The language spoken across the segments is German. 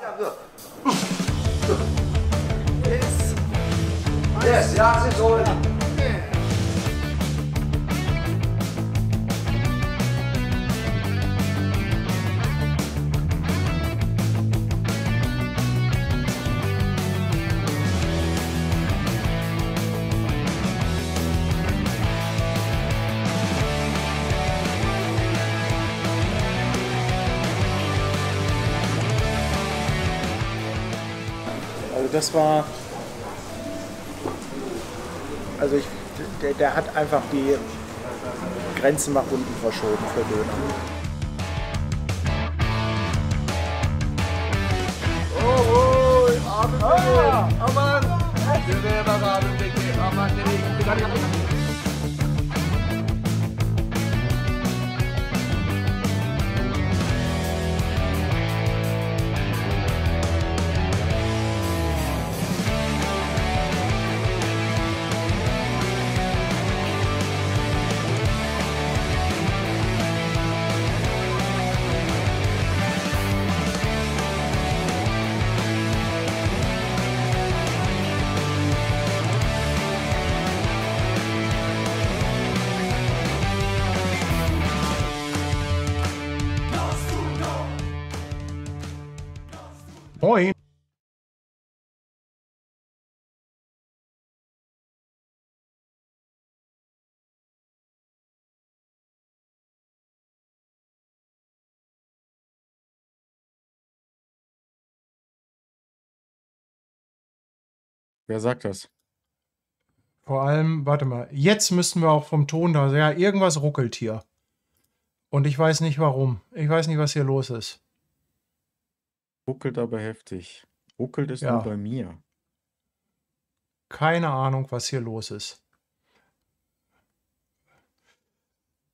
大哥，是，是，扎实到位。das war. Also ich, der, der hat einfach die Grenzen nach unten verschoben für Döner. Aman! Aman! Aman! Aman! Aman! Aman! Aman! Aman! Aman! Aman! Wer sagt das? Vor allem, warte mal, jetzt müssten wir auch vom Ton da. Ja, irgendwas ruckelt hier. Und ich weiß nicht warum. Ich weiß nicht, was hier los ist. Ruckelt aber heftig. Ruckelt ist ja. nur bei mir. Keine Ahnung, was hier los ist.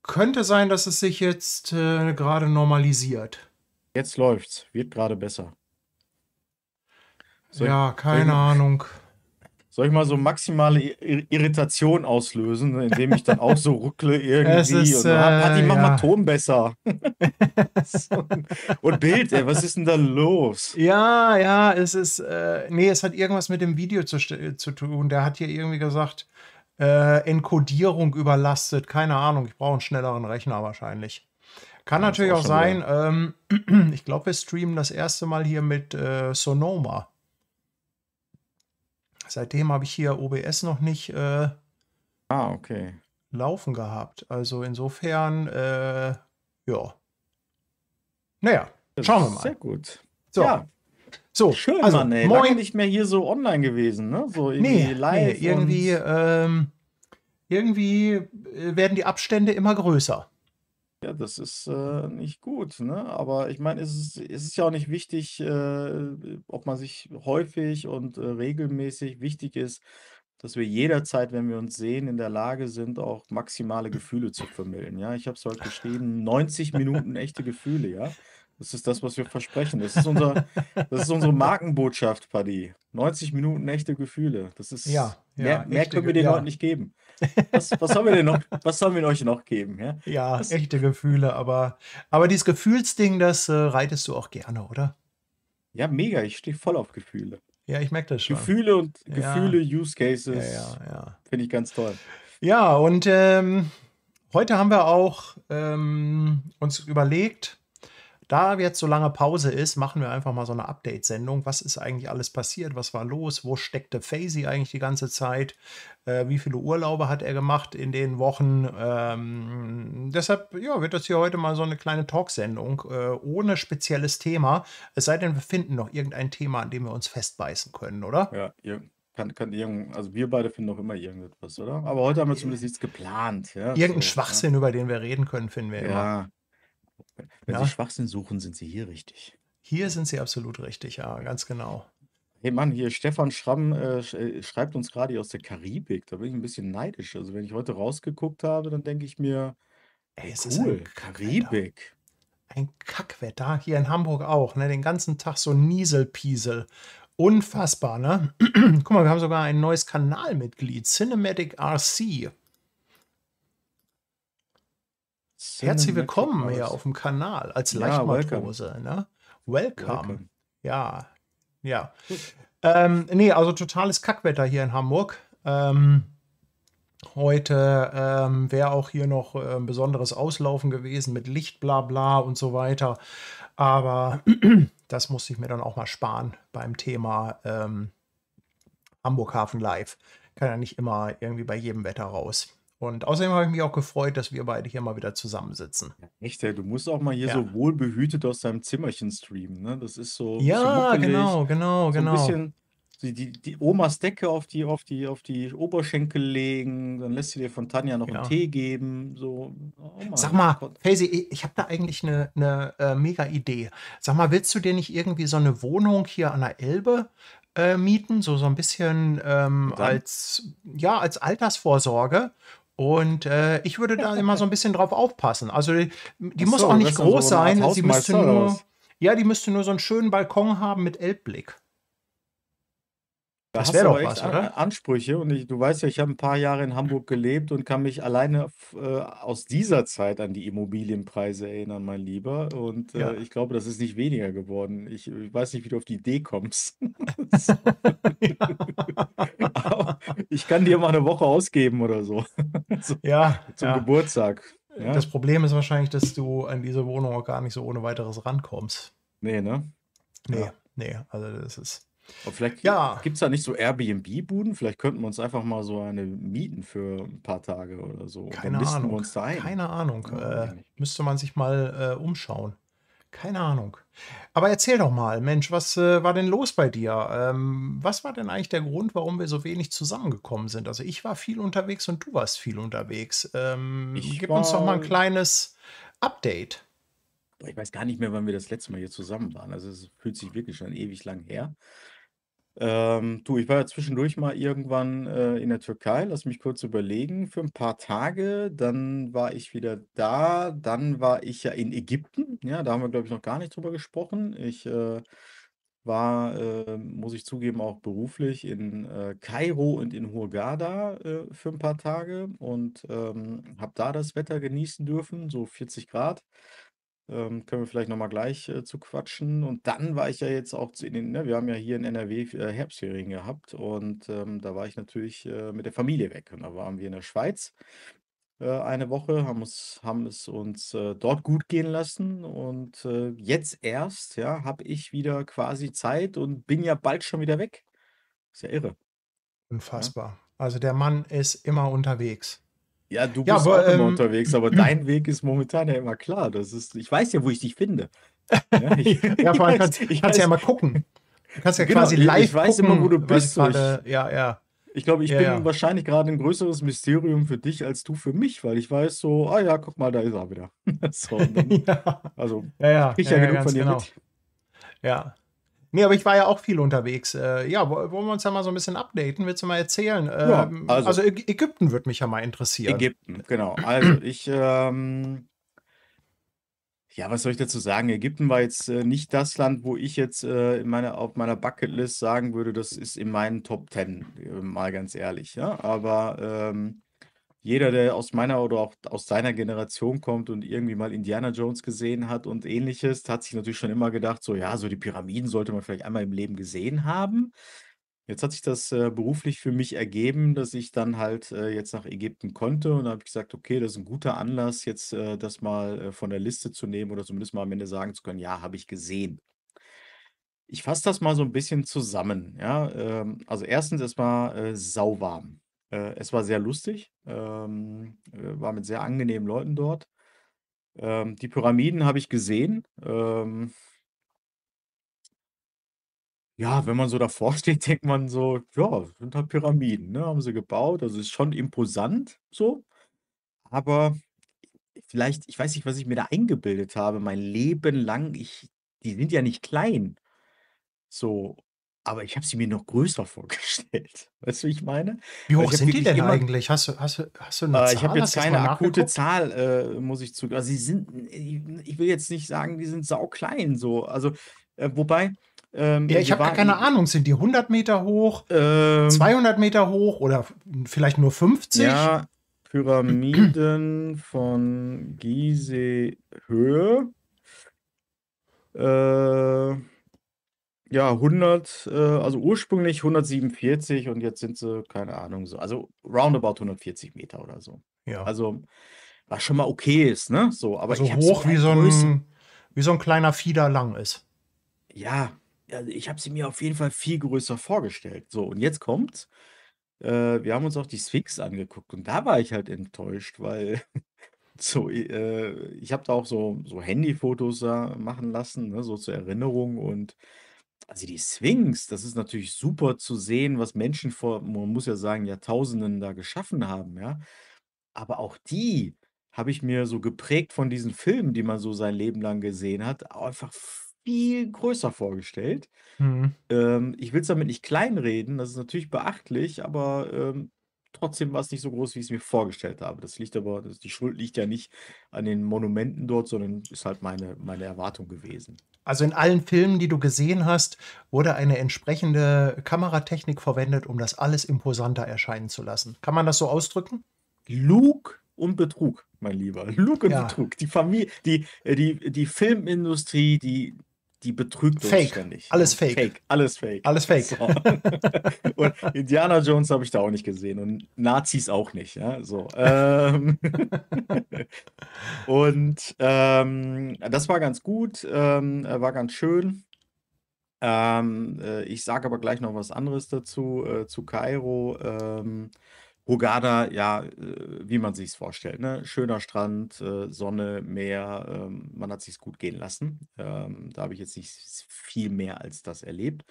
Könnte sein, dass es sich jetzt äh, gerade normalisiert. Jetzt läuft's. Wird gerade besser. So, ja, keine Ahnung soll ich mal so maximale Irritation auslösen, indem ich dann auch so ruckle irgendwie. Ist, und, ah, äh, Patti, mach ja. mal Ton besser. Und Bild, ey, was ist denn da los? Ja, ja, es ist, äh, nee, es hat irgendwas mit dem Video zu, äh, zu tun. Der hat hier irgendwie gesagt, äh, Enkodierung überlastet, keine Ahnung, ich brauche einen schnelleren Rechner wahrscheinlich. Kann ja, natürlich auch, auch sein, ähm, ich glaube, wir streamen das erste Mal hier mit äh, Sonoma. Seitdem habe ich hier OBS noch nicht äh, ah, okay. laufen gehabt. Also insofern, äh, ja. Naja, schauen wir mal. Sehr gut. So. Ja. So, Schön, also, Mann, ey. Moin. nicht mehr hier so online gewesen, ne? So irgendwie nee, live. Nee, irgendwie, ähm, irgendwie äh, werden die Abstände immer größer. Ja, das ist, äh, nicht gut, ne? Aber ich meine, es ist es ist ja auch nicht wichtig, äh, ob man sich häufig und, äh, regelmäßig wichtig ist, dass wir jederzeit, wenn wir uns sehen, in der Lage sind, auch maximale Gefühle zu vermitteln, ja? Ich habe es heute geschrieben, 90 Minuten echte Gefühle, ja? Das ist das, was wir versprechen. Das ist, unser, das ist unsere Markenbotschaft, Paddy. 90 Minuten echte Gefühle. Das ist ja, ja mehr, mehr können wir den ja. Leuten nicht geben. Was, was haben wir denn noch? Was sollen wir euch noch geben? Ja, ja das, echte Gefühle, aber, aber dieses Gefühlsding, das äh, reitest du auch gerne, oder? Ja, mega. Ich stehe voll auf Gefühle. Ja, ich merke das schon. Gefühle und Gefühle, Use Cases. Finde ich ganz toll. Ja, und ähm, heute haben wir auch ähm, uns überlegt, da jetzt so lange Pause ist, machen wir einfach mal so eine Update-Sendung. Was ist eigentlich alles passiert? Was war los? Wo steckte Faisy eigentlich die ganze Zeit? Äh, wie viele Urlaube hat er gemacht in den Wochen? Ähm, deshalb ja, wird das hier heute mal so eine kleine Talksendung äh, ohne spezielles Thema. Es sei denn, wir finden noch irgendein Thema, an dem wir uns festbeißen können, oder? Ja, ja. Kann, kann irgend, also wir beide finden noch immer irgendetwas, oder? Aber heute haben wir zumindest nichts geplant. Ja? Irgendein so, ne? Schwachsinn, ja. über den wir reden können, finden wir ja. Immer. Wenn ja. Sie Schwachsinn suchen, sind Sie hier richtig. Hier sind Sie absolut richtig, ja, ganz genau. Hey Mann, hier Stefan Schramm äh, äh schreibt uns gerade aus der Karibik. Da bin ich ein bisschen neidisch. Also wenn ich heute rausgeguckt habe, dann denke ich mir, ey, es cool, ist ein Karibik. Ein Kackwetter, hier in Hamburg auch, ne? Den ganzen Tag so Nieselpiesel. Unfassbar, ne? Guck mal, wir haben sogar ein neues Kanalmitglied, Cinematic RC. Herzlich willkommen hier auf dem Kanal als Leichtmatrose. Ja, welcome. Ne? Welcome. welcome. Ja, ja. ähm, nee, also totales Kackwetter hier in Hamburg. Ähm, heute ähm, wäre auch hier noch äh, ein besonderes Auslaufen gewesen mit Licht, bla bla und so weiter. Aber das musste ich mir dann auch mal sparen beim Thema ähm, Hamburg Hafen Live. Kann ja nicht immer irgendwie bei jedem Wetter raus. Und außerdem habe ich mich auch gefreut, dass wir beide hier mal wieder zusammensitzen. Echt, ey, du musst auch mal hier ja. so wohlbehütet aus deinem Zimmerchen streamen, ne? Das ist so. Ja, muckelig, genau, genau, so genau. Ein bisschen die, die, die, Omas Decke auf die, auf, die, auf die Oberschenkel legen, dann lässt sie dir von Tanja noch genau. einen Tee geben. So. Oh Sag mal, Faisy, ich, ich habe da eigentlich eine, eine äh, mega Idee. Sag mal, willst du dir nicht irgendwie so eine Wohnung hier an der Elbe äh, mieten, so, so ein bisschen ähm, als, ja, als Altersvorsorge. Und äh, ich würde da immer so ein bisschen drauf aufpassen. Also die, so, muss auch nicht groß so sein. Sie müsste nur, ja, die müsste nur so einen schönen Balkon haben mit Elbblick das wäre doch was, oder? Ansprüche und ich, du weißt ja, ich habe ein paar Jahre in Hamburg gelebt und kann mich alleine äh, aus dieser Zeit an die Immobilienpreise erinnern, mein Lieber. Und äh, ja. ich glaube, das ist nicht weniger geworden. Ich, ich, weiß nicht, wie du auf die Idee kommst. ich kann dir mal eine Woche ausgeben oder so. so ja. Zum ja. Geburtstag. Äh, ja? Das Problem ist wahrscheinlich, dass du an diese Wohnung auch gar nicht so ohne weiteres rankommst. Nee, ne? Nee, nee. Also das ist. Aber vielleicht ja. gibt es da nicht so Airbnb-Buden? Vielleicht könnten wir uns einfach mal so eine mieten für ein paar Tage oder so. Keine Ahnung. Keine Ahnung. Ja, äh, müsste man sich mal äh, umschauen. Keine Ahnung. Aber erzähl doch mal, Mensch, was äh, war denn los bei dir? Ähm, was war denn eigentlich der Grund, warum wir so wenig zusammengekommen sind? Also ich war viel unterwegs und du warst viel unterwegs. Ähm, gib war... uns doch mal ein kleines Update. Ich weiß gar nicht mehr, wann wir das letzte Mal hier zusammen waren. Also es fühlt sich wirklich schon ewig lang her. Ähm, du, ich war ja zwischendurch mal irgendwann äh, in der Türkei, lass mich kurz überlegen, für ein paar Tage, dann war ich wieder da, dann war ich ja in Ägypten, ja, da haben wir, glaube ich, noch gar nicht drüber gesprochen. Ich äh, war, äh, muss ich zugeben, auch beruflich in äh, Kairo und in Hurghada äh, für ein paar Tage und ähm, habe da das Wetter genießen dürfen, so 40 Grad. Ähm, können wir vielleicht nochmal gleich äh, zu quatschen. Und dann war ich ja jetzt auch zu- in den, ne, wir haben ja hier in NRW äh, Herbstferien gehabt und ähm, da war ich natürlich äh, mit der Familie weg. Und da waren wir in der Schweiz äh, eine Woche, haben uns, haben es uns äh, dort gut gehen lassen und äh, jetzt erst, ja, habe ich wieder quasi Zeit und bin ja bald schon wieder weg. Ist ja irre, ja. Unfassbar. Also der Mann ist immer unterwegs. Ja, du bist aber, auch ähm, immer unterwegs, aber dein Weg ist momentan ja immer klar. Das ist, ich weiß ja, wo ich dich finde. Ja, ich, ja vor allem kannst, ich kannst ja mal gucken. Du kannst ja genau, quasi live Ich weiß gucken, immer, wo du bist. Ich, grade, ja, ja. Ich glaube, ich ja, bin ja. wahrscheinlich gerade ein größeres Mysterium für dich als du für mich, weil ich weiß so, ah ja, guck mal, da ist er wieder. so, dann, also, ich ja, ja, ja genug von dir genau. mit. Ja, Nee, aber ich war ja auch viel unterwegs. Äh, ja, wollen wir uns da mal so ein bisschen updaten? Willst du mal erzählen? Ähm, ja, also, also, also Ägypten würde mich ja mal interessieren. Ägypten, genau. Also ich, ähm, ja, was soll ich dazu sagen? Ägypten war jetzt äh, nicht das Land, wo ich jetzt äh, meine, auf meiner Bucketlist sagen würde, das ist in meinen Top Ten, äh, mal ganz ehrlich. Ja? Aber ähm, jeder, der aus meiner oder auch aus seiner Generation kommt und irgendwie mal Indiana Jones gesehen hat und ähnliches, hat sich natürlich schon immer gedacht, so ja, so die Pyramiden sollte man vielleicht einmal im Leben gesehen haben. Jetzt hat sich das äh, beruflich für mich ergeben, dass ich dann halt äh, jetzt nach Ägypten konnte und da habe ich gesagt, okay, das ist ein guter Anlass, jetzt äh, das mal äh, von der Liste zu nehmen oder zumindest mal am Ende sagen zu können, ja, habe ich gesehen. Ich fasse das mal so ein bisschen zusammen. Ja? Ähm, also erstens, es war äh, sauwarm. Äh, es war sehr lustig, ähm, äh, war mit sehr angenehmen Leuten dort. Ähm, die Pyramiden habe ich gesehen. Ähm, ja, wenn man so davor steht, denkt man so, ja, sind halt Pyramiden, ne? Haben sie gebaut. Also ist schon imposant so. Aber vielleicht, ich weiß nicht, was ich mir da eingebildet habe, mein Leben lang, ich, die sind ja nicht klein. So, aber ich habe sie mir noch größer vorgestellt. Weißt du, wie ich meine? Wie hoch sind die denn immer, eigentlich? Hast du, hast du, hast du eine äh, Zahl? Ich habe jetzt keine akute Zahl, äh, muss ich zugeben. Also sie sind, äh, ich will jetzt nicht sagen, die sind sauklein so. Also, äh, wobei, ähm, ja, ich habe gar keine Ahnung. Sind die 100 Meter hoch, ähm, 200 Meter hoch oder vielleicht nur 50? Ja, Pyramiden von Gizeh Höhe. Äh, ja, 100, äh, also ursprünglich 147 und jetzt sind sie, keine Ahnung, so, also roundabout 140 Meter oder so. Ja. Also, was schon mal okay ist, ne? So, aber also ich hoch halt wie so, ein, wie so ein kleiner Fieder lang ist. Ja, also ich habe sie mir auf jeden Fall viel größer vorgestellt. So, und jetzt kommt's. Äh, wir haben uns auch die Sphinx angeguckt und da war ich halt enttäuscht, weil so, äh, ich habe da auch so, so Handyfotos da machen lassen, ne, so zur Erinnerung und also die Sphinx, das ist natürlich super zu sehen, was Menschen vor, man muss ja sagen, Jahrtausenden da geschaffen haben, ja. Aber auch die habe ich mir so geprägt von diesen Filmen, die man so sein Leben lang gesehen hat, einfach viel größer vorgestellt. Mhm. Ähm, ich will es damit nicht kleinreden, das ist natürlich beachtlich, aber ähm, trotzdem war es nicht so groß, wie ich es mir vorgestellt habe. Das liegt aber, das, die Schuld liegt ja nicht an den Monumenten dort, sondern ist halt meine, meine Erwartung gewesen. Also in allen Filmen, die du gesehen hast, wurde eine entsprechende Kameratechnik verwendet, um das alles imposanter erscheinen zu lassen. Kann man das so ausdrücken? Luke und Betrug, mein Lieber. Luke und ja. Betrug. Die Familie, die, äh, die, die Filmindustrie, die die betrügt fake. uns ständig. Alles fake. fake. Alles fake. Alles fake. So. und Indiana Jones habe ich da auch nicht gesehen und Nazis auch nicht. Ja? So. Ähm und ähm, das war ganz gut, ähm, war ganz schön. Ähm, äh, ich sage aber gleich noch was anderes dazu, äh, zu Kairo. Ähm, Hogada, ja, äh, wie man sich es vorstellt. Ne? Schöner Strand, äh, Sonne, Meer, ähm, man hat sich gut gehen lassen. Ähm, da habe ich jetzt nicht viel mehr als das erlebt.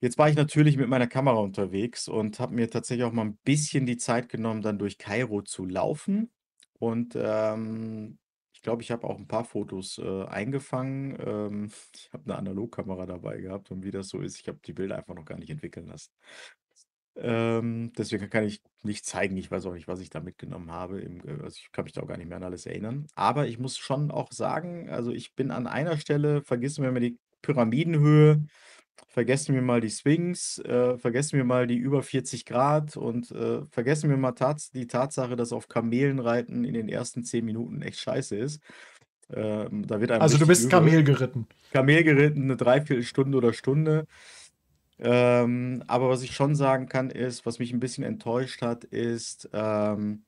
Jetzt war ich natürlich mit meiner Kamera unterwegs und habe mir tatsächlich auch mal ein bisschen die Zeit genommen, dann durch Kairo zu laufen. Und ähm, ich glaube, ich habe auch ein paar Fotos äh, eingefangen. Ähm, ich habe eine Analogkamera dabei gehabt und wie das so ist, ich habe die Bilder einfach noch gar nicht entwickeln lassen. Ähm, deswegen kann ich nicht zeigen. Ich weiß auch nicht, was ich da mitgenommen habe. also ich kann mich da auch gar nicht mehr an alles erinnern. Aber ich muss schon auch sagen, also ich bin an einer Stelle, vergessen wir mal die Pyramidenhöhe, vergessen wir mal die Swings, äh, vergessen wir mal die über 40 Grad und äh, vergessen wir mal tats die Tatsache, dass auf Kamelenreiten in den ersten 10 Minuten echt scheiße ist. Ähm, da wird Also du bist übel. Kamel geritten. Kamel geritten, eine Dreiviertelstunde oder Stunde. Ähm, aber was ich schon sagen kann, ist, was mich ein bisschen enttäuscht hat, ist, ähm,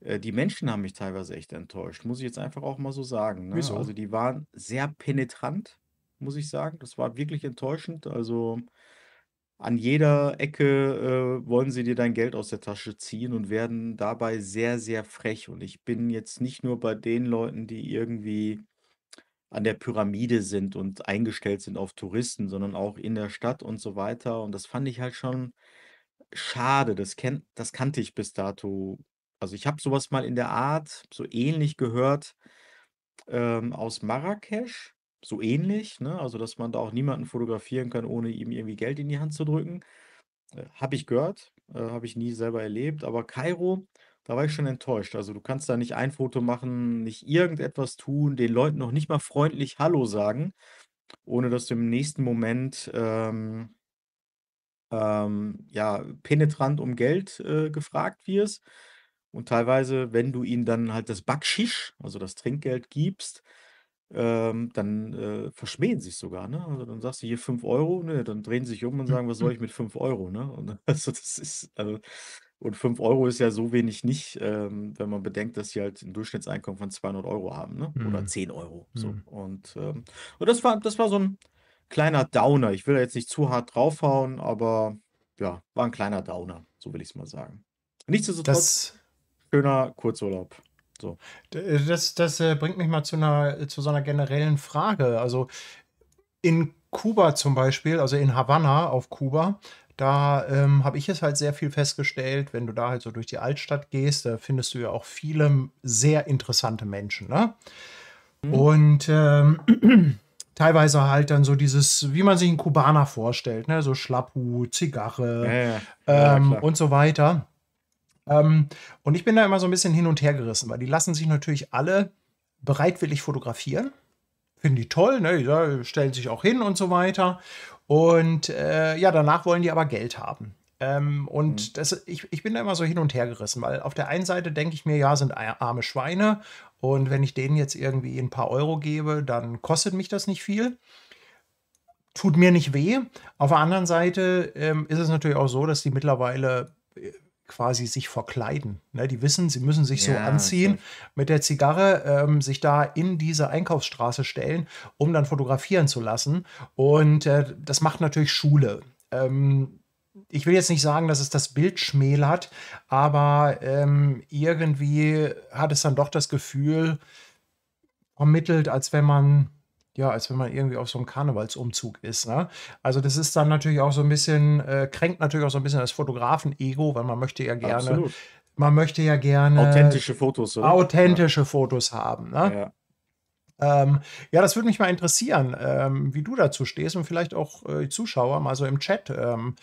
äh, die Menschen haben mich teilweise echt enttäuscht, muss ich jetzt einfach auch mal so sagen. Ne? Wieso? Also die waren sehr penetrant, muss ich sagen. Das war wirklich enttäuschend. Also an jeder Ecke äh, wollen sie dir dein Geld aus der Tasche ziehen und werden dabei sehr, sehr frech. Und ich bin jetzt nicht nur bei den Leuten, die irgendwie an der Pyramide sind und eingestellt sind auf Touristen, sondern auch in der Stadt und so weiter. Und das fand ich halt schon schade. Das, kennt, das kannte ich bis dato. Also ich habe sowas mal in der Art so ähnlich gehört ähm, aus Marrakesch, so ähnlich, ne? also dass man da auch niemanden fotografieren kann, ohne ihm irgendwie Geld in die Hand zu drücken. Äh, habe ich gehört, äh, habe ich nie selber erlebt, aber Kairo da war ich schon enttäuscht. Also du kannst da nicht ein Foto machen, nicht irgendetwas tun, den Leuten noch nicht mal freundlich Hallo sagen, ohne dass du im nächsten Moment ähm, ähm, ja, penetrant um Geld äh, gefragt wirst. Und teilweise, wenn du ihnen dann halt das Backschisch, also das Trinkgeld gibst, ähm, dann äh, verschmähen sie es sogar. Ne? Also dann sagst du hier 5 Euro, ne? dann drehen sie sich um und hm. sagen, was soll ich mit 5 Euro? Ne? Und also das ist, also, und 5 Euro ist ja so wenig nicht, ähm, wenn man bedenkt, dass sie halt ein Durchschnittseinkommen von 200 Euro haben, ne? Mhm. oder 10 Euro. So. Mhm. Und, ähm, und das, war, das war so ein kleiner Downer. Ich will da jetzt nicht zu hart draufhauen, aber ja, war ein kleiner Downer, so will ich es mal sagen. Nichtsdestotrotz, das, schöner Kurzurlaub. So. Äh, das, das äh, bringt mich mal zu, einer, äh, zu so einer generellen Frage. Also in Kuba zum Beispiel, also in Havanna auf Kuba, da ähm, habe ich es halt sehr viel festgestellt, wenn du da halt so durch die Altstadt gehst, da findest du ja auch viele sehr interessante Menschen. Ne? Mhm. Und ähm, teilweise halt dann so dieses, wie man sich einen Kubaner vorstellt, ne? so Schlapphut, Zigarre ja, ja. Ja, ähm, und so weiter. Ähm, und ich bin da immer so ein bisschen hin und her gerissen, weil die lassen sich natürlich alle bereitwillig fotografieren. Finden die toll, ne? die stellen sich auch hin und so weiter. Und äh, ja, danach wollen die aber Geld haben. Ähm, und mhm. das, ich, ich bin da immer so hin und her gerissen, weil auf der einen Seite denke ich mir, ja, sind arme Schweine und wenn ich denen jetzt irgendwie ein paar Euro gebe, dann kostet mich das nicht viel. Tut mir nicht weh. Auf der anderen Seite ähm, ist es natürlich auch so, dass die mittlerweile äh, quasi sich verkleiden. Ne? Die wissen, sie müssen sich ja, so anziehen, okay. mit der Zigarre ähm, sich da in diese Einkaufsstraße stellen, um dann fotografieren zu lassen. Und äh, das macht natürlich Schule. Ähm, ich will jetzt nicht sagen, dass es das Bild schmälert, aber ähm, irgendwie hat es dann doch das Gefühl vermittelt, als wenn man ja, als wenn man irgendwie auf so einem Karnevalsumzug ist. Ne? Also das ist dann natürlich auch so ein bisschen, äh, kränkt natürlich auch so ein bisschen das Fotografen-Ego, weil man möchte ja gerne, Absolut. man möchte ja gerne authentische Fotos, oder? authentische ja. Fotos haben. Ne? Ja. Ähm, ja. das würde mich mal interessieren, ähm, wie du dazu stehst und vielleicht auch äh, Zuschauer mal so im Chat. Ähm,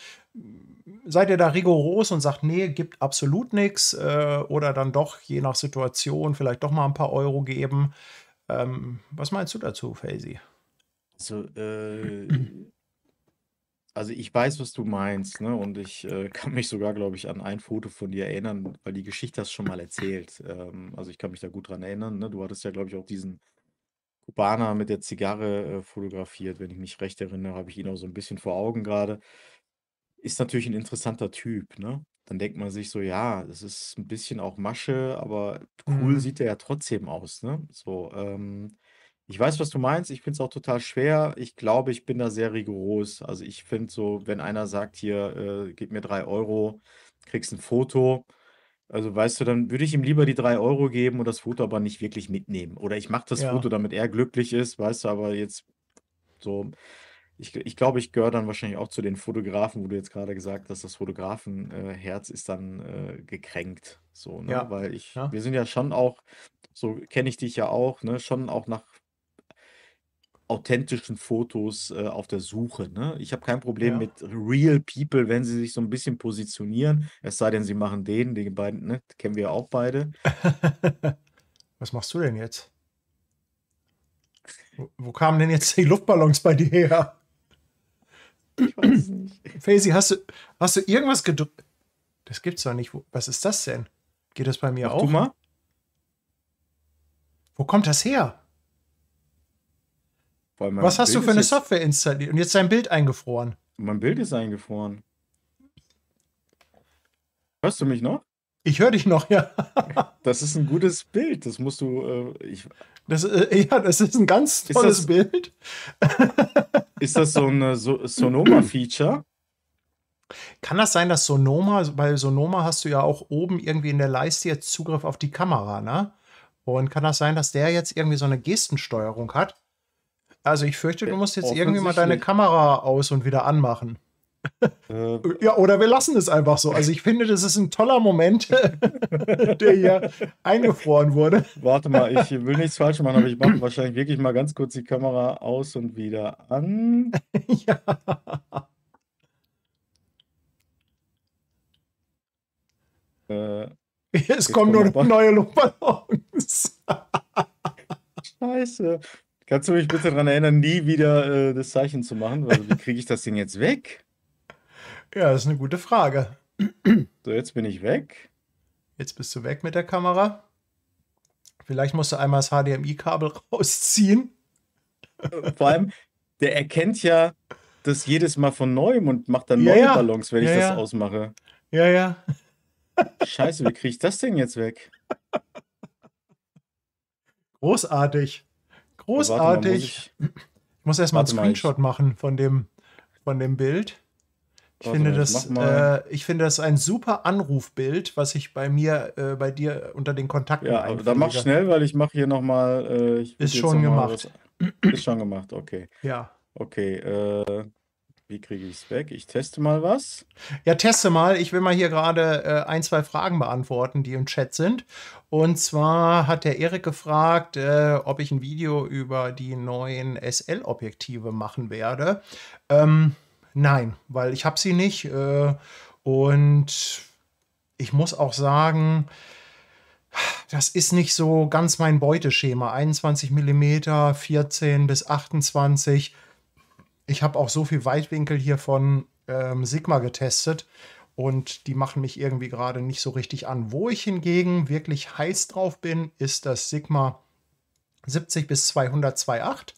seid ihr da rigoros und sagt, nee, gibt absolut nichts äh, oder dann doch je nach Situation vielleicht doch mal ein paar Euro geben? Ähm, was meinst du dazu, Faisy? Also, äh, also ich weiß, was du meinst, ne? Und ich äh, kann mich sogar, glaube ich, an ein Foto von dir erinnern, weil die Geschichte hast schon mal erzählt. Ähm, also ich kann mich da gut dran erinnern. Ne? Du hattest ja, glaube ich, auch diesen Kubaner mit der Zigarre äh, fotografiert, wenn ich mich recht erinnere, habe ich ihn auch so ein bisschen vor Augen gerade. Ist natürlich ein interessanter Typ, ne? Dann denkt man sich so, ja, das ist ein bisschen auch Masche, aber cool Mhm. sieht er ja trotzdem aus, ne? So, ähm, ich weiß, was du meinst. Ich finde es auch total schwer. Ich glaube, ich bin da sehr rigoros. Also, ich finde so, wenn einer sagt: „Hier, äh, gib mir drei Euro, kriegst ein Foto.“ Also, weißt du, dann würde ich ihm lieber die drei Euro geben und das Foto aber nicht wirklich mitnehmen. Oder ich mache das Ja. Foto, damit er glücklich ist, weißt du, aber jetzt so ich, ich glaube, ich gehöre dann wahrscheinlich auch zu den Fotografen, wo du jetzt gerade gesagt hast, das Fotografenherz ist dann äh, gekränkt. So, ne? ja. Weil ich, ja. wir sind ja schon auch, so kenne ich dich ja auch, ne, schon auch nach authentischen Fotos äh, auf der Suche. Ne? Ich habe kein Problem ja. mit real people, wenn sie sich so ein bisschen positionieren. Es sei denn, sie machen den, den beiden, ne? kennen wir ja auch beide. Was machst du denn jetzt? wo kamen denn jetzt die Luftballons bei dir her? Ich weiß es nicht. Faisy, hast du, hast du irgendwas gedrückt? Das gibt's doch nicht. Was ist das denn? Geht das bei mir Mach auch? Du mal. Wo kommt das her? Was hast Bild du für eine Software installiert? Und jetzt dein Bild eingefroren. Mein Bild ist eingefroren. Hörst du mich noch? Ich höre dich noch, ja. das ist ein gutes Bild. Das musst du. Äh, ich... das, äh, ja, das ist ein ganz tolles ist das... Bild. Ist das so ein so Sonoma-Feature? Kann das sein, dass Sonoma, bei Sonoma hast du ja auch oben irgendwie in der Leiste jetzt Zugriff auf die Kamera, ne? Und kann das sein, dass der jetzt irgendwie so eine Gestensteuerung hat? Also ich fürchte, du musst jetzt irgendwie mal deine Kamera aus und wieder anmachen. Äh. Ja, oder wir lassen es einfach so. Also ich finde, das ist ein toller Moment, der hier eingefroren wurde. Warte mal, ich will nichts falsch machen, aber ich mache wahrscheinlich wirklich mal ganz kurz die Kamera aus und wieder an. ja. Äh, es kommen nur noch neue Luftballons. Scheiße. Kannst du mich bitte daran erinnern, nie wieder äh, das Zeichen zu machen? Weil, also wie kriege ich das Ding jetzt weg? Ja, das ist eine gute Frage. So, jetzt bin ich weg. Jetzt bist du weg mit der Kamera. Vielleicht musst du einmal das HDMI-Kabel rausziehen. Vor allem, der erkennt ja das jedes Mal von neuem und macht dann ja, neue Ballons, wenn ja, ich das ja. ausmache. Ja, ja. Scheiße, wie kriege ich das denn jetzt weg? Großartig. Großartig. Mal, ich, ich muss erstmal einen Screenshot mal, machen von dem, von dem Bild. Ich, finde das, äh, ich finde das ein super Anrufbild, was ich bei mir, äh, bei dir unter den Kontakten habe. Ja, aber dann mach schnell, weil ich mache hier nochmal. Äh, ist schon gemacht. Was, ist schon gemacht, okay. Ja. Okay, äh, wie kriege ich es weg? Ich teste mal was. Ja, teste mal. Ich will mal hier gerade äh, ein, zwei Fragen beantworten, die im Chat sind. Und zwar hat der Erik gefragt, äh, ob ich ein Video über die neuen SL-Objektive machen werde. Ähm, Nein, weil ich habe sie nicht. Äh, und ich muss auch sagen, das ist nicht so ganz mein Beuteschema. 21 mm, 14 bis 28. Ich habe auch so viel Weitwinkel hier von ähm, Sigma getestet und die machen mich irgendwie gerade nicht so richtig an. Wo ich hingegen wirklich heiß drauf bin, ist das Sigma 70 bis 200 2.8.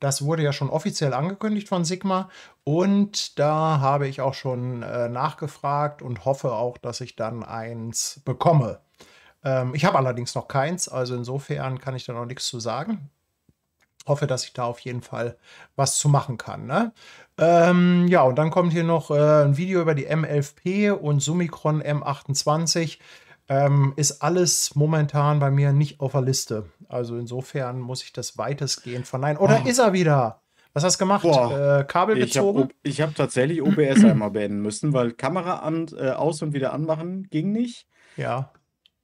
Das wurde ja schon offiziell angekündigt von Sigma und da habe ich auch schon äh, nachgefragt und hoffe auch, dass ich dann eins bekomme. Ähm, ich habe allerdings noch keins, also insofern kann ich da noch nichts zu sagen. Hoffe, dass ich da auf jeden Fall was zu machen kann. Ne? Ähm, ja, und dann kommt hier noch äh, ein Video über die M11P und Summicron M28. Ähm, ist alles momentan bei mir nicht auf der Liste. Also insofern muss ich das weitestgehend verneinen. Oder oh. ist er wieder? Was hast du gemacht? Äh, Kabel ich gezogen? Hab, ich habe tatsächlich OBS einmal beenden müssen, weil Kamera an, äh, aus und wieder anmachen ging nicht. Ja.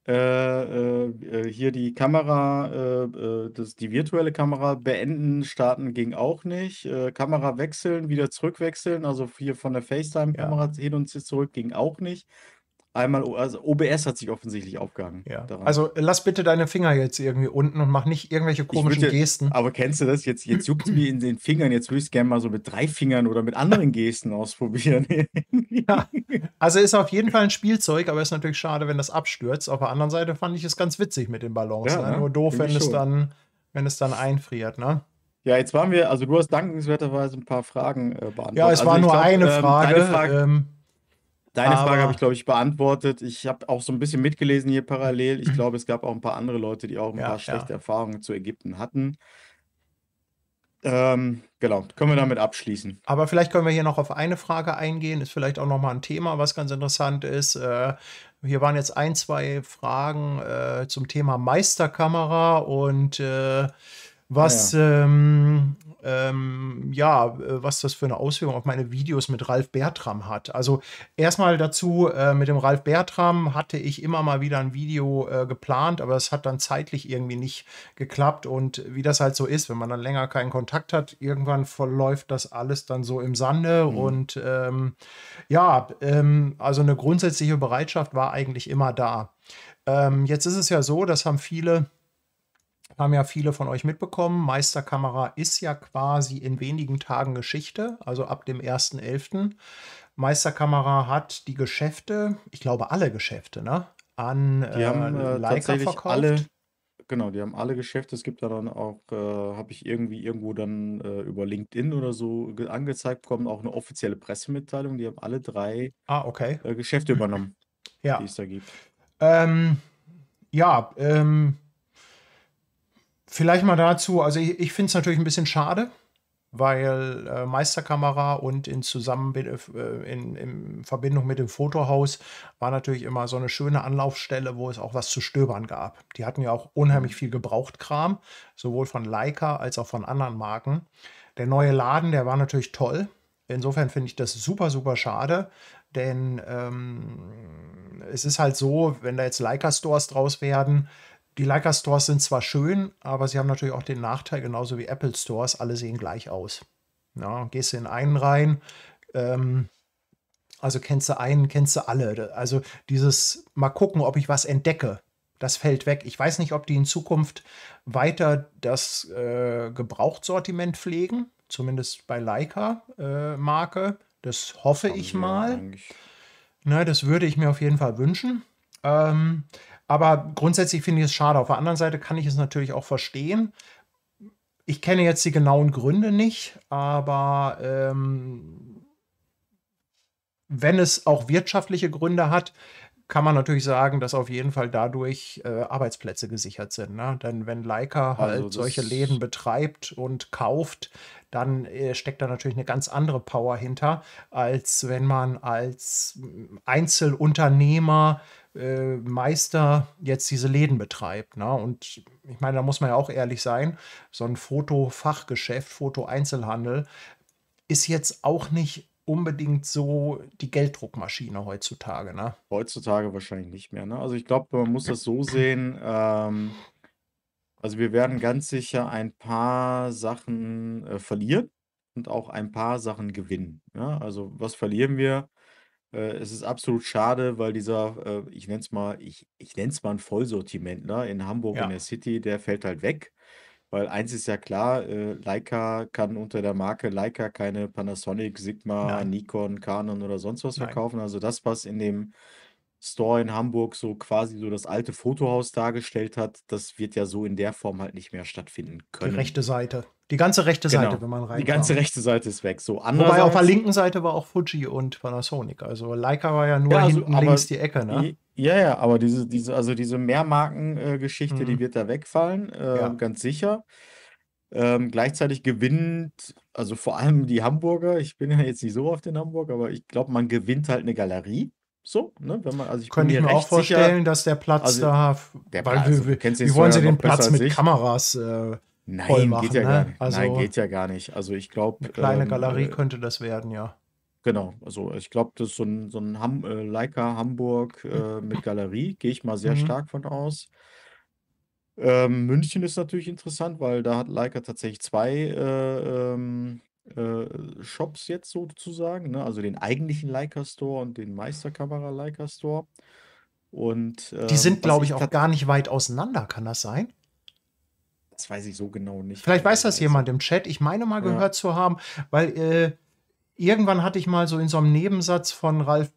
Äh, äh, äh hier die Kamera, äh, das, die virtuelle Kamera beenden, starten ging auch nicht. Kamera wechseln, wieder zurückwechseln, also hier von der FaceTime-Kamera ja. hin und zurück ging auch nicht. Einmal, also OBS hat sich offensichtlich aufgehangen. Ja. Daran. Also lass bitte deine Finger jetzt irgendwie unten und mach nicht irgendwelche komischen würde, Gesten. Aber kennst du das? Jetzt, jetzt juckt es mir in den Fingern. Jetzt würde ich es gerne mal so mit drei Fingern oder mit anderen Gesten ausprobieren. ja. Also ist auf jeden Fall ein Spielzeug, aber ist natürlich schade, wenn das abstürzt. Auf der anderen Seite fand ich es ganz witzig mit den Ballons. Ja, ne? ne? Nur doof, wenn es, dann, wenn es dann einfriert. Ne? Ja, jetzt waren wir, also du hast dankenswerterweise ein paar Fragen äh, beantwortet. Ja, es also war nur glaub, eine ähm, Frage. Ähm, Frage ähm, Deine Aber Frage habe ich, glaube ich, beantwortet. Ich habe auch so ein bisschen mitgelesen hier parallel. Ich mhm. glaube, es gab auch ein paar andere Leute, die auch ein ja, paar schlechte ja. Erfahrungen zu Ägypten hatten. Ähm, genau, können wir damit abschließen. Aber vielleicht können wir hier noch auf eine Frage eingehen. Ist vielleicht auch nochmal ein Thema, was ganz interessant ist. Äh, hier waren jetzt ein, zwei Fragen äh, zum Thema Meisterkamera und äh, was, ja. Ähm, ähm, ja, äh, was das für eine Auswirkung auf meine Videos mit Ralf Bertram hat. Also erstmal dazu, äh, mit dem Ralf Bertram hatte ich immer mal wieder ein Video äh, geplant, aber es hat dann zeitlich irgendwie nicht geklappt. Und wie das halt so ist, wenn man dann länger keinen Kontakt hat, irgendwann verläuft das alles dann so im Sande. Mhm. Und ähm, ja, ähm, also eine grundsätzliche Bereitschaft war eigentlich immer da. Ähm, jetzt ist es ja so, das haben viele haben ja viele von euch mitbekommen, Meisterkamera ist ja quasi in wenigen Tagen Geschichte, also ab dem 1.11. Meisterkamera hat die Geschäfte, ich glaube alle Geschäfte, ne? An die äh, haben, äh, Leica verkauft. Alle, genau, die haben alle Geschäfte. Es gibt da dann auch, äh, habe ich irgendwie irgendwo dann äh, über LinkedIn oder so angezeigt bekommen, auch eine offizielle Pressemitteilung. Die haben alle drei ah, okay. Äh, Geschäfte übernommen, ja. die es da gibt. Ähm, ja, ähm, Vielleicht mal dazu, also ich, ich finde es natürlich ein bisschen schade, weil äh, Meisterkamera und in, zusammen, äh, in, in, Verbindung mit dem Fotohaus war natürlich immer so eine schöne Anlaufstelle, wo es auch was zu stöbern gab. Die hatten ja auch unheimlich viel Gebrauchtkram, sowohl von Leica als auch von anderen Marken. Der neue Laden, der war natürlich toll. Insofern finde ich das super, super schade, denn ähm, es ist halt so, wenn da jetzt Leica-Stores draus werden, die Leica Stores sind zwar schön, aber sie haben natürlich auch den Nachteil, genauso wie Apple Stores, alle sehen gleich aus. Ja, gehst du in einen rein, ähm, also kennst du einen, kennst du alle. Also dieses mal gucken, ob ich was entdecke, das fällt weg. Ich weiß nicht, ob die in Zukunft weiter das äh, Gebrauchtsortiment pflegen, zumindest bei Leica-Marke. Äh, das hoffe ich mal. Na, ne, das würde ich mir auf jeden Fall wünschen. Ähm, aber grundsätzlich finde ich es schade. Auf der anderen Seite kann ich es natürlich auch verstehen. Ich kenne jetzt die genauen Gründe nicht, aber ähm, wenn es auch wirtschaftliche Gründe hat, kann man natürlich sagen, dass auf jeden Fall dadurch äh, Arbeitsplätze gesichert sind. Ne? Denn wenn Leica also halt also solche Läden betreibt und kauft, dann äh, steckt da natürlich eine ganz andere Power hinter, als wenn man als Einzelunternehmer äh, Meister jetzt diese Läden betreibt. Ne? Und ich meine, da muss man ja auch ehrlich sein, so ein Fotofachgeschäft, Foto-Einzelhandel ist jetzt auch nicht unbedingt so die Gelddruckmaschine heutzutage. Ne? Heutzutage wahrscheinlich nicht mehr. Ne? Also ich glaube, man muss das so sehen. Ähm, also wir werden ganz sicher ein paar Sachen äh, verlieren und auch ein paar Sachen gewinnen. Ja? Also was verlieren wir? Äh, es ist absolut schade, weil dieser, äh, ich nenne es mal, ich, ich nenne es mal ein Vollsortimentler ne, in Hamburg in der City, der fällt halt weg. Weil eins ist ja klar, äh, Leica kann unter der Marke Leica keine Panasonic, Sigma, Nein, Nikon, Canon oder sonst was nein. verkaufen. Also das, was in dem Store in Hamburg so quasi so das alte Fotohaus dargestellt hat, das wird ja so in der Form halt nicht mehr stattfinden können. Die rechte Seite. Die ganze rechte genau. Seite, wenn man rein. Die ganze rechte Seite ist weg. So Wobei auf der linken Seite war auch Fuji und Panasonic. Also Leica war ja nur ja, also, hinten links die Ecke, ne? Ja, ja, aber diese, diese, also diese Mehrmarken-Geschichte, mhm. die wird da wegfallen, äh, ja. ganz sicher. Ähm, gleichzeitig gewinnt, also vor allem die Hamburger, ich bin ja jetzt nicht so auf den Hamburg, aber ich glaube, man gewinnt halt eine Galerie. So, ne, wenn man, also ich könnte mir, mir auch vorstellen, sicher, dass der Platz also, da, der weil Platz, wir, also, wie wollen sie den Platz mit Kamera's äh, Nein, voll machen. Geht ja ne? gar nicht. Also Nein, geht ja gar nicht. Also ich glaube. Eine kleine ähm, Galerie äh, könnte das werden, ja. Genau, also ich glaube, das ist so ein, so ein Ham äh, Leica Hamburg äh, mit Galerie, gehe ich mal sehr mhm. stark von aus. Ähm, München ist natürlich interessant, weil da hat Leica tatsächlich zwei äh, ähm, äh, Shops jetzt sozusagen, ne? also den eigentlichen Leica Store und den Meisterkamera Leica Store. Und, ähm, die sind, glaube ich, auch gar nicht weit auseinander, kann das sein? Das weiß ich so genau nicht. Vielleicht weiß das jemand im Chat. Ich meine mal gehört zu haben, weil äh, irgendwann hatte ich mal so in so einem Nebensatz von Ralf,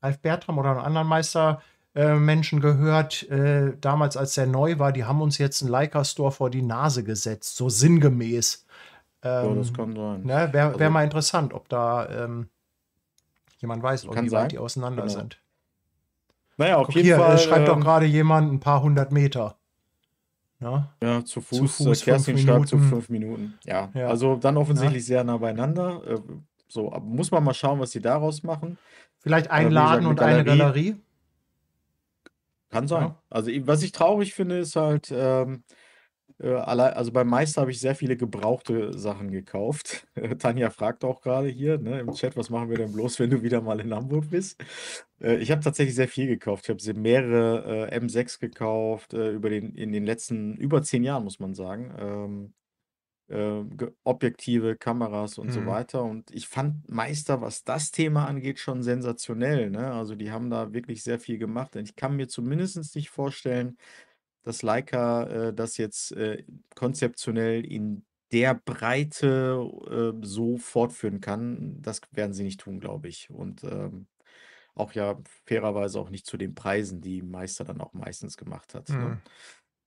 Ralf Bertram oder einem anderen Meister äh, Menschen gehört, äh, damals als der neu war, die haben uns jetzt einen Leica-Store vor die Nase gesetzt, so sinngemäß. Ähm, ja, das ähm, kann sein. Ne, Wäre also, mal interessant, ob da ähm, jemand weiß, ob die, weit die auseinander genau. sind. Naja, auf Guck, jeden hier, Fall. Äh, schreibt ähm, doch gerade jemand ein paar hundert Meter. Ne? Ja, zu Fuß, zu Fuß äh, Kerstin schreibt zu fünf Minuten. Ja. ja. also dann offensichtlich ja. sehr nah beieinander. Äh, so, muss man mal schauen, was sie daraus machen. Vielleicht ein Laden gesagt, und Galerie. eine Galerie. Kann sein. Ja. Also, was ich traurig finde, ist halt, ähm, äh, also beim Meister habe ich sehr viele gebrauchte Sachen gekauft. Tanja fragt auch gerade hier ne, im Chat, was machen wir denn bloß, wenn du wieder mal in Hamburg bist? Äh, ich habe tatsächlich sehr viel gekauft. Ich habe mehrere äh, M6 gekauft, äh, über den, in den letzten über zehn Jahren, muss man sagen. Ähm, ähm Objektive, Kameras und mhm. so weiter. Und ich fand Meister, was das Thema angeht, schon sensationell. Ne? Also die haben da wirklich sehr viel gemacht. Und ich kann mir zumindest nicht vorstellen, dass Leica äh, das jetzt äh, konzeptionell in der Breite äh, so fortführen kann. Das werden sie nicht tun, glaube ich. Und ähm, auch ja fairerweise auch nicht zu den Preisen, die Meister dann auch meistens gemacht hat. Ne? Mhm. Ne?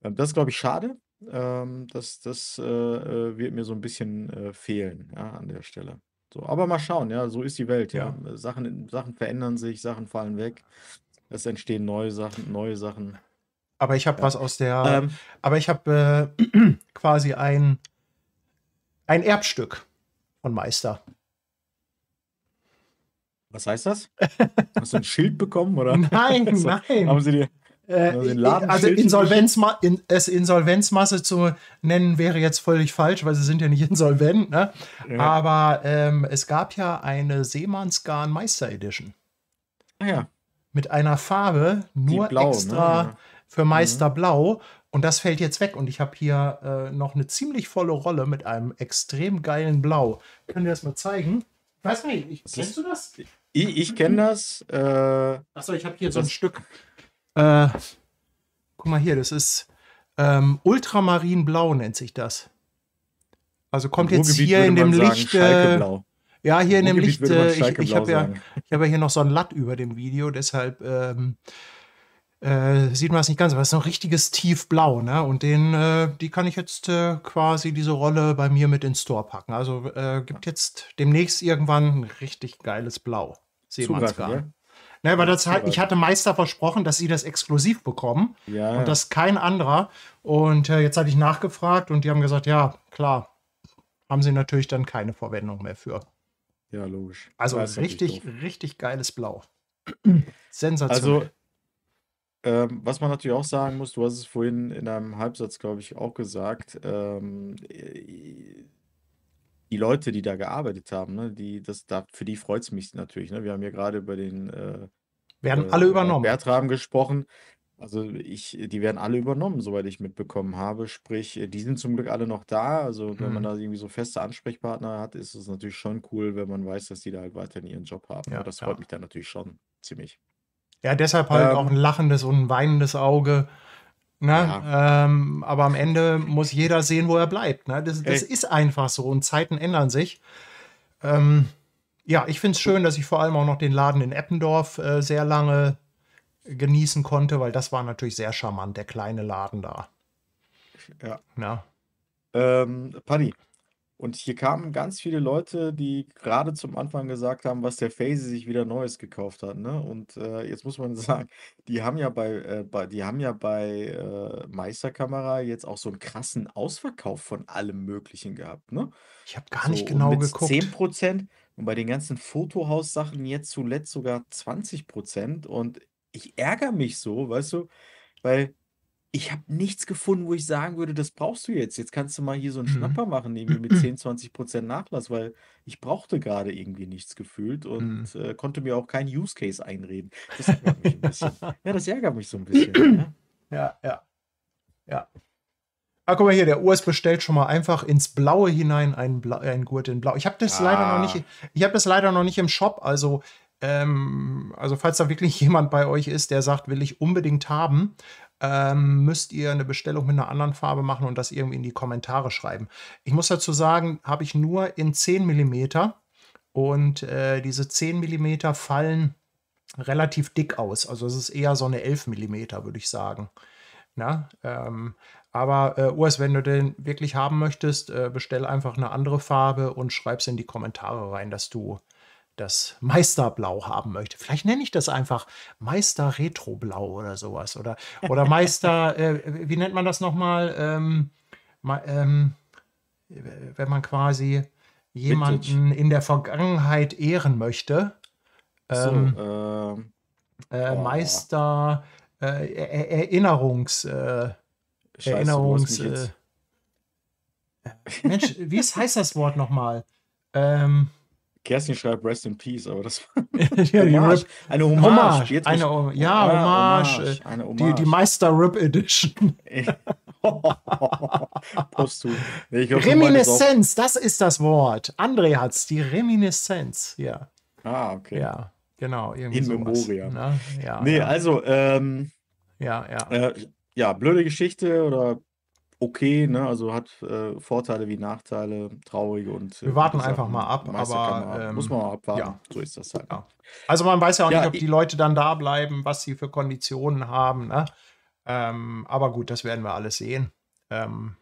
Ähm, das ist, glaube ich, schade. Ähm, das das äh, äh, wird mir so ein bisschen äh, fehlen ja, an der Stelle. So, aber mal schauen, ja, so ist die Welt, ja. ja. Sachen, Sachen verändern sich, Sachen fallen weg. Es entstehen neue Sachen, neue Sachen. Aber ich habe ja. was aus der. Ähm, aber ich habe äh, quasi ein, ein Erbstück von Meister. Was heißt das? Hast du ein Schild bekommen oder? Nein, also, nein. Haben sie dir äh, also Insolvenzma in, es Insolvenzmasse zu nennen wäre jetzt völlig falsch, weil sie sind ja nicht insolvent. Ne? Ja. Aber ähm, es gab ja eine Seemannsgarn Meister Edition. Ah ja. Mit einer Farbe nur blau, ne? extra. Ne? Ja für mhm. Meister mhm. Blau. Und das fällt jetzt weg. Und ich habe hier äh, noch eine ziemlich volle Rolle mit einem extrem geilen Blau. Können wir das mal zeigen? Weiß nicht, ich, kennst du das? Ich, ich kenne das. Äh, Achso, ich habe hier so ein Stück. Äh, guck mal hier, das ist ähm, Ultramarinblau nennt sich das. Also kommt jetzt hier in dem Licht. Sagen, ja, hier in dem Licht. ich, ich habe ja, hab ja hier noch so ein Latt über dem Video, deshalb. Ähm, äh, sieht man es nicht ganz, aber es ist ein richtiges Tiefblau, ne? Und den, äh, die kann ich jetzt äh, quasi diese Rolle bei mir mit ins Store packen. Also äh, gibt jetzt demnächst irgendwann ein richtig geiles Blau. Sieht man es gar. Ne, weil das ich hatte Meister versprochen, dass sie das exklusiv bekommen ja. und das kein anderer. Und äh, jetzt hatte ich nachgefragt und die haben gesagt, ja, klar, haben sie natürlich dann keine Verwendung mehr für. Ja, logisch. Also richtig, richtig geiles Blau. Sensationell. Also ähm, was man natürlich auch sagen muss, du hast es vorhin in einem Halbsatz, glaube ich, auch gesagt, ähm, die Leute, die da gearbeitet haben, ne, die, das, da, für die freut es mich natürlich. Ne? Wir haben ja gerade über den äh, werden äh, alle übernommen. Bertram gesprochen. Also ich, die werden alle übernommen, soweit ich mitbekommen habe. Sprich, äh, die sind zum Glück alle noch da. Also wenn man mhm. da irgendwie so feste Ansprechpartner hat, ist es natürlich schon cool, wenn man weiß, dass die da halt weiterhin ihren Job haben. Ja, das freut ja. mich dann natürlich schon ziemlich. Ja, deshalb halt ähm, auch ein lachendes und ein weinendes Auge. Ne? Ja. Ähm, aber am Ende muss jeder sehen, wo er bleibt. Ne? Das, das ist einfach so und Zeiten ändern sich. Ähm, ja, ich finde es schön, dass ich vor allem auch noch den Laden in Eppendorf äh, sehr lange genießen konnte, weil das war natürlich sehr charmant, der kleine Laden da. Ja. Na? Ne? Ähm, Panni, und hier kamen ganz viele Leute, die gerade zum Anfang gesagt haben, was der Phase sich wieder Neues gekauft hat, ne? Und äh, jetzt muss man sagen, die haben ja bei, äh, bei die haben ja bei äh, Meisterkamera jetzt auch so einen krassen Ausverkauf von allem Möglichen gehabt, ne? Ich habe gar so, nicht genau mit geguckt. 10% Prozent und bei den ganzen Fotohaus-Sachen jetzt zuletzt sogar 20%. Prozent. Und ich ärgere mich so, weißt du, weil ich habe nichts gefunden, wo ich sagen würde, das brauchst du jetzt. Jetzt kannst du mal hier so einen mhm. Schnapper machen, irgendwie mit 10, 20 Prozent Nachlass, weil ich brauchte gerade irgendwie nichts gefühlt und mhm. äh, konnte mir auch keinen Use Case einreden. Das ärgert mich ein bisschen. Ja, das ärgert mich so ein bisschen. ja, ja. Ja. ja. Ah, guck mal hier, der US bestellt schon mal einfach ins Blaue hinein einen, Bla einen Gurt in Blau. Ich habe das ah. leider noch nicht, ah. ich habe das leider noch nicht im Shop. Also, ähm, also falls da wirklich jemand bei euch ist, der sagt, will ich unbedingt haben, ähm, müsst ihr eine Bestellung mit einer anderen Farbe machen und das irgendwie in die Kommentare schreiben. Ich muss dazu sagen, habe ich nur in 10 mm und äh, diese 10 mm fallen relativ dick aus. Also es ist eher so eine 11 mm, würde ich sagen. Na, ne? ähm, aber äh, Urs, wenn du den wirklich haben möchtest, äh, bestell einfach eine andere Farbe und schreib es in die Kommentare rein, dass du das Meisterblau haben möchte. Vielleicht nenne ich das einfach Meister Retroblau oder sowas. Oder, oder Meister, äh, wie nennt man das nochmal? Ähm, ähm, wenn man quasi jemanden Vintage. in der Vergangenheit ehren möchte. Ähm, so, ähm, äh, oh. Meister äh, er Erinnerungs. Äh, Scheiße, Erinnerungs. Äh, Mensch, wie ist, heißt das Wort nochmal? Ähm, Kerstin schreibt Rest in Peace, aber das war ja, Hommage. Oh, eine Hommage. Hommage. Äh, eine, Hommage. ja, Hommage. Hommage. Eine Hommage. Die, die Meister Rip Edition. Postum. Nee, glaub, Reminiszenz, das ist das Wort. André es, die Reminiszenz, ja. Ah, okay. Ja, genau. In Memoria. Ne? Ja, nee, ja. also, ähm, ja, ja. Äh, ja, blöde Geschichte oder okay, ne? also hat äh, Vorteile wie Nachteile, traurige und. Äh, Wir warten einfach mal ab, aber. Ähm, muss man mal abwarten. Ja. So ist das halt. Ne? Ja. Also man weiß ja auch ja, nicht, ob die Leute dann da bleiben, was sie für Konditionen haben. Ne? Ähm, aber gut, das werden wir alles sehen. Ähm,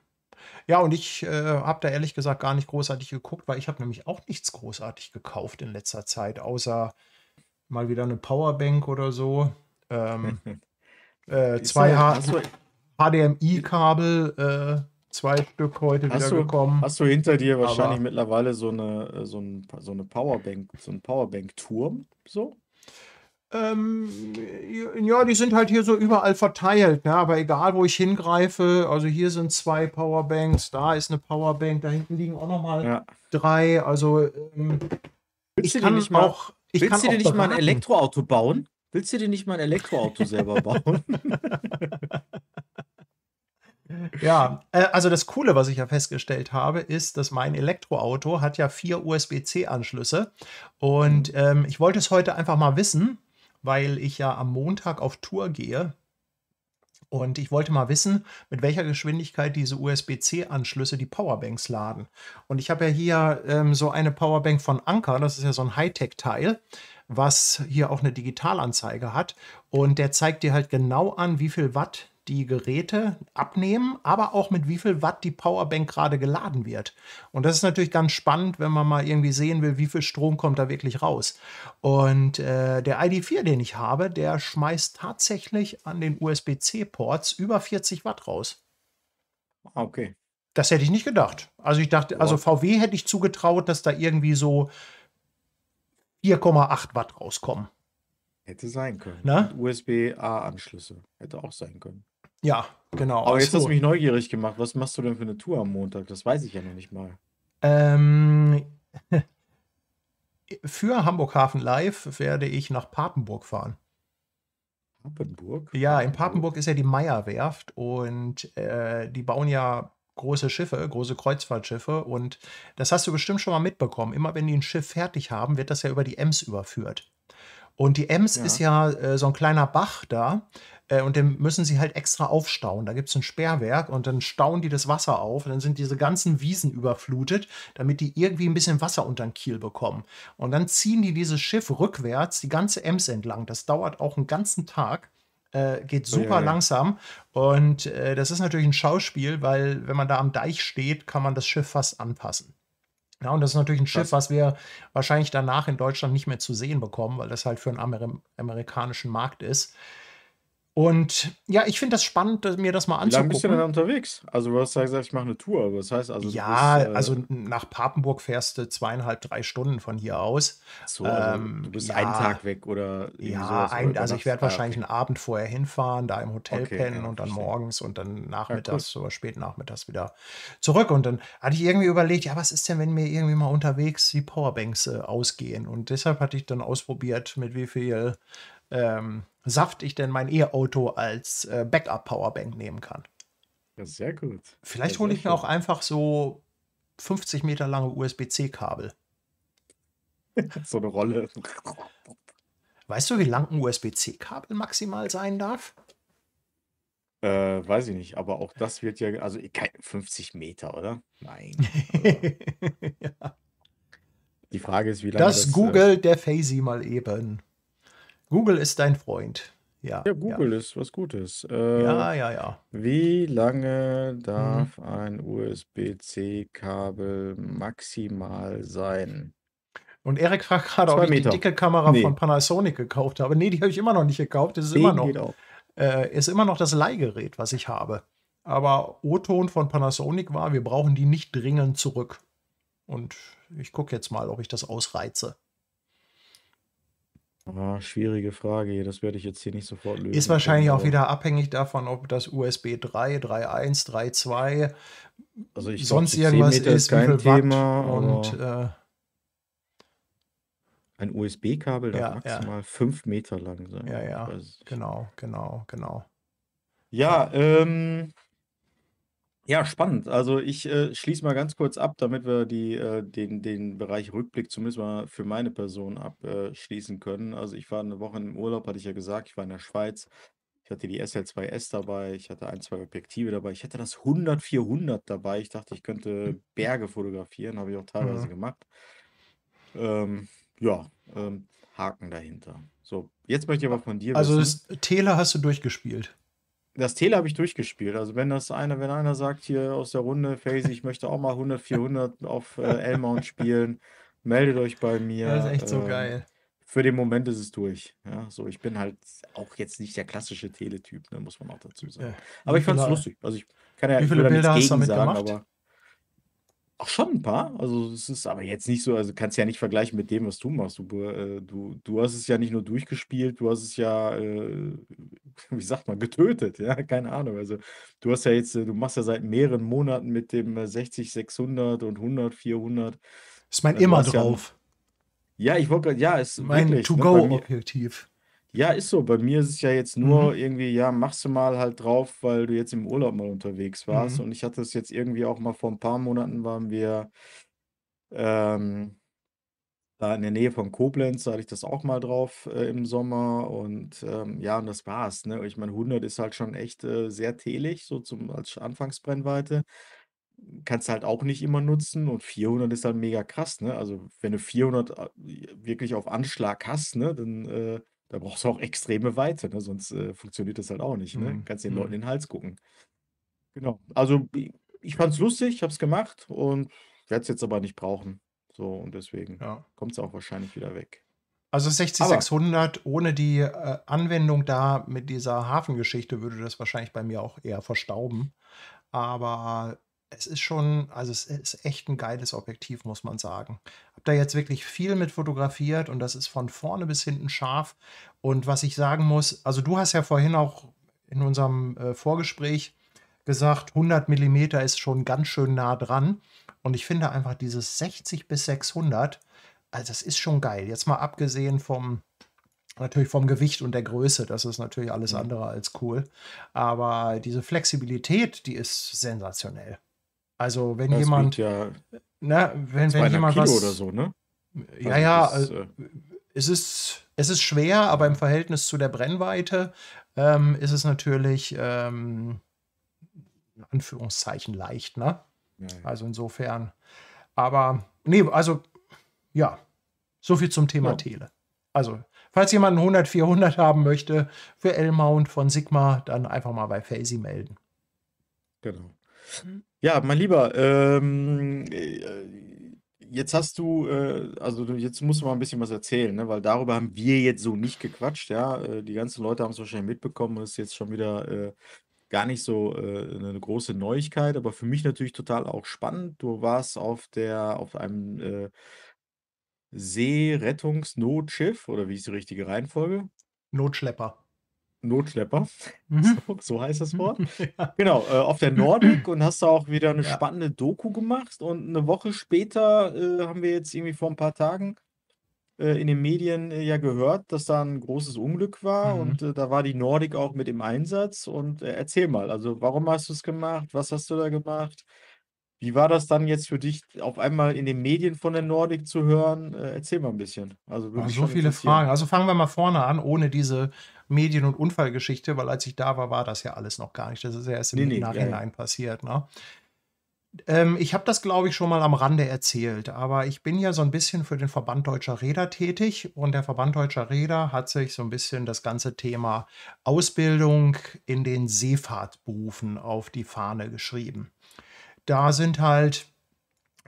ja, und ich äh, habe da ehrlich gesagt gar nicht großartig geguckt, weil ich habe nämlich auch nichts großartig gekauft in letzter Zeit, außer mal wieder eine Powerbank oder so. Ähm, äh, zwei, H HDMI-Kabel, äh, zwei Stück heute hast wieder du, gekommen. Hast du hinter dir wahrscheinlich Aber mittlerweile so eine, äh, so, ein, so eine Powerbank, so ein Powerbank-Turm? So? Ähm, ja, die sind halt hier so überall verteilt, ne? aber egal wo ich hingreife, also hier sind zwei Powerbanks, da ist eine Powerbank, da hinten liegen auch nochmal ja. drei. Also ähm, ich kann nicht mal, auch. Ich willst du dir nicht beraten. mal ein Elektroauto bauen? Willst du dir nicht mal ein Elektroauto selber bauen? Ja, äh, also das Coole, was ich ja festgestellt habe, ist, dass mein Elektroauto hat ja vier USB-C-Anschlüsse. Und mhm. ähm, ich wollte es heute einfach mal wissen, weil ich ja am Montag auf Tour gehe. Und ich wollte mal wissen, mit welcher Geschwindigkeit diese USB-C-Anschlüsse die Powerbanks laden. Und ich habe ja hier ähm, so eine Powerbank von Anker, das ist ja so ein Hightech-Teil, was hier auch eine Digitalanzeige hat. Und der zeigt dir halt genau an, wie viel Watt die Geräte abnehmen, aber auch mit wie viel Watt die Powerbank gerade geladen wird. Und das ist natürlich ganz spannend, wenn man mal irgendwie sehen will, wie viel Strom kommt da wirklich raus. Und äh, der ID4, den ich habe, der schmeißt tatsächlich an den USB-C-Ports über 40 Watt raus. Ah, okay. Das hätte ich nicht gedacht. Also ich dachte, also wow. also VW hätte ich zugetraut, dass da irgendwie so 4,8 Watt rauskommen. Hätte sein können. USB-A-Anschlüsse. Hätte auch sein können. Ja, genau. Aber jetzt so. hast du mich neugierig gemacht. Was machst du denn für eine Tour am Montag? Das weiß ich ja noch nicht mal. Ähm, für Hamburg Hafen Live werde ich nach Papenburg fahren. Papenburg? Ja, in Papenburg ist ja die Meierwerft und äh, die bauen ja große Schiffe, große Kreuzfahrtschiffe und das hast du bestimmt schon mal mitbekommen. Immer wenn die ein Schiff fertig haben, wird das ja über die Ems überführt. Und die Ems ja. ist ja äh, so ein kleiner Bach da, äh, und den müssen sie halt extra aufstauen. Da gibt es ein Sperrwerk und dann stauen die das Wasser auf. dann sind diese ganzen Wiesen überflutet, damit die irgendwie ein bisschen Wasser unter den Kiel bekommen. Und dann ziehen die dieses Schiff rückwärts die ganze Ems entlang. Das dauert auch einen ganzen Tag. Äh, geht super oh, ja, ja. langsam. Und äh, das ist natürlich ein Schauspiel, weil wenn man da am Deich steht, kann man das Schiff fast anpassen. Ja, und das ist natürlich ein Schiff, das was wir wahrscheinlich danach in Deutschland nicht mehr zu sehen bekommen, weil das halt für einen Amer amerikanischen Markt ist. Und ja, ich finde das spannend, mir das mal anzugucken. Wie lange bist du denn unterwegs? Also du hast ja gesagt, ich mache eine Tour, aber das heißt also... Ja, bist, äh, also nach Papenburg fährst du zweieinhalb, drei Stunden von hier aus. So, also ähm, du bist ja, einen Tag weg oder... Ja, ein, also ich werde ah, wahrscheinlich okay. einen Abend vorher hinfahren, da im Hotel okay, pennen ja, und dann morgens und dann nachmittags ja, cool. oder spätnachmittags wieder zurück. Und dann hatte ich irgendwie überlegt, ja, was ist denn, wenn mir irgendwie mal unterwegs die Powerbanks äh, ausgehen? Und deshalb hatte ich dann ausprobiert, mit wie viel... Ähm, saft ich denn mein E-Auto als äh, Backup-Powerbank nehmen kann. Ja, sehr gut. Vielleicht ja, hole ich mir schön. auch einfach so 50 Meter lange USB-C-Kabel. so eine Rolle. Weißt du, wie lang ein USB-C-Kabel maximal sein darf? Äh, weiß ich nicht, aber auch das wird ja, also 50 Meter, oder? Nein. ja. Die Frage ist, wie lange. Das, das googelt äh, der Faisy mal eben. Google ist dein Freund. Ja, ja Google ja. ist was Gutes. Äh, ja, ja, ja. Wie lange darf mhm. ein USB-C-Kabel maximal sein? Und Erik fragt gerade, ob ich Meter. die dicke Kamera nee. von Panasonic gekauft habe. Nee, die habe ich immer noch nicht gekauft. Das ist, immer noch, äh, ist immer noch das Leihgerät, was ich habe. Aber O-Ton von Panasonic war, wir brauchen die nicht dringend zurück. Und ich gucke jetzt mal, ob ich das ausreize. Ah, schwierige Frage. Das werde ich jetzt hier nicht sofort lösen. Ist wahrscheinlich auch wieder abhängig davon, ob das USB 3, 3.1, 3.2, also ich sonst glaub, irgendwas Meter ist, kein Thema. und, äh, ein USB-Kabel darf ja, maximal ja. Meter lang sein. Ja, ja. Genau, genau, genau. Ja, ähm, ja, spannend. Also ich äh, schließe mal ganz kurz ab, damit wir die, äh, den, den Bereich Rückblick zumindest mal für meine Person abschließen äh, können. Also ich war eine Woche im Urlaub, hatte ich ja gesagt, ich war in der Schweiz. Ich hatte die SL2S dabei, ich hatte ein, zwei Objektive dabei, ich hatte das 100-400 dabei. Ich dachte, ich könnte mhm. Berge fotografieren, habe ich auch teilweise mhm. gemacht. Ähm, ja, ähm, Haken dahinter. So, jetzt möchte ich aber von dir. Also wissen, das Tele hast du durchgespielt das Tele habe ich durchgespielt. Also wenn das einer, wenn einer sagt hier aus der Runde, Faze, ich möchte auch mal 100, 400 auf äh, L-Mount spielen, meldet euch bei mir. Das ist echt so ähm, geil. Für den Moment ist es durch. Ja, so ich bin halt auch jetzt nicht der klassische Teletyp, ne, muss man auch dazu sagen. Ja, aber ich fand es lustig. Also ich kann ja wie viele Bilder hast du damit sagen, gemacht? Auch schon ein paar. Also es ist aber jetzt nicht so, also kannst du ja nicht vergleichen mit dem, was du machst. Du, äh, du, du hast es ja nicht nur durchgespielt, du hast es ja, äh, wie sagt man, getötet, ja, keine Ahnung. Also du hast ja jetzt, äh, du machst ja seit mehreren Monaten mit dem 60, äh, 600 und 100, 400. Ist mein äh, immer drauf. Ja, ja, ich wollte gerade, ja, ist mein To-Go-Objektiv. Ne, ja, ist so. Bei mir ist es ja jetzt nur Mhm. irgendwie, ja, machst du mal halt drauf, weil du jetzt im Urlaub mal unterwegs warst. Mhm. Und ich hatte es jetzt irgendwie auch mal vor ein paar Monaten waren wir ähm, da in der Nähe von Koblenz, da hatte ich das auch mal drauf äh, im Sommer. Und ähm, ja, und das war's. Ne? Ich meine, 100 ist halt schon echt äh, sehr telig, so zum, als Anfangsbrennweite. Kannst halt auch nicht immer nutzen. Und 400 ist halt mega krass. Ne? Also, wenn du 400 äh, wirklich auf Anschlag hast, ne, dann. Äh, da brauchst du auch extreme Weite, ne? sonst äh, funktioniert das halt auch nicht. Ne? Mhm. Kannst den Leuten mhm. den Hals gucken. Genau. Also ich fand es lustig, ich habe es gemacht und werde es jetzt aber nicht brauchen. So und deswegen ja. kommt es auch wahrscheinlich wieder weg. Also 60600 ohne die äh, Anwendung da mit dieser Hafengeschichte würde das wahrscheinlich bei mir auch eher verstauben. Aber es ist schon, also es ist echt ein geiles Objektiv, muss man sagen. Habe da jetzt wirklich viel mit fotografiert und das ist von vorne bis hinten scharf. Und was ich sagen muss, also du hast ja vorhin auch in unserem äh, Vorgespräch gesagt, 100 mm ist schon ganz schön nah dran. Und ich finde einfach dieses 60 bis 600, also das ist schon geil. Jetzt mal abgesehen vom, natürlich vom Gewicht und der Größe, das ist natürlich alles mhm. andere als cool. Aber diese Flexibilität, die ist sensationell. Also wenn das jemand, ja na, ne, wenn, wenn jemand Kilo was, oder so, ne? Ja, also ja, das, äh, äh, es ist es ist schwer, aber im Verhältnis zu der Brennweite ähm, ist es natürlich ähm, in Anführungszeichen leicht, ne? Also insofern. Aber nee, also ja, so viel zum Thema Tele. Also falls jemand einen 100-400 haben möchte für L-Mount von Sigma, dann einfach mal bei Faisy melden. Genau. Ja, mein Lieber, ähm, äh, jetzt hast du, äh, also jetzt musst du mal ein bisschen was erzählen, ne? weil darüber haben wir jetzt so nicht gequatscht, ja. Äh, die ganzen Leute haben es wahrscheinlich mitbekommen es ist jetzt schon wieder äh, gar nicht so äh, eine große Neuigkeit, aber für mich natürlich total auch spannend. Du warst auf der, auf einem äh, Seerettungsnotschiff, oder wie ist die richtige Reihenfolge? Notschlepper. Notschlepper, mhm. so, so, heißt das Wort. Ja. Genau, äh, auf der Nordic und hast da auch wieder eine ja. spannende Doku gemacht. Und eine Woche später äh, haben wir jetzt irgendwie vor ein paar Tagen äh, in den Medien äh, ja gehört, dass da ein großes Unglück war mhm. und äh, da war die Nordic auch mit im Einsatz. Und äh, erzähl mal, also warum hast du es gemacht? Was hast du da gemacht? Wie war das dann jetzt für dich, auf einmal in den Medien von der Nordic zu hören? Äh, erzähl mal ein bisschen. Also oh, so viele Fragen. Also fangen wir mal vorne an, ohne diese Medien- und Unfallgeschichte, weil als ich da war, war das ja alles noch gar nicht. Das ist ja erst im nee, Nachhinein nee, passiert. Ne? Ähm, ich habe das, glaube ich, schon mal am Rande erzählt, aber ich bin ja so ein bisschen für den Verband Deutscher Räder tätig und der Verband Deutscher Räder hat sich so ein bisschen das ganze Thema Ausbildung in den Seefahrtberufen auf die Fahne geschrieben da sind halt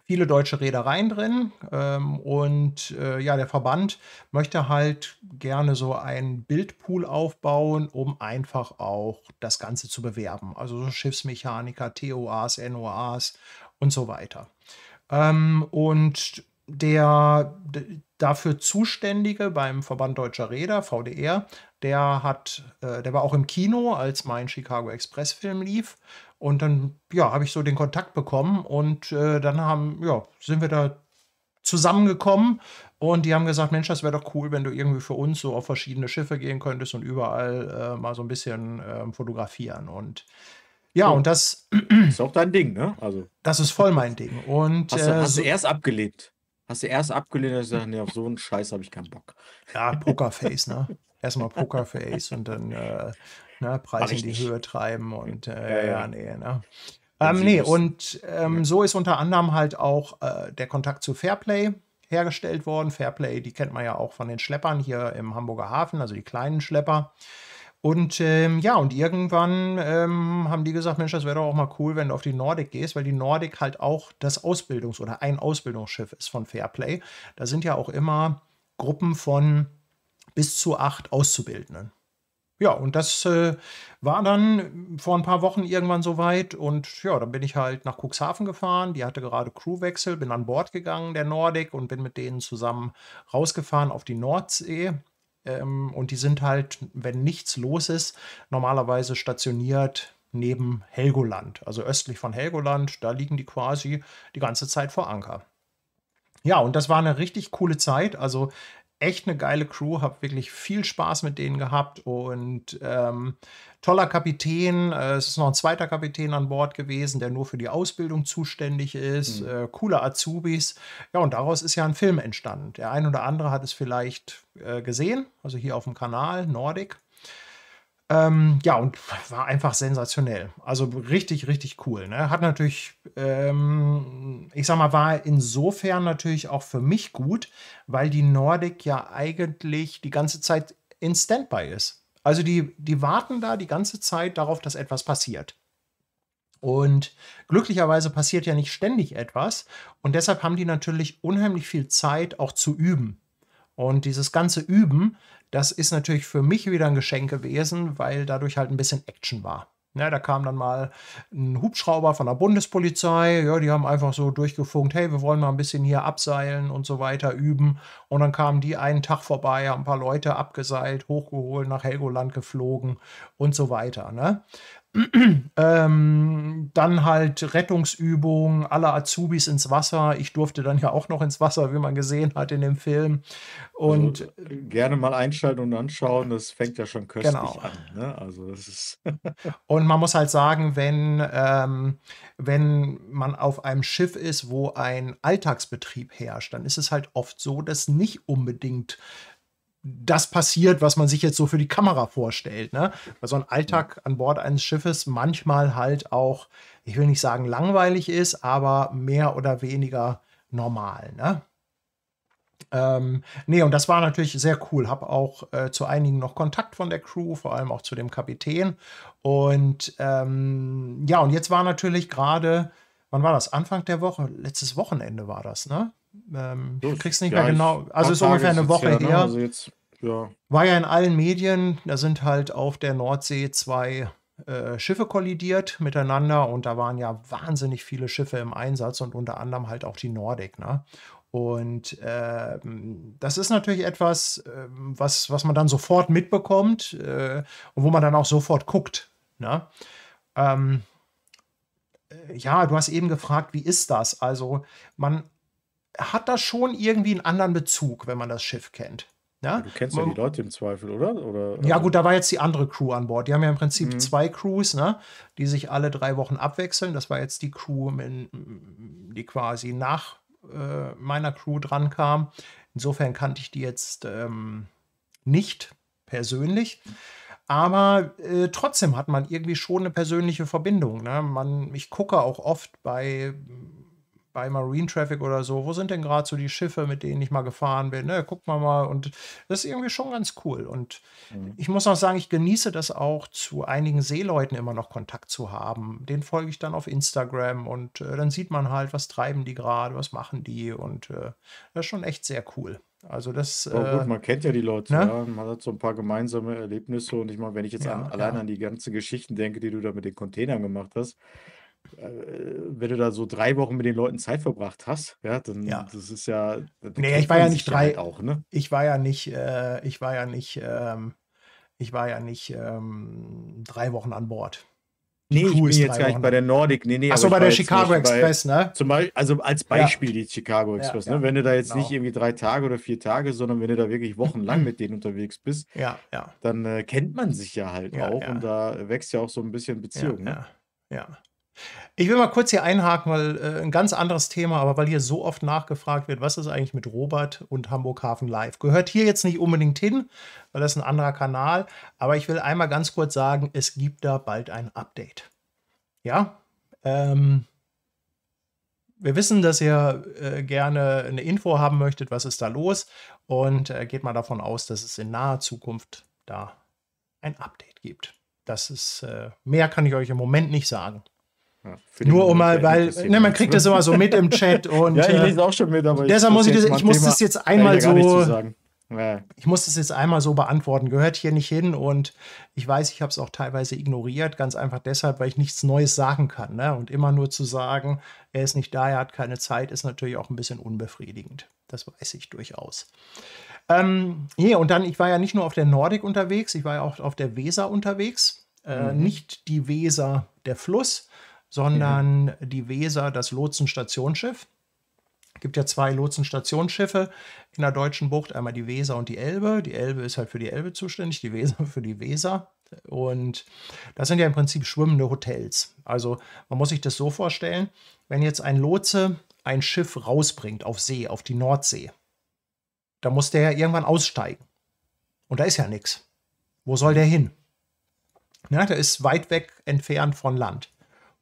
viele deutsche Reedereien drin ähm, und äh, ja, der Verband möchte halt gerne so einen Bildpool aufbauen, um einfach auch das Ganze zu bewerben. Also Schiffsmechaniker, TOAs, NOAs und so weiter. Ähm, und der dafür Zuständige beim Verband Deutscher Räder, VDR, der hat, äh, der war auch im Kino, als mein Chicago Express Film lief und dann, ja, habe ich so den Kontakt bekommen und äh, dann haben, ja, sind wir da zusammengekommen und die haben gesagt, Mensch, das wäre doch cool, wenn du irgendwie für uns so auf verschiedene Schiffe gehen könntest und überall äh, mal so ein bisschen äh, fotografieren und ja, oh. und das ist auch dein Ding, ne? Also das ist voll mein Ding. Und hast du, äh, hast so, du erst abgelehnt? Hast du erst abgelehnt und gesagt, nee, auf so einen Scheiß habe ich keinen Bock. Ja, Pokerface, ne? Erstmal Pokerface und dann äh, ne, Preise in die Höhe treiben und äh, ja, ja. nee, ne? Ähm, nee, und ähm, so ist unter anderem halt auch äh, der Kontakt zu Fairplay hergestellt worden. Fairplay, die kennt man ja auch von den Schleppern hier im Hamburger Hafen, also die kleinen Schlepper. Und ähm, ja, und irgendwann ähm, haben die gesagt, Mensch, das wäre doch auch mal cool, wenn du auf die Nordic gehst, weil die Nordic halt auch das Ausbildungs- oder ein Ausbildungsschiff ist von Fairplay. Da sind ja auch immer Gruppen von bis zu acht Auszubildenden ja, und das äh, war dann vor ein paar Wochen irgendwann soweit. Und ja, dann bin ich halt nach Cuxhaven gefahren. Die hatte gerade Crewwechsel, bin an Bord gegangen, der Nordic, und bin mit denen zusammen rausgefahren auf die Nordsee. Ähm, und die sind halt, wenn nichts los ist, normalerweise stationiert neben Helgoland, also östlich von Helgoland. Da liegen die quasi die ganze Zeit vor Anker. Ja, und das war eine richtig coole Zeit. Also echt eine geile Crew, habe wirklich viel Spaß mit denen gehabt und ähm, toller Kapitän. Äh, es ist noch ein zweiter Kapitän an Bord gewesen, der nur für die Ausbildung zuständig ist. Mhm. Äh, coole Azubis. Ja, und daraus ist ja ein Film entstanden. Der ein oder andere hat es vielleicht äh, gesehen, also hier auf dem Kanal Nordic. Ähm, ja, und war einfach sensationell. Also richtig, richtig cool. Ne? Hat natürlich, ähm, ich sag mal, war insofern natürlich auch für mich gut, weil die Nordic ja eigentlich die ganze Zeit in Standby ist. Also die, die warten da die ganze Zeit darauf, dass etwas passiert. Und glücklicherweise passiert ja nicht ständig etwas. Und deshalb haben die natürlich unheimlich viel Zeit auch zu üben. Und dieses ganze Üben, das ist natürlich für mich wieder ein Geschenk gewesen, weil dadurch halt ein bisschen Action war. Ja, da kam dann mal ein Hubschrauber von der Bundespolizei. Ja, die haben einfach so durchgefunkt, hey, wir wollen mal ein bisschen hier abseilen und so weiter üben. Und dann kamen die einen Tag vorbei, haben ein paar Leute abgeseilt, hochgeholt, nach Helgoland geflogen und so weiter. Ne? ähm, dann halt Rettungsübungen, alle Azubis ins Wasser. Ich durfte dann ja auch noch ins Wasser, wie man gesehen hat in dem Film. Und also, gerne mal einschalten und anschauen, das fängt ja schon köstlich genau. an. Ne? Also das ist und man muss halt sagen, wenn, ähm, wenn man auf einem Schiff ist, wo ein Alltagsbetrieb herrscht, dann ist es halt oft so, dass nicht unbedingt das passiert, was man sich jetzt so für die Kamera vorstellt. Ne? Weil so ein Alltag an Bord eines Schiffes manchmal halt auch, ich will nicht sagen langweilig ist, aber mehr oder weniger normal. Ne? Ähm, nee, und das war natürlich sehr cool. Hab auch äh, zu einigen noch Kontakt von der Crew, vor allem auch zu dem Kapitän. Und ähm, ja, und jetzt war natürlich gerade, wann war das? Anfang der Woche, letztes Wochenende war das, ne? Ähm, so, ich krieg's nicht mehr genau. Also ist ungefähr eine Woche ne? her. Also jetzt ja. War ja in allen Medien, da sind halt auf der Nordsee zwei äh, Schiffe kollidiert miteinander und da waren ja wahnsinnig viele Schiffe im Einsatz und unter anderem halt auch die Nordic. Ne? Und äh, das ist natürlich etwas, äh, was, was man dann sofort mitbekommt äh, und wo man dann auch sofort guckt. Ne? Ähm, äh, ja, du hast eben gefragt, wie ist das? Also man hat da schon irgendwie einen anderen Bezug, wenn man das Schiff kennt. Ja? Du kennst ja die Leute im Zweifel, oder? oder? Ja, ähm, gut, da war jetzt die andere Crew an Bord. Die haben ja im Prinzip mhm. zwei Crews, ne? die sich alle drei Wochen abwechseln. Das war jetzt die Crew, die quasi nach äh, meiner Crew dran kam. Insofern kannte ich die jetzt ähm, nicht persönlich. Aber äh, trotzdem hat man irgendwie schon eine persönliche Verbindung. Ne? Man, ich gucke auch oft bei bei Marine Traffic oder so, wo sind denn gerade so die Schiffe, mit denen ich mal gefahren bin? Ne, guck mal mal. Und das ist irgendwie schon ganz cool. Und mhm. ich muss auch sagen, ich genieße das auch, zu einigen Seeleuten immer noch Kontakt zu haben. Den folge ich dann auf Instagram und äh, dann sieht man halt, was treiben die gerade, was machen die. Und äh, das ist schon echt sehr cool. Also das. Oh, gut, äh, man kennt ja die Leute, ne? ja. man hat so ein paar gemeinsame Erlebnisse und ich meine, wenn ich jetzt ja, an, allein ja. an die ganzen Geschichten denke, die du da mit den Containern gemacht hast, äh, wenn du da so drei Wochen mit den Leuten Zeit verbracht hast, ja, dann ja. das ist ja. Nee, ich war ja nicht drei. Halt auch, ne? Ich war ja nicht, äh, ich war ja nicht, ähm, ich war ja nicht ähm, drei Wochen an Bord. nee, ich bin jetzt gar nicht bei der Nordic. Nee, nee, Achso, bei der Chicago Express, bei, ne? Zum Beispiel, also als Beispiel ja. die Chicago Express, ne? ja, ne? Wenn du da jetzt genau. nicht irgendwie drei Tage oder vier Tage, sondern wenn du da wirklich wochenlang mit denen unterwegs bist, ja, ja. dann äh, kennt man sich ja halt auch und da wächst ja auch so ein bisschen Beziehung. Ja, ne? ja. Ich will mal kurz hier einhaken, weil äh, ein ganz anderes Thema, aber weil hier so oft nachgefragt wird, was ist eigentlich mit Robert und Hamburg Hafen Live? Gehört hier jetzt nicht unbedingt hin, weil das ist ein anderer Kanal, aber ich will einmal ganz kurz sagen, es gibt da bald ein Update. Ja, ähm, wir wissen, dass ihr äh, gerne eine Info haben möchtet, was ist da los und äh, geht mal davon aus, dass es in naher Zukunft da ein Update gibt. Das ist, äh, mehr kann ich euch im Moment nicht sagen. Nur um mal, weil ne, man kriegt ne? das immer so mit im Chat und ja, ich äh, lese auch schon mit, aber deshalb muss ich das, ich muss das jetzt einmal so Ich muss das jetzt einmal so beantworten. Gehört hier nicht hin und ich weiß, ich habe es auch teilweise ignoriert, ganz einfach deshalb, weil ich nichts Neues sagen kann. Ne? Und immer nur zu sagen, er ist nicht da, er hat keine Zeit, ist natürlich auch ein bisschen unbefriedigend. Das weiß ich durchaus. Ähm, nee, und dann, ich war ja nicht nur auf der Nordic unterwegs, ich war ja auch auf der Weser unterwegs. Äh, mhm. Nicht die Weser, der Fluss, sondern mhm. die Weser, das Lotsenstationsschiff. Es gibt ja zwei Lotsenstationsschiffe in der deutschen Bucht, einmal die Weser und die Elbe. Die Elbe ist halt für die Elbe zuständig, die Weser für die Weser. Und das sind ja im Prinzip schwimmende Hotels. Also man muss sich das so vorstellen, wenn jetzt ein Lotse ein Schiff rausbringt auf See, auf die Nordsee, dann muss der ja irgendwann aussteigen. Und da ist ja nichts. Wo soll der hin? Na, ne, der ist weit weg entfernt von Land.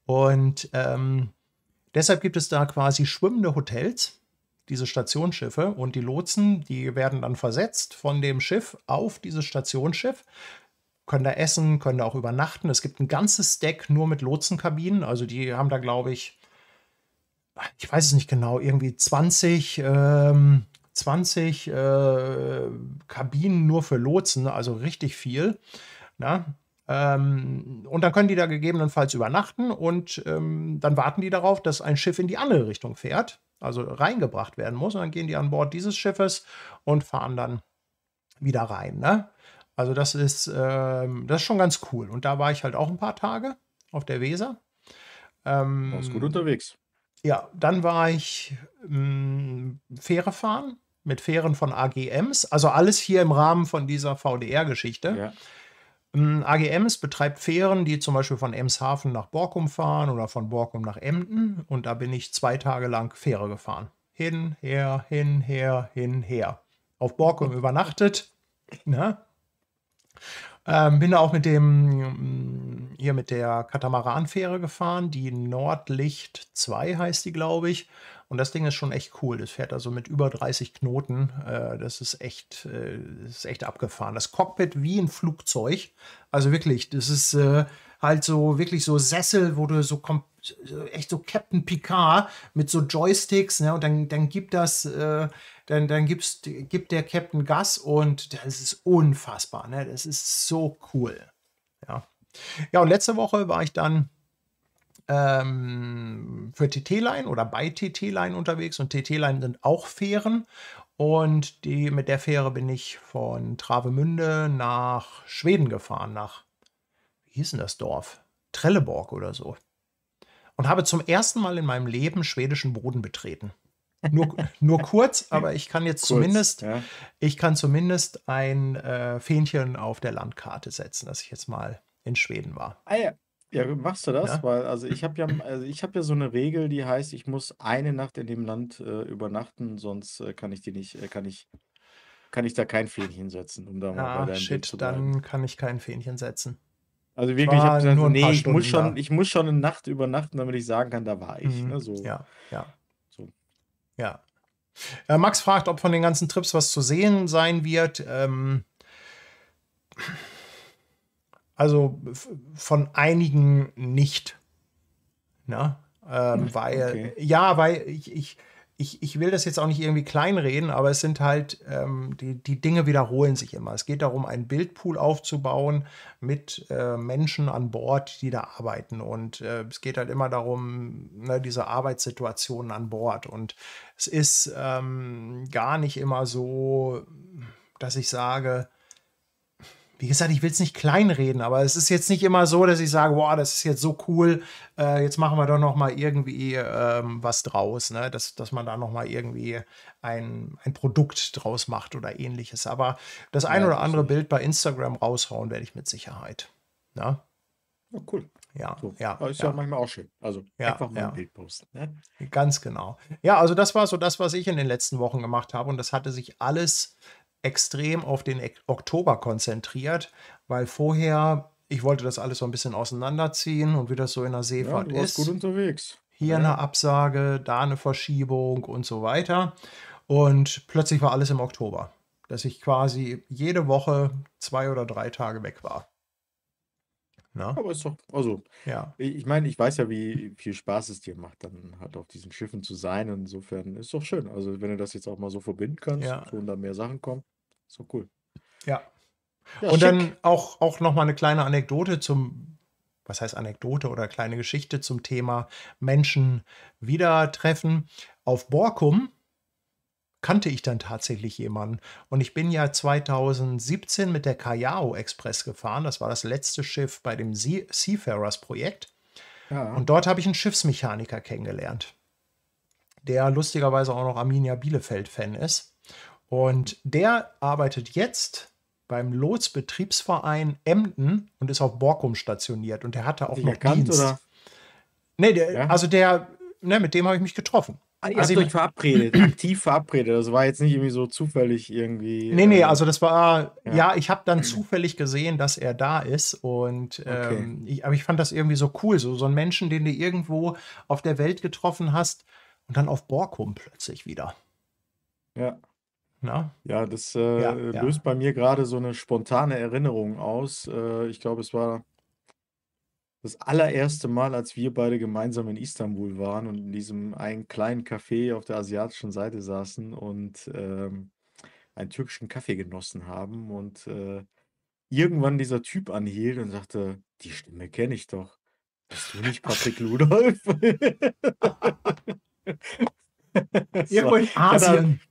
Und ähm, deshalb gibt es da quasi schwimmende Hotels, diese Stationsschiffe. Und die Lotsen, die werden dann versetzt von dem Schiff auf dieses Stationsschiff können da essen, können da auch übernachten. Es gibt ein ganzes Deck nur mit Lotsenkabinen. Also die haben da, glaube ich, ich weiß es nicht genau, irgendwie 20, ähm, 20 äh, Kabinen nur für Lotsen, ne? also richtig viel. Na? Ne? Ähm, und dann können die da gegebenenfalls übernachten und ähm, dann warten die darauf, dass ein Schiff in die andere Richtung fährt, also reingebracht werden muss. Und dann gehen die an Bord dieses Schiffes und fahren dann wieder rein. Ne? Also das ist, ähm, das ist schon ganz cool. Und da war ich halt auch ein paar Tage auf der Weser. Ähm, Warst gut unterwegs. Ja, dann war ich mh, mm, Fähre fahren mit Fähren von AGMs. Also alles hier im Rahmen von dieser VDR-Geschichte. Ja. Ähm, AGMs betreibt Fähren, die zum Beispiel von Emshaven nach Borkum fahren oder von Borkum nach Emden. Und da bin ich zwei Tage lang Fähre gefahren. Hin, her, hin, her, hin, her. Auf Borkum übernachtet. Ne? Ähm, bin da auch mit dem mm, hier mit der Katamaranfähre gefahren, die Nordlicht 2 heißt die, glaube ich. Und das Ding ist schon echt cool. Das fährt also mit über 30 Knoten. Äh, das ist echt, äh, ist echt abgefahren. Das Cockpit wie ein Flugzeug. Also wirklich, das ist äh, halt so wirklich so Sessel, wo du so echt so Captain Picard mit so Joysticks, ne? Und dann, dann gibt das, dann, dann gibt's, gibt der Captain Gas und das ist unfassbar, ne? Das ist so cool. Ja. Ja, und letzte Woche war ich dann ähm, für TT-Line oder bei TT-Line unterwegs und TT-Line sind auch Fähren. Und die, mit der Fähre bin ich von Travemünde nach Schweden gefahren, nach, wie hieß denn das Dorf? Trelleborg oder so. Und habe zum ersten Mal in meinem Leben schwedischen Boden betreten. Nur, nur kurz, aber ich kann jetzt kurz, zumindest, ja. ich kann zumindest ein äh, Fähnchen auf der Landkarte setzen, dass ich jetzt mal in Schweden war. Ah ja. Ja, machst du das? Ja? Weil, also ich habe ja, also ich habe ja so eine Regel, die heißt, ich muss eine Nacht in dem Land äh, übernachten, sonst äh, kann ich die nicht, äh, kann ich, kann ich da kein Fähnchen setzen, um da mal bei Ah, shit, zu dann kann ich kein Fähnchen setzen. Also wirklich, ich gesagt, nur nee, ich muss schon, da. ich muss schon eine Nacht übernachten, damit ich sagen kann, da war ich. Mhm. Ne? So, Ja, ja, so. ja. Äh, Max fragt, ob von den ganzen Trips was zu sehen sein wird. Ähm, also von einigen nicht. Na? Ne? Ähm, hm, weil, ja, weil ich, ich, ich, ich will das jetzt auch nicht irgendwie kleinreden, aber es sind halt, ähm, die, die Dinge wiederholen sich immer. Es geht darum, einen Bildpool aufzubauen mit äh, Menschen an Bord, die da arbeiten. Und äh, es geht halt immer darum, ne, diese Arbeitssituationen an Bord. Und es ist ähm, gar nicht immer so, dass ich sage, wie gesagt, ich will es nicht kleinreden, aber es ist jetzt nicht immer so, dass ich sage, wow, das ist jetzt so cool, äh, jetzt machen wir doch noch mal irgendwie ähm, was draus, ne? dass, dass man da noch mal irgendwie ein, ein Produkt draus macht oder ähnliches. Aber das ein ja, oder andere Bild bei Instagram raushauen werde ich mit Sicherheit. Na? Ne? Oh, cool. Ja, so. ja. Aber ist ja. ja manchmal auch schön. Also ja, einfach mal ja. ein Bild posten. Ne? Ganz genau. Ja, also das war so das, was ich in den letzten Wochen gemacht habe. Und das hatte sich alles extrem auf den Oktober konzentriert, weil vorher, ich wollte das alles so ein bisschen auseinanderziehen und wie das so in der Seefahrt ja, ist. gut unterwegs. Hier ja. eine Absage, da eine Verschiebung und so weiter. Und plötzlich war alles im Oktober, dass ich quasi jede Woche zwei oder drei Tage weg war. Ne? Aber ist doch, also, ja. ich meine, ich weiß ja, wie viel Spaß es dir macht, dann halt auf diesen Schiffen zu sein. Insofern ist doch schön. Also, wenn du das jetzt auch mal so verbinden kannst ja. und da mehr Sachen kommen, ist doch cool. Ja. ja und schick. dann auch, auch nochmal eine kleine Anekdote zum, was heißt Anekdote oder kleine Geschichte zum Thema Menschen wieder treffen. Auf Borkum kannte ich dann tatsächlich jemanden. Und ich bin ja 2017 mit der Callao Express gefahren. Das war das letzte Schiff bei dem Seafarers-Projekt. Ja. Und dort habe ich einen Schiffsmechaniker kennengelernt, der lustigerweise auch noch Arminia Bielefeld-Fan ist. Und der arbeitet jetzt beim Lotsbetriebsverein Emden und ist auf Borkum stationiert. Und der hatte auch die noch gekannt, Dienst. Oder? Nee, der, ja? also der, ne, mit dem habe ich mich getroffen. Ah, ihr also ich mich verabredet, aktiv verabredet. Das war jetzt nicht irgendwie so zufällig irgendwie. Nee, nee, äh, also das war, ja, ja ich habe dann zufällig gesehen, dass er da ist. Und ähm, ich, aber ich fand das irgendwie so cool. So, so einen Menschen, den du irgendwo auf der Welt getroffen hast und dann auf Borkum plötzlich wieder. Ja. Na? Ja, das äh, ja, löst ja. bei mir gerade so eine spontane Erinnerung aus. Äh, ich glaube, es war das allererste Mal, als wir beide gemeinsam in Istanbul waren und in diesem einen kleinen Café auf der asiatischen Seite saßen und ähm, einen türkischen Kaffee genossen haben und äh, irgendwann dieser Typ anhielt und sagte, die Stimme kenne ich doch. Bist du nicht Patrick Ludolf? Irgendwo in Asien.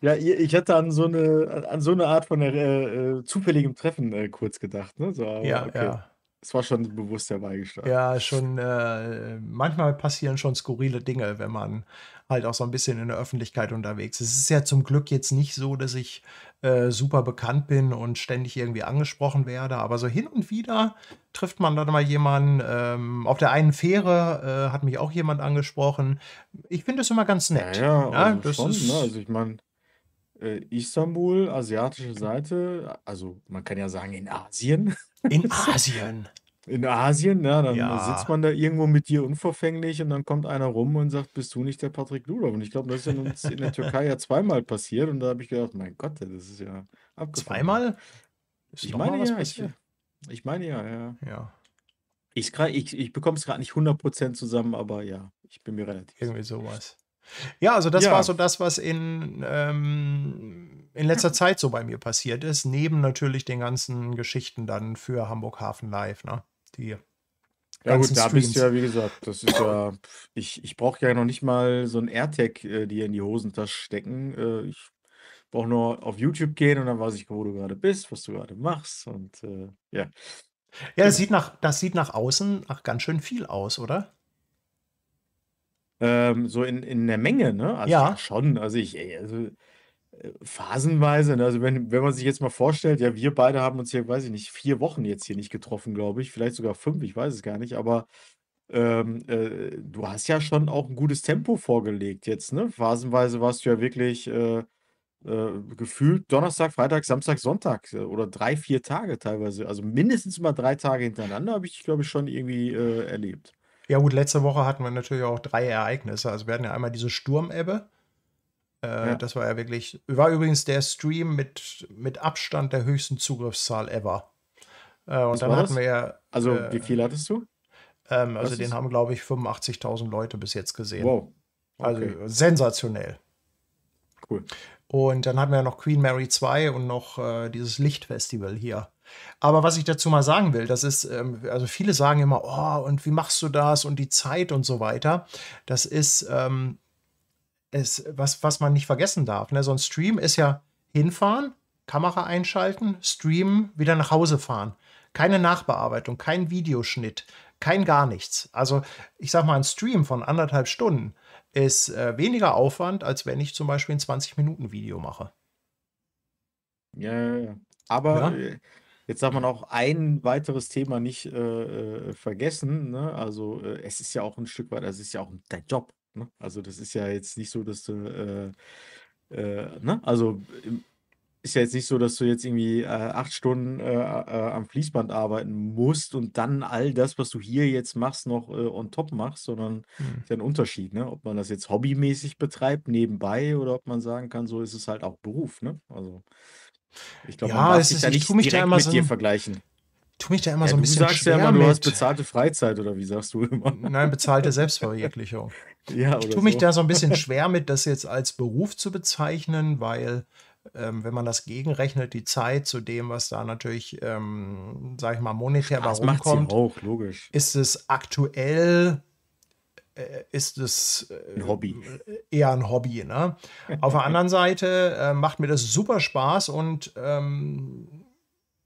Ja, ich hatte an so eine, an so eine Art von äh, äh zufälligem Treffen äh, kurz gedacht. Ne? So, ah, ja, okay. ja. Es war schon bewusst herbeigestattet. Ja, schon, äh, manchmal passieren schon skurrile Dinge, wenn man halt auch so ein bisschen in der Öffentlichkeit unterwegs ist. Es ist ja zum Glück jetzt nicht so, dass ich äh, super bekannt bin und ständig irgendwie angesprochen werde, aber so hin und wieder trifft man dann mal jemanden. Ähm, auf der einen Fähre äh, hat mich auch jemand angesprochen. Ich finde das immer ganz nett. Ja, ja, ja also das schon, ist. Ne? Also ich meine. Äh, Istanbul, asiatische Seite, also man kann ja sagen in Asien. In Asien. In Asien, ja, dann ja. sitzt man da irgendwo mit dir unverfänglich und dann kommt einer rum und sagt, bist du nicht der Patrick Ludow? Und ich glaube, das ist in, uns in der Türkei ja zweimal passiert und da habe ich gedacht, mein Gott, das ist ja abgefahren. Zweimal? Ist ich meine ja, ich, ich, meine ja, ja. ja. Ich, ich, ich bekomme es gerade nicht 100% zusammen, aber ja, ich bin mir relativ Irgendwie sowas. Ja, also das ja. war so das, was in, ähm, in letzter Zeit so bei mir passiert ist, neben natürlich den ganzen Geschichten dann für Hamburg Hafen Live, ne? Die ja gut, da Streams. bist du ja, wie gesagt, das ist ja, ich, ich brauche ja noch nicht mal so ein AirTag äh, dir in die Hosentasche stecken. Äh, ich brauche nur auf YouTube gehen und dann weiß ich, wo du gerade bist, was du gerade machst und äh, ja. Ja, das äh. sieht, nach, das sieht nach außen nach ganz schön viel aus, oder? Ähm, so in, in der Menge, ne? Also ja. ja schon. Also ich, ey, also äh, phasenweise, ne? also wenn, wenn man sich jetzt mal vorstellt, ja, wir beide haben uns hier, weiß ich nicht, vier Wochen jetzt hier nicht getroffen, glaube ich, vielleicht sogar fünf, ich weiß es gar nicht, aber ähm, äh, du hast ja schon auch ein gutes Tempo vorgelegt jetzt, ne? Phasenweise warst du ja wirklich äh, äh, gefühlt Donnerstag, Freitag, Samstag, Sonntag äh, oder drei, vier Tage teilweise, also mindestens mal drei Tage hintereinander habe ich, glaube ich, schon irgendwie äh, erlebt. Ja gut, letzte Woche hatten wir natürlich auch drei Ereignisse. Also wir hatten ja einmal diese Sturmebbe. Äh, ja. Das war ja wirklich, war übrigens der Stream mit, mit Abstand der höchsten Zugriffszahl ever. Äh, und Was dann hatten das? wir ja. Also äh, wie viel hattest du? Ähm, also den haben, glaube ich, 85.000 Leute bis jetzt gesehen. Wow. Also okay. Also sensationell. Cool. Und dann hatten wir ja noch Queen Mary 2 und noch äh, dieses Lichtfestival hier. Aber was ich dazu mal sagen will, das ist, ähm, also viele sagen immer, oh, und wie machst du das und die Zeit und so weiter. Das ist, ähm, ist was, was man nicht vergessen darf. Ne? So ein Stream ist ja hinfahren, Kamera einschalten, streamen, wieder nach Hause fahren. Keine Nachbearbeitung, kein Videoschnitt, kein gar nichts. Also ich sag mal, ein Stream von anderthalb Stunden ist äh, weniger Aufwand, als wenn ich zum Beispiel ein 20-Minuten-Video mache. Ja, aber ja. Äh, Jetzt darf man auch ein weiteres Thema nicht äh, äh, vergessen. Ne? Also äh, es ist ja auch ein Stück weit, also es ist ja auch dein Job. Ne? Also das ist ja jetzt nicht so, dass du, äh, äh ne? also ähm, ist ja jetzt nicht so, dass du jetzt irgendwie äh, acht Stunden am Fließband arbeiten musst und dann all das, was du hier jetzt machst, noch on top machst, sondern mhm. ist ja ein Unterschied, ne? ob man das jetzt hobbymäßig betreibt, nebenbei, oder ob man sagen kann, so ist es halt auch Beruf. Ne? Also ich glaube, ja, man darf sich da nicht direkt da mit so dir vergleichen. Tu mich da immer ja, so ein bisschen schwer Du sagst ja immer, mit. du hast bezahlte Freizeit oder wie sagst du immer? Nein, bezahlte Selbstverwirklichung. ja, ich tu mich da so ein bisschen schwer mit, das jetzt als Beruf zu bezeichnen, weil ähm, wenn man das gegenrechnet, die Zeit zu dem, was da natürlich, ähm, sag ich mal, monetär war, rumkommt, auch, logisch. ist es aktuell äh, ist es äh, ein Hobby. Äh, eher ein Hobby. Ne? Auf der anderen Seite äh, macht mir das super Spaß und ähm,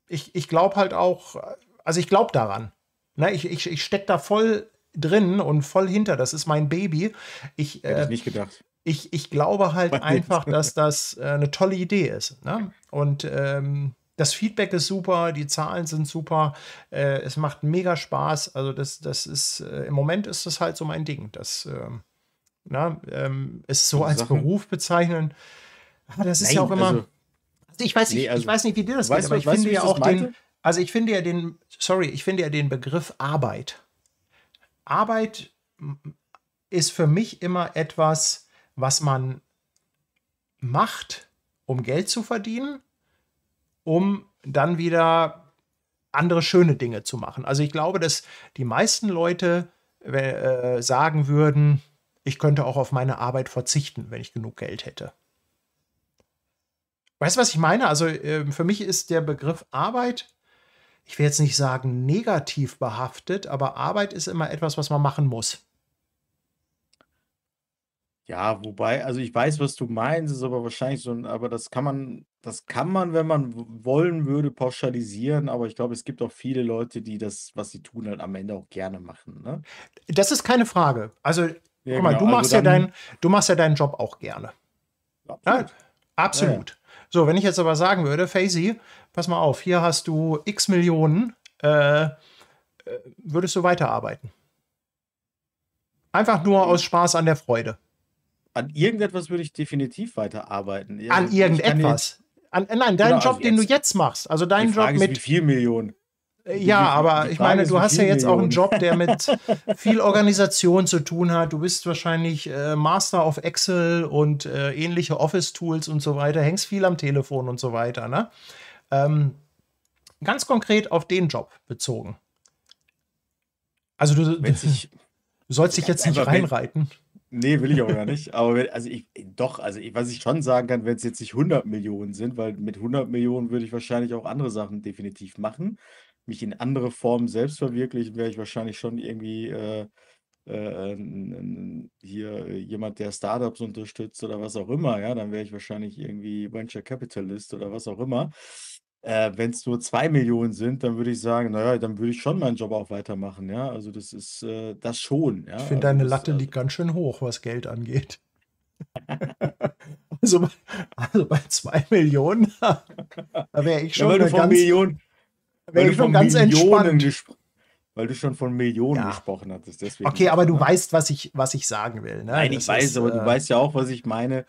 ich, ich glaube halt auch, also ich glaube daran. Ne? Ich, ich, ich stecke da voll drin und voll hinter. Das ist mein Baby. Ich, Hätte äh, ich nicht gedacht. Ich, ich glaube halt einfach, dass das äh, eine tolle Idee ist. Ne? Und ähm, das Feedback ist super, die Zahlen sind super, äh, es macht mega Spaß. Also das, das ist, äh, im Moment ist das halt so mein Ding. Das ähm, na, ähm, ist so als Sachen. Beruf bezeichnen. Aber das Nein, ist ja auch immer. Also, also ich, weiß, nee, also, ich, weiß nicht, wie dir das weißt, geht, aber ich finde ja auch den, also ich finde ja den, sorry, ich finde ja den Begriff Arbeit. Arbeit ist für mich immer etwas, was man macht, um Geld zu verdienen um dann wieder andere schöne Dinge zu machen. Also ich glaube, dass die meisten Leute äh, sagen würden, ich könnte auch auf meine Arbeit verzichten, wenn ich genug Geld hätte. Weißt du, was ich meine? Also äh, für mich ist der Begriff Arbeit, ich will jetzt nicht sagen negativ behaftet, aber Arbeit ist immer etwas, was man machen muss. Ja, wobei, also ich weiß, was du meinst, ist aber wahrscheinlich so, ein- aber das kann man, das kann man, wenn man wollen würde, pauschalisieren, aber ich glaube, es gibt auch viele Leute, die das, was sie tun, halt am Ende auch gerne machen, ne? Das ist keine Frage. Also, Ja, guck mal, du genau. also machst ja dann, deinen, du machst ja deinen Job auch gerne. Ja? absolut. Ja, ja. So, wenn ich jetzt aber sagen würde, Faisy, pass mal auf, hier hast du x Millionen, äh, äh würdest du weiterarbeiten? Einfach nur aus Spaß an der Freude. An irgendetwas würde ich definitiv weiterarbeiten. Irgend an also, irgendetwas? An, äh, nein, deinen Job, also den du jetzt machst. Also deinen Job mit. Ist, mit. viel Millionen? Äh, ja, aber ich meine, du hast ja jetzt auch einen Job, der mit viel Organisation zu tun hat. Du bist wahrscheinlich äh, Master of Excel und äh, ähnliche Office-Tools und so weiter, hängst viel am Telefon und so weiter. Ne? Ähm, ganz konkret auf den Job bezogen. Also du, du sollst dich jetzt nicht reinreiten. Wenn, Nee, will ich auch gar nicht. Aber wenn, also ich, doch, also ich, was ich schon sagen kann, wenn es jetzt nicht 100 Millionen sind, weil mit 100 Millionen würde ich wahrscheinlich auch andere Sachen definitiv machen. Mich in andere Formen selbst verwirklichen, wäre ich wahrscheinlich schon irgendwie äh, äh, hier jemand, der Startups unterstützt oder was auch immer. Ja, dann wäre ich wahrscheinlich irgendwie Venture Capitalist oder was auch immer. Äh, Wenn es nur zwei Millionen sind, dann würde ich sagen, naja, dann würde ich schon meinen Job auch weitermachen, ja. Also das ist äh, das schon, ja. Ich finde, also, deine Also das, Latte äh, liegt ganz schön hoch, was Geld angeht. Also, bei- also bei zwei Millionen, da wäre ich schon weil du ganz, Millionen, weil du ich schon von ganz Millionen entspannt. gesprochen, weil du schon von Millionen Ja. gesprochen hattest, deswegen Okay, aber du weißt, was ich, was ich sagen will, ne? Nein, ich weiß, ist, aber du äh weißt ja auch, was ich meine.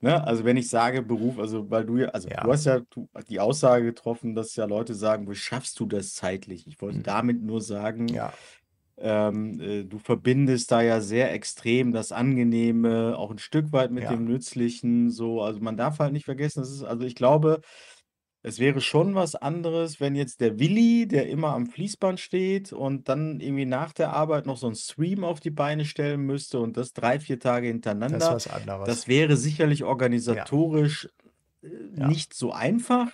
Ne? Also wenn ich sage Beruf, also weil du ja, also ja. du hast ja du, die Aussage getroffen, dass ja Leute sagen, wie schaffst du das zeitlich? Ich wollte mhm. damit nur sagen, ja. ähm, äh, du verbindest da ja sehr extrem das Angenehme, auch ein Stück weit mit ja. dem Nützlichen. So, also man darf halt nicht vergessen, das ist, also ich glaube, es wäre schon was anderes, wenn jetzt der Willi, der immer am Fließband steht und dann irgendwie nach der Arbeit noch so einen Stream auf die Beine stellen müsste und das drei, vier Tage hintereinander. Das ist was anderes. Das wäre sicherlich organisatorisch äh, ja. nicht ja. so einfach.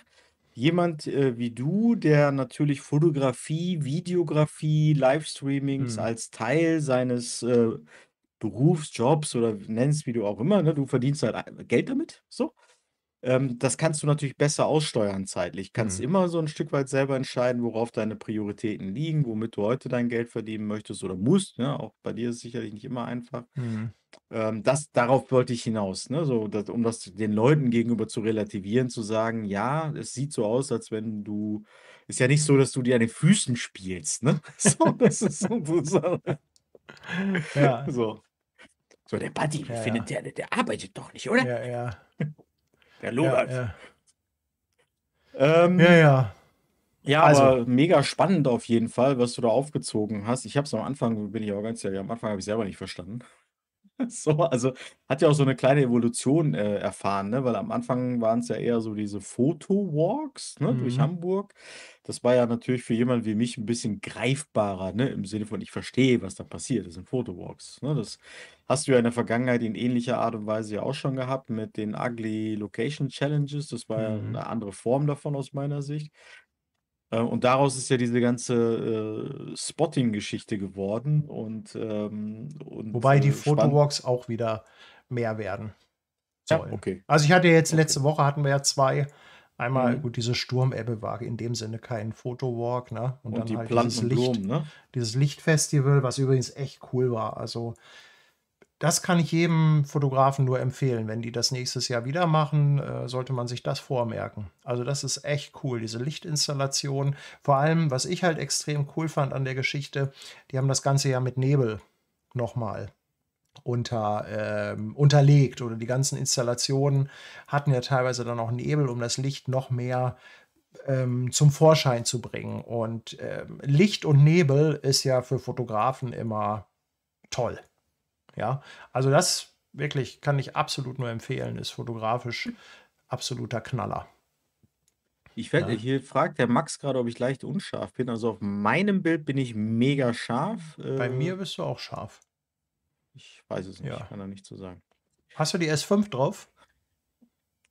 Jemand äh, wie du, der natürlich Fotografie, Videografie, Livestreamings hm. als Teil seines äh, Berufs, Jobs oder nennst, wie du auch immer, ne? du verdienst halt Geld damit, so. Ähm, das kannst du natürlich besser aussteuern zeitlich. Kannst Mhm. immer so ein Stück weit selber entscheiden, worauf deine Prioritäten liegen, womit du heute dein Geld verdienen möchtest oder musst, ne? Auch bei dir ist es sicherlich nicht immer einfach. Mhm. Ähm, das darauf wollte ich hinaus, ne? So, das um das den Leuten gegenüber zu relativieren, zu sagen: „Ja, es sieht so aus, als wenn du“ ist ja nicht so, dass du dir an den Füßen spielst, ne? So, das ist so. Ja. so. So: „Der Buddy, wie Ja, findet ja. der denn? Der arbeitet doch nicht, oder?“ Ja, ja. Der Lukas. Ja, ja. Ähm, ja, ja. Ja, also. aber mega spannend auf jeden Fall, was du da aufgezogen hast. Ich habe es am Anfang, bin ich auch ganz ehrlich, am Anfang habe ich selber nicht verstanden. So, also hat ja auch so eine kleine Evolution äh, erfahren, ne? weil am Anfang waren es ja eher so diese Foto-Walks ne? durch mhm. Hamburg. Das war ja natürlich für jemanden wie mich ein bisschen greifbarer, ne? im Sinne von, ich verstehe, was da passiert. Das sind Foto-Walks. Ne? Das hast du ja in der Vergangenheit in ähnlicher Art und Weise ja auch schon gehabt mit den Ugly Location Challenges. Das war ja mhm. eine andere Form davon aus meiner Sicht. Ähm, und daraus ist ja diese ganze äh, Spotting-Geschichte geworden. Und, ähm, und, Wobei die äh, Fotowalks auch wieder mehr werden. Sollen. Ja, okay. Also ich hatte jetzt okay. letzte Woche hatten wir ja zwei. Einmal, mhm. gut, diese sturm war in dem Sinne kein Fotowalk, ne? Und, und dann die halt Planten dieses, Licht, Blumen, ne? dieses Lichtfestival, was übrigens echt cool war. Also das kann ich jedem Fotografen nur empfehlen. Wenn die das nächstes Jahr wieder machen, äh, sollte man sich das vormerken. Also das ist echt cool, diese Lichtinstallation. Vor allem, was ich halt extrem cool fand an der Geschichte, die haben das Ganze ja mit Nebel nochmal unter, äh, unterlegt oder die ganzen Installationen hatten ja teilweise dann auch Nebel, um das Licht noch mehr ähm, zum Vorschein zu bringen. Und äh, Licht und Nebel ist ja für Fotografen immer toll. Ja, also das wirklich kann ich absolut nur empfehlen, ist fotografisch absoluter Knaller. Ich werde ne? ja. Hier fragt der Max gerade, ob ich leicht unscharf bin. Also auf meinem Bild bin ich mega scharf. Äh. Bei äh, mir bist du auch scharf. Ich weiß es nicht, ja. ich kann da nichts so zu sagen. Hast du die S5 drauf?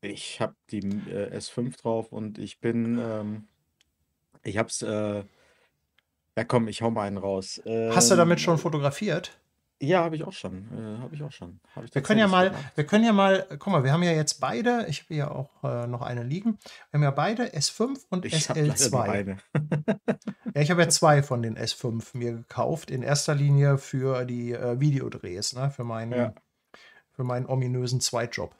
Ich habe die äh, S5 drauf und ich bin, ähm, ich hab's, äh, ja komm, ich hau mal einen raus. Ähm, Hast du damit schon ähm, fotografiert? Ja, habe ich auch schon. Äh, habe ich auch schon. Ich wir können ja mal, gemacht. wir können ja mal, guck mal, wir haben ja jetzt beide, ich habe ja auch äh, noch eine liegen. Wir haben ja beide S5 und ich SL2. ja, ich habe ja zwei von den S5 mir gekauft. In erster Linie für die äh, Videodrehs, ne? für, meinen, ja. für meinen ominösen Zweitjob.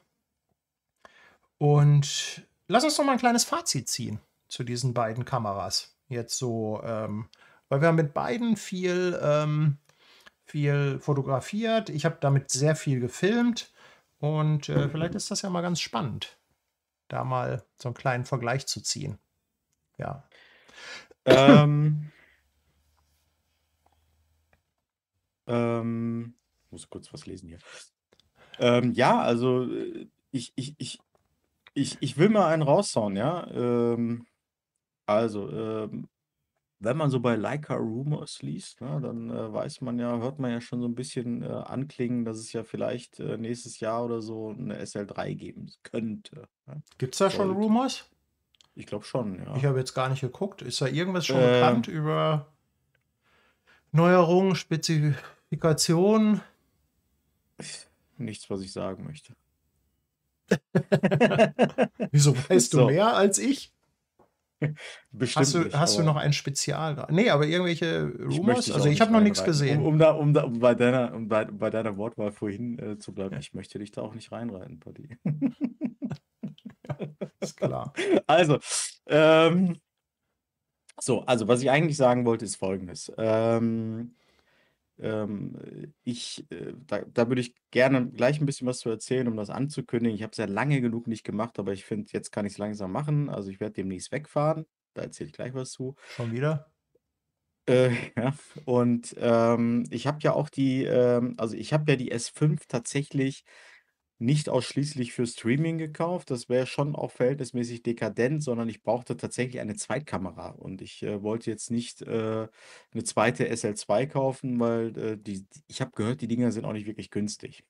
Und lass uns doch mal ein kleines Fazit ziehen zu diesen beiden Kameras. Jetzt so, ähm, weil wir mit beiden viel. Ähm, viel fotografiert. Ich habe damit sehr viel gefilmt. Und äh, vielleicht ist das ja mal ganz spannend, da mal so einen kleinen Vergleich zu ziehen. Ja. Ähm, ähm, muss kurz was lesen hier. Ähm, ja, also ich, ich, ich, ich, ich will mal einen raushauen, ja. Ähm, also, ähm, wenn man so bei Leica Rumors liest, ne, dann äh, weiß man ja, hört man ja schon so ein bisschen äh, anklingen, dass es ja vielleicht äh, nächstes Jahr oder so eine SL3 geben könnte. Ne? Gibt es da schon Rumors? Ich glaube schon, ja. Ich habe jetzt gar nicht geguckt. Ist da irgendwas schon ähm. bekannt über Neuerungen, Spezifikationen? Nichts, was ich sagen möchte. Wieso weißt so. du mehr als ich? Bestimmt hast du, nicht, hast du noch ein Spezial? Nee, aber irgendwelche Rumors? Also ich also ich habe noch nichts gesehen. Um, um, da, um, da, um, bei deiner, bei, bei deiner Wortwahl vorhin äh, zu bleiben, ja. ich möchte dich da auch nicht reinreiten, Paddy. ist klar. Also, ähm, so, also was ich eigentlich sagen wollte, ist folgendes. Ähm, ähm, ich, äh, da, da würde ich gerne gleich ein bisschen was zu erzählen, um das anzukündigen. Ich habe es ja lange genug nicht gemacht, aber ich finde, jetzt kann ich es langsam machen. Also ich werde demnächst wegfahren. Da erzähle ich gleich was zu. Schon wieder? Äh, ja, und ähm, ich habe ja auch die, ähm, also ich habe ja die S5 tatsächlich nicht ausschließlich für Streaming gekauft. Das wäre schon auch verhältnismäßig dekadent, sondern ich brauchte tatsächlich eine Zweitkamera. Und ich äh, wollte jetzt nicht äh, eine zweite SL2 kaufen, weil äh, die, ich habe gehört, die Dinger sind auch nicht wirklich günstig.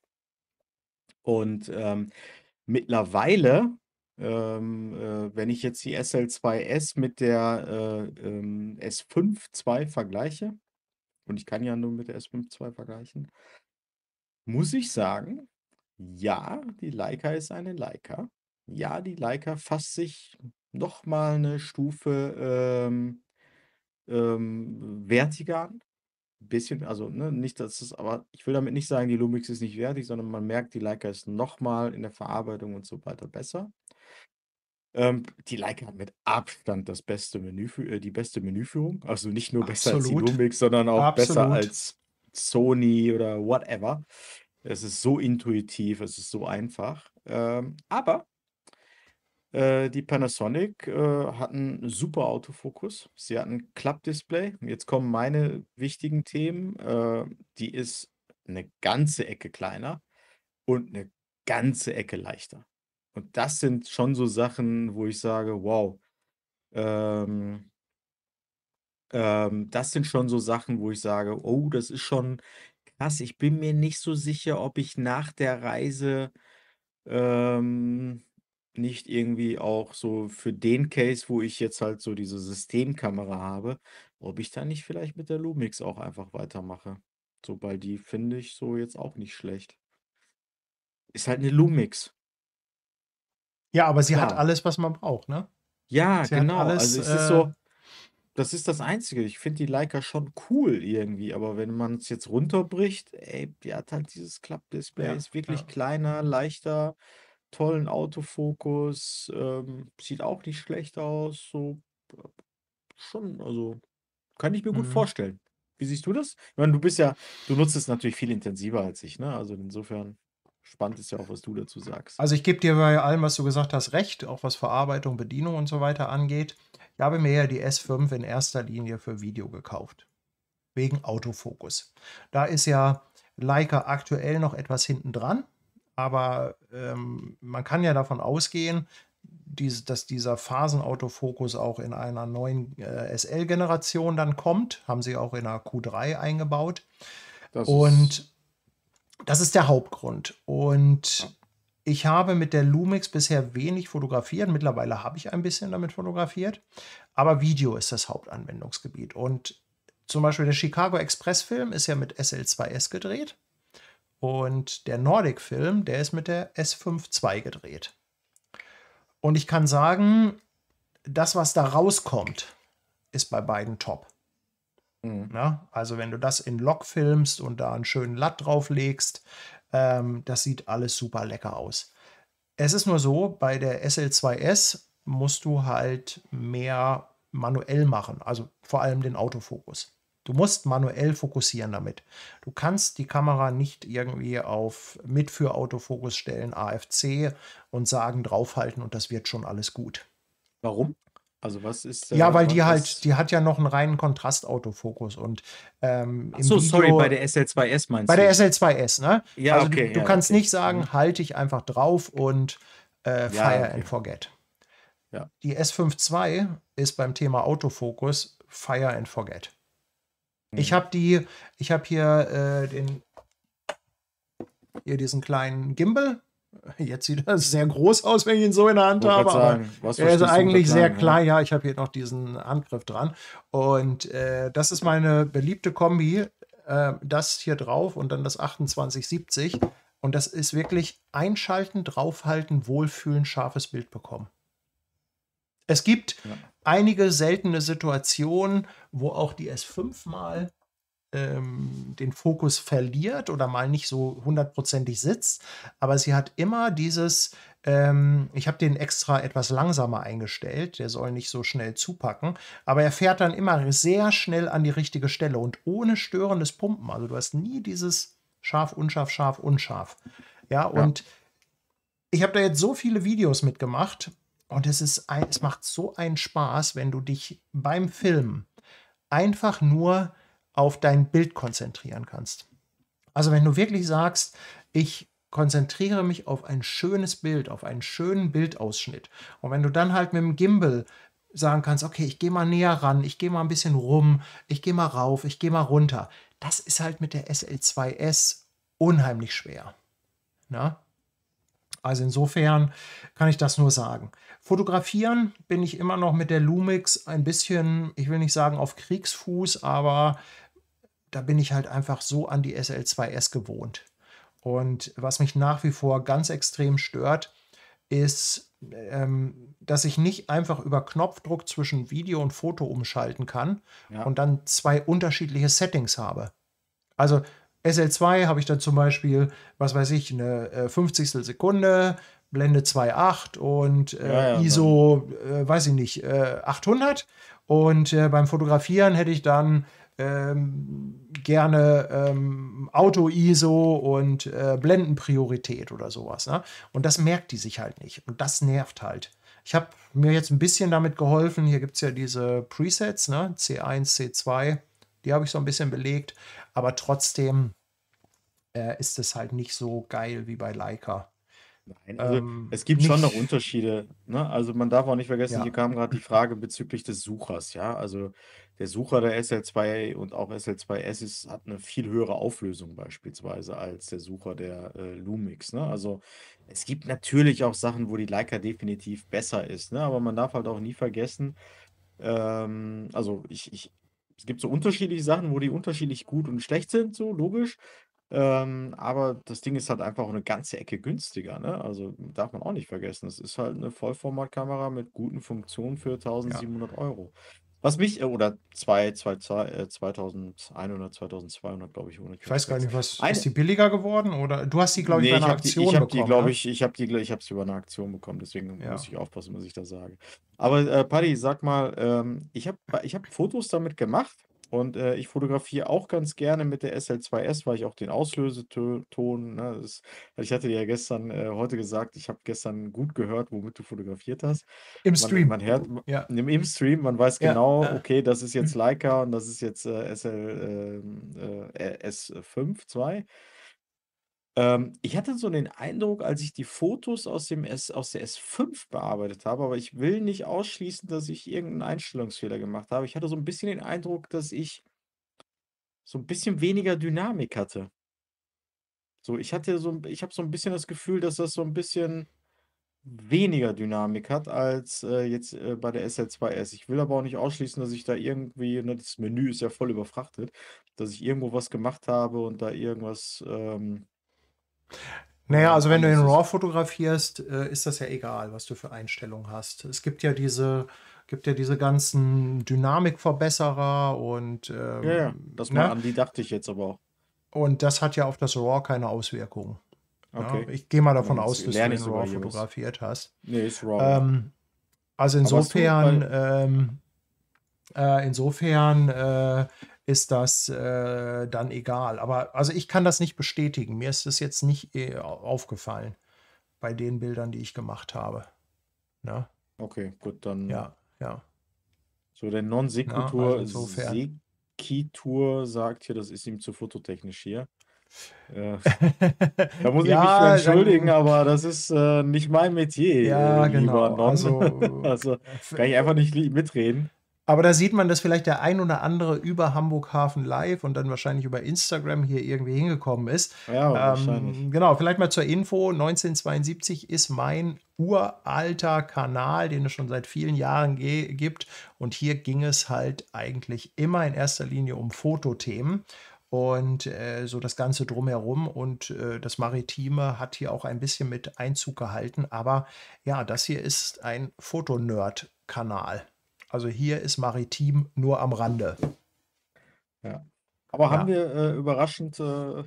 Und ähm, mittlerweile, ähm, äh, wenn ich jetzt die SL2S mit der äh, ähm, S5 II vergleiche, und ich kann ja nur mit der S5 II vergleichen, muss ich sagen, ja, die Leica ist eine Leica. Ja, die Leica fasst sich noch mal eine Stufe ähm, ähm, wertiger an. bisschen, also ne, nicht, dass es, aber ich will damit nicht sagen, die Lumix ist nicht wertig, sondern man merkt, die Leica ist noch mal in der Verarbeitung und so weiter besser. Ähm, die Leica hat mit Abstand das beste Menü, äh, die beste Menüführung. Also nicht nur Absolut. besser als die Lumix, sondern auch Absolut. besser als Sony oder whatever. Es ist so intuitiv, es ist so einfach. Ähm, aber äh, die Panasonic äh, hatten super Autofokus. Sie hatten Klappdisplay. Jetzt kommen meine wichtigen Themen. Äh, die ist eine ganze Ecke kleiner und eine ganze Ecke leichter. Und das sind schon so Sachen, wo ich sage, wow, ähm, ähm das sind schon so Sachen, wo ich sage, oh, das ist schon Krass, ich bin mir nicht so sicher, ob ich nach der Reise, ähm, nicht irgendwie auch so für den Case, wo ich jetzt halt so diese Systemkamera habe, ob ich da nicht vielleicht mit der Lumix auch einfach weitermache. So, weil die finde ich so jetzt auch nicht schlecht. Ist halt eine Lumix. Ja, aber sie hat alles, was man braucht, ne? Ja, Sie genau. alles, Also, es ist so äh, das ist das Einzige. Ich finde die Leica schon cool irgendwie, aber wenn man es jetzt runterbricht, ey, die hat halt dieses Klappdisplay, Ja, ist wirklich ja. kleiner, leichter, tollen Autofokus, ähm, sieht auch nicht schlecht aus, so äh, schon, also kann ich mir gut mhm. vorstellen. Wie siehst du das? Ich meine, du bist ja, du nutzt es natürlich viel intensiver als ich, ne? Also insofern spannend ist ja auch, was du dazu sagst. Also ich gebe dir bei allem, was du gesagt hast, recht, auch was Verarbeitung, Bedienung und so weiter angeht. Ich habe mir ja die S5 in erster Linie für Video gekauft. Wegen Autofokus. Da ist ja Leica aktuell noch etwas hinten dran, aber ähm, man kann ja davon ausgehen, dies, dass dieser Phasenautofokus auch in einer neuen äh, SL-Generation dann kommt. Haben sie auch in der Q3 eingebaut. Das und das ist der Hauptgrund. Und ich habe mit der Lumix bisher wenig fotografiert. Mittlerweile habe ich ein bisschen damit fotografiert. Aber Video ist das Hauptanwendungsgebiet. Und zum Beispiel der Chicago Express-Film ist ja mit SL2S gedreht. Und der Nordic-Film, der ist mit der S5 II gedreht. Und ich kann sagen, das, was da rauskommt, ist bei beiden top. Mhm. Na, ne? also wenn du das in Lok filmst und da einen schönen Latt drauflegst, ähm, das sieht alles super lecker aus. Es ist nur so, bei der SL2S musst du halt mehr manuell machen, also vor allem den Autofokus. Du musst manuell fokussieren damit. Du kannst die Kamera nicht irgendwie auf mit für Autofokus stellen, AFC und sagen draufhalten und das wird schon alles gut. Warum? Also was ist äh, Ja, weil die halt, die hat ja noch einen reinen Kontrastautofokus und ähm, Ach so, Video, sorry, bei der SL2S meinst bei du? Bei der SL2S, ne? Ja, also okay. Du, du ja, kannst okay. nicht sagen, mhm. halte ich einfach drauf und äh, ja, fire okay. and forget. Ja. Die S52 ist beim Thema Autofokus fire and forget. Hm. Ich mhm. habe die, ich habe hier äh, den hier diesen kleinen Gimbal Jetzt sieht er sehr groß aus, wenn ich ihn so in der Hand habe. Sagen, aber er ist eigentlich sehr sagen, klein. Ja, ja ich habe hier noch diesen Handgriff dran. Und äh, das ist meine beliebte Kombi. Äh, das hier drauf und dann das 2870. Und das ist wirklich einschalten, draufhalten, wohlfühlen, scharfes Bild bekommen. Es gibt ja. einige seltene Situationen, wo auch die S5 mal ähm, den Fokus verliert oder mal nicht so hundertprozentig sitzt, aber sie hat immer dieses, ähm, ich habe den extra etwas langsamer eingestellt, der soll nicht so schnell zupacken, aber er fährt dann immer sehr schnell an die richtige Stelle und ohne störendes Pumpen. Also du hast nie dieses scharf, unscharf, scharf, unscharf. Ja, und ja. ich habe da jetzt so viele Videos mitgemacht und es ist ein, es macht so einen Spaß, wenn du dich beim Filmen einfach nur auf dein Bild konzentrieren kannst. Also wenn du wirklich sagst, ich konzentriere mich auf ein schönes Bild, auf einen schönen Bildausschnitt. Und wenn du dann halt mit dem Gimbal sagen kannst, okay, ich gehe mal näher ran, ich gehe mal ein bisschen rum, ich gehe mal rauf, ich gehe mal runter. Das ist halt mit der SL2S unheimlich schwer. Na? Ne? Also insofern kann ich das nur sagen. Fotografieren bin ich immer noch mit der Lumix ein bisschen, ich will nicht sagen auf Kriegsfuß, aber da bin ich halt einfach so an die SL2S gewohnt. Und was mich nach wie vor ganz extrem stört, ist, ähm, dass ich nicht einfach über Knopfdruck zwischen Video und Foto umschalten kann ja. und dann zwei unterschiedliche Settings habe. Also SL2 habe ich dann zum Beispiel, was weiß ich, eine äh, 50. Sekunde, Blende 2.8 und äh, ja, ja, ISO, äh, weiß ich nicht, 800. Äh, und äh, beim Fotografieren hätte ich dann ähm, gerne ähm, Auto-ISO und äh, Blendenpriorität oder sowas. Ne? Und das merkt die sich halt nicht. Und das nervt halt. Ich habe mir jetzt ein bisschen damit geholfen. Hier gibt es ja diese Presets, ne? C1, C2. Die habe ich so ein bisschen belegt. Aber trotzdem äh, ist es halt nicht so geil wie bei Leica. Nein, also ähm, es gibt nicht, schon noch Unterschiede. Ne? Also man darf auch nicht vergessen, ja. hier kam gerade die Frage bezüglich des Suchers. Ja, also der Sucher der SL2 und auch SL2S ist, hat eine viel höhere Auflösung beispielsweise als der Sucher der äh, Lumix. Ne? Also es gibt natürlich auch Sachen, wo die Leica definitiv besser ist, ne? aber man darf halt auch nie vergessen, ähm, also ich, ich, es gibt so unterschiedliche Sachen, wo die unterschiedlich gut und schlecht sind, so logisch. Ähm, aber das Ding ist halt einfach eine ganze Ecke günstiger, ne? Also darf man auch nicht vergessen. Es ist halt eine Vollformatkamera mit guten Funktionen für 1700 ja. Euro. Was mich, äh, oder zwei, zwei, zwei, 2100, 2200, glaube ich, ohne Ich weiß gar nicht, was. Eine, ist die billiger geworden? Oder du hast die, glaube ich, nee, bei einer ich Aktion ne? die, ich bekommen. Die, ich ich habe die, ich habe sie über eine Aktion bekommen, deswegen ja. muss ich aufpassen, was ich da sage. Aber äh, Paddy, sag mal, ähm, ich habe ich hab Fotos damit gemacht und äh, ich fotografiere auch ganz gerne mit der SL2S, weil ich auch den Auslöseton, ne, das, ich hatte dir ja gestern, äh, heute gesagt, ich habe gestern gut gehört, womit du fotografiert hast. Im man, Stream. Man hört, ja. im, im, Stream, man weiß ja. genau, okay, das ist jetzt hm. Leica und das ist jetzt äh, SL S5, II. Ähm, ich hatte so den Eindruck, als ich die Fotos aus dem S aus der S5 bearbeitet habe, aber ich will nicht ausschließen, dass ich irgendeinen Einstellungsfehler gemacht habe. Ich hatte so ein bisschen den Eindruck, dass ich so ein bisschen weniger Dynamik hatte. So, ich hatte so ich habe so ein bisschen das Gefühl, dass das so ein bisschen weniger Dynamik hat als, äh, jetzt, äh, bei der SL2S. Ich will aber auch nicht ausschließen, dass ich da irgendwie ne, das Menü ist ja voll überfrachtet, dass ich irgendwo was gemacht habe und da irgendwas, ähm naja, also wenn du in RAW fotografierst, äh, ist das ja egal, was du für Einstellungen hast. Es gibt ja diese, gibt ja diese ganzen Dynamikverbesserer und ähm, ja, ja, ähm, das mal ne? an die dachte ich jetzt aber auch. Und das hat ja auf das RAW keine Auswirkung. Okay. Ja, ich gehe mal davon aus, dass du in RAW fotografiert hast. Nee, ist RAW. Ähm, also insofern, ähm, äh, insofern äh, ist das äh, dann egal. Aber also ich kann das nicht bestätigen. Mir ist das jetzt nicht eh aufgefallen bei den Bildern, die ich gemacht habe. Na? Ne? Okay, gut, dann. Ja, ja. So, der Non-Sequitur also Sequitur sagt hier, das ist ihm zu fototechnisch hier. Äh, da muss ja, ich mich entschuldigen, dann, aber das ist äh, nicht mein Metier. Ja, äh, lieber genau. Also, also, äh, kann ich einfach nicht mitreden. Aber da sieht man, dass vielleicht der ein oder andere über Hamburg Hafen live und dann wahrscheinlich über Instagram hier irgendwie hingekommen ist. Ja, ähm, wahrscheinlich. genau, vielleicht mal zur Info: 1972 ist mein uralter Kanal, den es schon seit vielen Jahren gibt. Und hier ging es halt eigentlich immer in erster Linie um Fotothemen und äh, so das Ganze drumherum. Und äh, das Maritime hat hier auch ein bisschen mit Einzug gehalten. Aber ja, das hier ist ein Fotonerd-Kanal. Also hier ist maritim nur am Rande. Ja. Aber ja. haben wir äh, überraschend äh,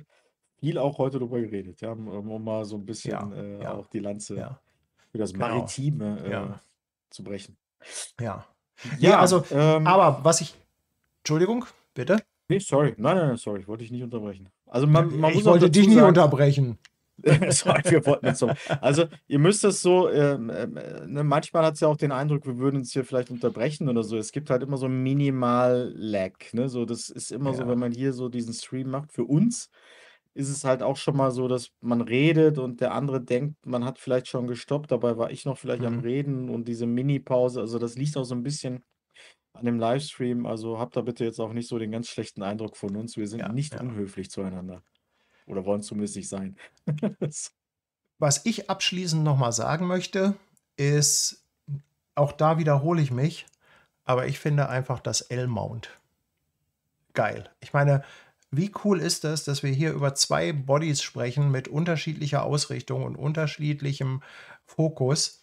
viel auch heute darüber geredet, ja, um, mal so ein bisschen ja, äh, ja. auch die Lanze für das Maritime äh, zu brechen. Ja. Ja, also, ähm, aber was ich. Entschuldigung, bitte? Nee, sorry. Nein, nein, nein, sorry. Wollte dich nicht unterbrechen. Also man, man ich muss wollte dich sagen, nie unterbrechen. Sorry, wir wollten jetzt so. Also, ihr müsst das so, ähm, ähm äh, ne, manchmal hat es ja auch den Eindruck, wir würden uns hier vielleicht unterbrechen oder so. Es gibt halt immer so Minimal-Lag. Ne? So, das ist immer ja. so, wenn man hier so diesen Stream macht, für uns ist es halt auch schon mal so, dass man redet und der andere denkt, man hat vielleicht schon gestoppt, dabei war ich noch vielleicht mhm. am Reden und diese Mini-Pause, also das liegt auch so ein bisschen an dem Livestream, also habt da bitte jetzt auch nicht so den ganz schlechten Eindruck von uns. Wir sind ja, nicht ja. unhöflich zueinander. Oder wollen zumindest nicht sein. Was ich abschließend nochmal sagen möchte, ist, auch da wiederhole ich mich, aber ich finde einfach das L-Mount geil. Ich meine, wie cool ist das, dass wir hier über zwei Bodies sprechen mit unterschiedlicher Ausrichtung und unterschiedlichem Fokus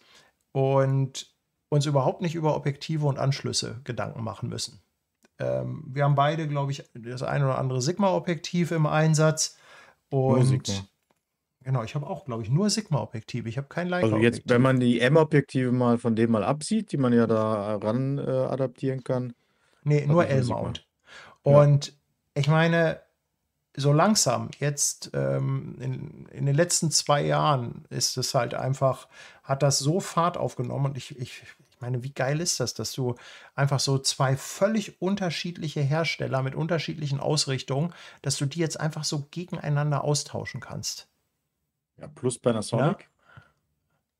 und uns überhaupt nicht über Objektive und Anschlüsse Gedanken machen müssen. Ähm, wir haben beide, glaube ich, das ein oder andere Sigma-Objektiv im Einsatz. Und nur Sigma. Genau, ich habe auch, glaube ich, nur Sigma-Objektive. Ich habe kein Leica. Also jetzt, wenn man die M-Objektive mal von dem mal absieht, die man ja da ran äh, adaptieren kann. Nee, nur L-Mount. Und ja. ich meine, so langsam, jetzt ähm, in, in, den letzten zwei Jahren ist es halt einfach, hat das so Fahrt aufgenommen und ich, ich meine, wie geil ist das, dass du einfach so zwei völlig unterschiedliche Hersteller mit unterschiedlichen Ausrichtungen, dass du die jetzt einfach so gegeneinander austauschen kannst. Ja, plus Panasonic.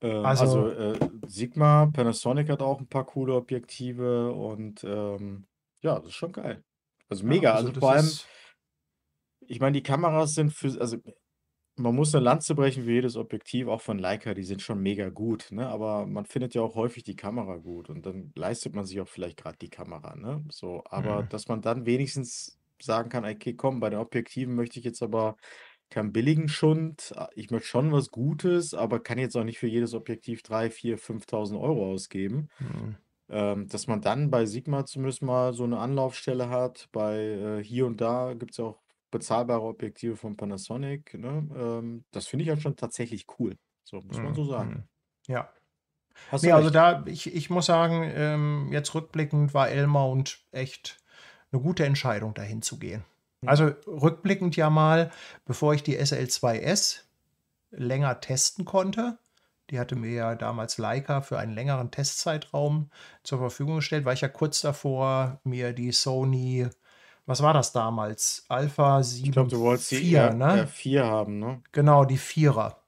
Ja? Äh, also, also äh, Sigma, Panasonic hat auch ein paar coole Objektive und ähm, ja, das ist schon geil. Also mega. Ja, also, also vor allem, ich meine, die Kameras sind für, also man muss eine Lanze brechen für jedes Objektiv, auch von Leica, die sind schon mega gut, ne? Aber man findet ja auch häufig die Kamera gut und dann leistet man sich auch vielleicht gerade die Kamera, ne? So, aber Mhm. dass man dann wenigstens sagen kann: „Okay, komm, bei den Objektiven möchte ich jetzt aber keinen billigen Schund. Ah, ich möchte schon was Gutes, aber kann jetzt auch nicht für jedes Objektiv 3.000, 4.000, 5.000 Euro ausgeben.“ Mhm. Ähm, dass man dann bei Sigma zumindest mal so eine Anlaufstelle hat. Bei, äh, hier und da gibt es ja auch bezahlbare Objektive von Panasonic. Ne? Ähm, das finde ich halt schon tatsächlich cool. So muss man so mhm, sagen. Mhm. Ja. Hast nee, also da, ich, ich muss sagen, ähm, jetzt rückblickend war Elmount echt eine gute Entscheidung, dahin zu gehen. Mhm. Also rückblickend ja mal, bevor ich die SL2S länger testen konnte, die hatte mir ja damals Leica für einen längeren Testzeitraum zur Verfügung gestellt, war ich ja kurz davor, mir die Sony was war das damals? Alpha 7. Ich glaube, du wolltest 4, die eher, ne? Äh, 4 haben, ne? Genau, die Vierer.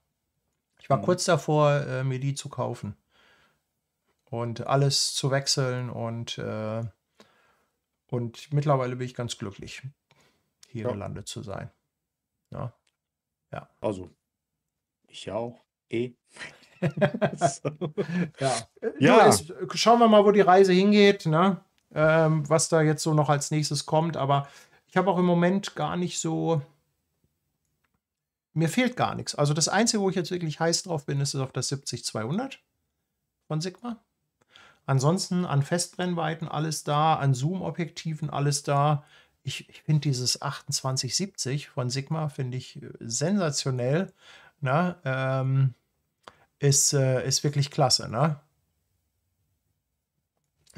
Ich war mhm. kurz davor, äh, mir die zu kaufen. Und alles zu wechseln und, äh, und mittlerweile bin ich ganz glücklich, hier ja. gelandet zu sein. Ja. ja. Also, ich auch. Eh. so. Ja, ja. Du, schauen wir mal, wo die Reise hingeht. Ne? ähm, was da jetzt so noch als nächstes kommt. Aber ich habe auch im Moment gar nicht so. Mir fehlt gar nichts. Also das Einzige, wo ich jetzt wirklich heiß drauf bin, ist auf das 70-200 von Sigma. Ansonsten an Festbrennweiten alles da, an Zoom-Objektiven alles da. Ich, ich finde dieses 28-70 von Sigma, finde ich äh, sensationell. Ne? Ähm, ist, äh, ist wirklich klasse. Ne?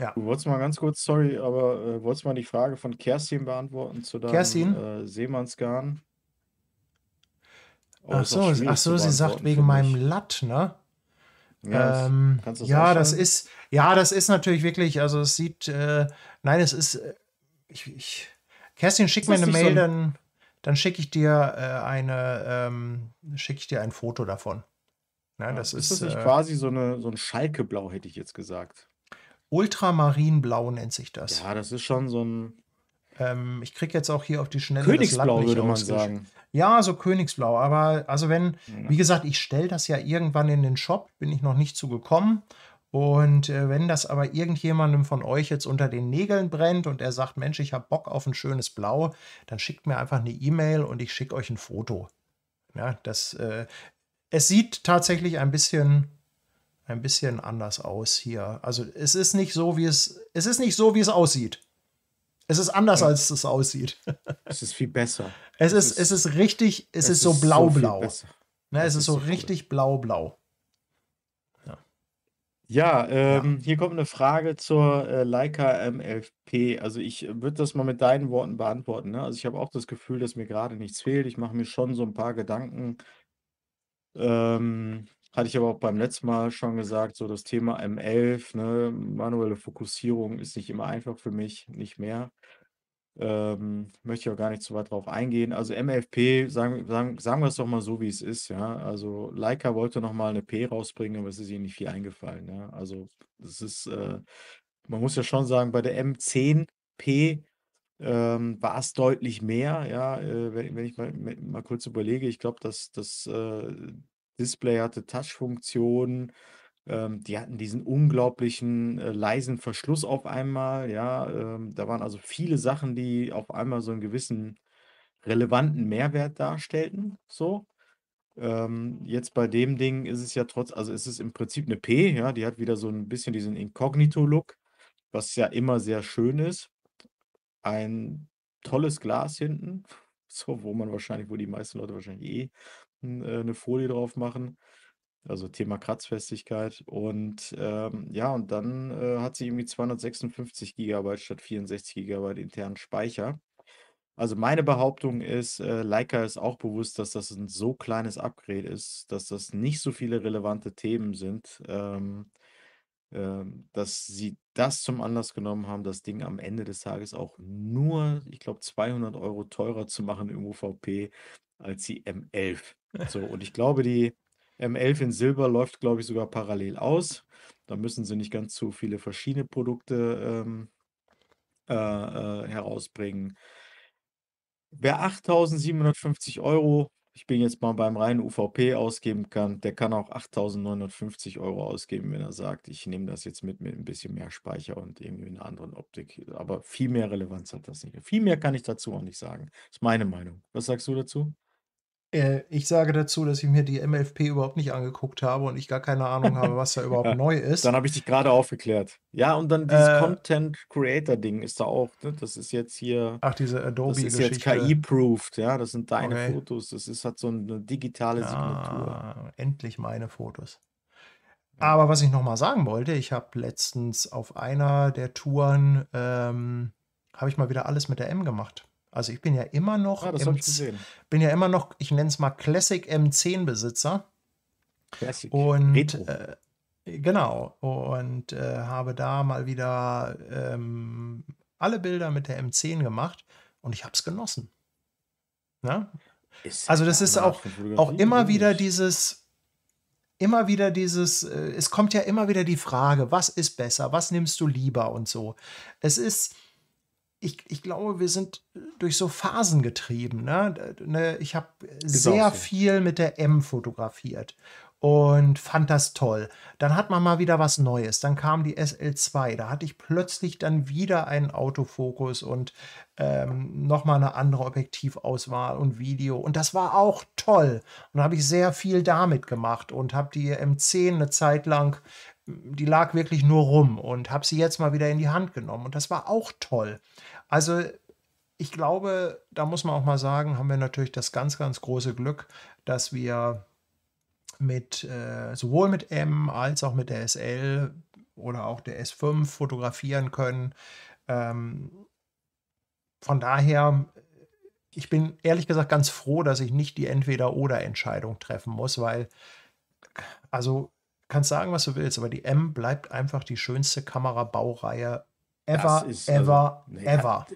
Ja. Du wolltest mal ganz kurz, sorry, aber äh, wolltest mal die Frage von Kerstin beantworten zu deinem äh, Seemannsgarn? Oh, ach so, ach so sie sagt wegen meinem Latt, ne? Ja, ähm, das, ja das ist, ja, das ist natürlich wirklich, also es sieht, äh, nein, es ist, äh, ich, ich, Kerstin, schick mir eine Mail, so ein... dann, dann schicke ich dir äh, eine, ähm, schicke ich dir ein Foto davon. Na, ne, ja, das ist, ist das nicht äh, quasi so, eine, so ein Schalkeblau, hätte ich jetzt gesagt. Ultramarinblau nennt sich das. Ja, das ist schon so ein. Ähm, ich kriege jetzt auch hier auf die Schnelle. Königsblau würde man sagen. Ja, so Königsblau. Aber also wenn, ja. wie gesagt, ich stelle das ja irgendwann in den Shop, bin ich noch nicht zugekommen. Und äh, wenn das aber irgendjemandem von euch jetzt unter den Nägeln brennt und er sagt, Mensch, ich habe Bock auf ein schönes Blau, dann schickt mir einfach eine E-Mail und ich schicke euch ein Foto. Ja, das, äh, es sieht tatsächlich ein bisschen ein bisschen anders aus hier. Also es ist nicht so, wie es, es ist nicht so, wie es aussieht. Es ist anders, ja. als es aussieht. es ist viel besser. Es, es ist, ist, es ist richtig, es, es ist so blau-blau. So ne, es ist, ist so, so richtig blau-blau. Ja, ähm, ja, hier kommt eine Frage zur äh, Leica MFP. Also ich würde das mal mit deinen Worten beantworten. Ne? Also ich habe auch das Gefühl, dass mir gerade nichts fehlt. Ich mache mir schon so ein paar Gedanken. Ähm, hatte ich aber auch beim letzten Mal schon gesagt, so das Thema M11, ne, manuelle Fokussierung ist nicht immer einfach für mich, nicht mehr. Ähm, möchte ich auch gar nicht zu weit drauf eingehen. Also MFP, sagen, sagen, sagen wir es doch mal so, wie es ist, ja. Also Leica wollte nochmal eine P rausbringen, aber es ist ihnen nicht viel eingefallen, ja. Also es ist, äh, man muss ja schon sagen, bei der M10P ähm, war es deutlich mehr, ja. Äh, wenn, wenn, ich mal, mal kurz überlege, ich glaube, dass das äh, Display hatte Touch-Funktionen. Ähm, die hatten diesen unglaublichen äh, leisen Verschluss auf einmal. Ja, ähm, da waren also viele Sachen, die auf einmal so einen gewissen relevanten Mehrwert darstellten. So. Ähm, jetzt bei dem Ding ist es ja trotz, also ist es im Prinzip eine P, ja, die hat wieder so ein bisschen diesen Inkognito-Look, was ja immer sehr schön ist. Ein tolles Glas hinten, so, wo man wahrscheinlich, wo die meisten Leute wahrscheinlich eh eine äh, Folie drauf machen. Also Thema Kratzfestigkeit. Und ähm, ja, und dann äh, hat sie irgendwie 256 Gigabyte statt 64 Gigabyte internen Speicher. Also meine Behauptung ist, äh, Leica ist auch bewusst, dass das ein so kleines Upgrade ist, dass das nicht so viele relevante Themen sind, ähm, äh, dass sie das zum Anlass genommen haben, das Ding am Ende des Tages auch nur, ich glaube, 200 Euro teurer zu machen im UVP als die M11. So, und ich glaube, die M11 in Silber läuft, glaube ich, sogar parallel aus. Da müssen sie nicht ganz so viele verschiedene Produkte ähm, äh, äh, herausbringen. Wer 8.750 Euro, ich bin jetzt mal beim reinen UVP ausgeben kann, der kann auch 8.950 Euro ausgeben, wenn er sagt, ich nehme das jetzt mit mit ein bisschen mehr Speicher und irgendwie einer anderen Optik. Aber viel mehr Relevanz hat das nicht. Viel mehr kann ich dazu auch nicht sagen. Das ist meine Meinung. Was sagst du dazu? Äh, ich sage dazu, dass ich mir die MFP überhaupt nicht angeguckt habe und ich gar keine Ahnung habe, was da überhaupt ja, neu ist. Dann habe ich dich gerade aufgeklärt. Ja, und dann dieses äh, Content Creator Ding ist da auch. Ne? Das ist jetzt hier. Ach, diese Adobe. Das ist jetzt KI-proofed. Ja, das sind deine okay. Fotos. Das ist hat so eine digitale Signatur. Ah, endlich meine Fotos. Aber was ich nochmal sagen wollte, ich habe letztens auf einer der Touren, ähm, habe ich mal wieder alles mit der M gemacht. Also ich bin ja immer noch, ah, M- bin ja immer noch, ich nenne es mal Classic M10 Besitzer. Classic. Und Retro. Äh, genau und äh, habe da mal wieder ähm, alle Bilder mit der M10 gemacht und ich habe es genossen. Na? Ne? also das ist auch, auch immer wieder dieses, immer wieder dieses, äh, es kommt ja immer wieder die Frage, was ist besser, was nimmst du lieber und so. Es ist ich, ich glaube, wir sind äh, durch so Phasen getrieben. Ne? ne ich habe sehr so. viel mit der M fotografiert und fand das toll. Dann hat man mal wieder was Neues. Dann kam die SL2. Da hatte ich plötzlich dann wieder einen Autofokus und ähm, nochmal eine andere Objektivauswahl und Video. Und das war auch toll. Und da habe ich sehr viel damit gemacht und habe die M10 eine Zeit lang, die lag wirklich nur rum und habe sie jetzt mal wieder in die Hand genommen. Und das war auch toll. Also ich glaube, da muss man auch mal sagen, haben wir natürlich das ganz, ganz große Glück, dass wir mit äh, sowohl mit M als auch mit der SL oder auch der S5 fotografieren können. Ähm, von daher, ich bin ehrlich gesagt ganz froh, dass ich nicht die Entweder-Oder-Entscheidung treffen muss, weil, also kannst sagen, was du willst, aber die M bleibt einfach die schönste Kamerabaureihe ever, ist, also, ever, also, naja, ever. Äh,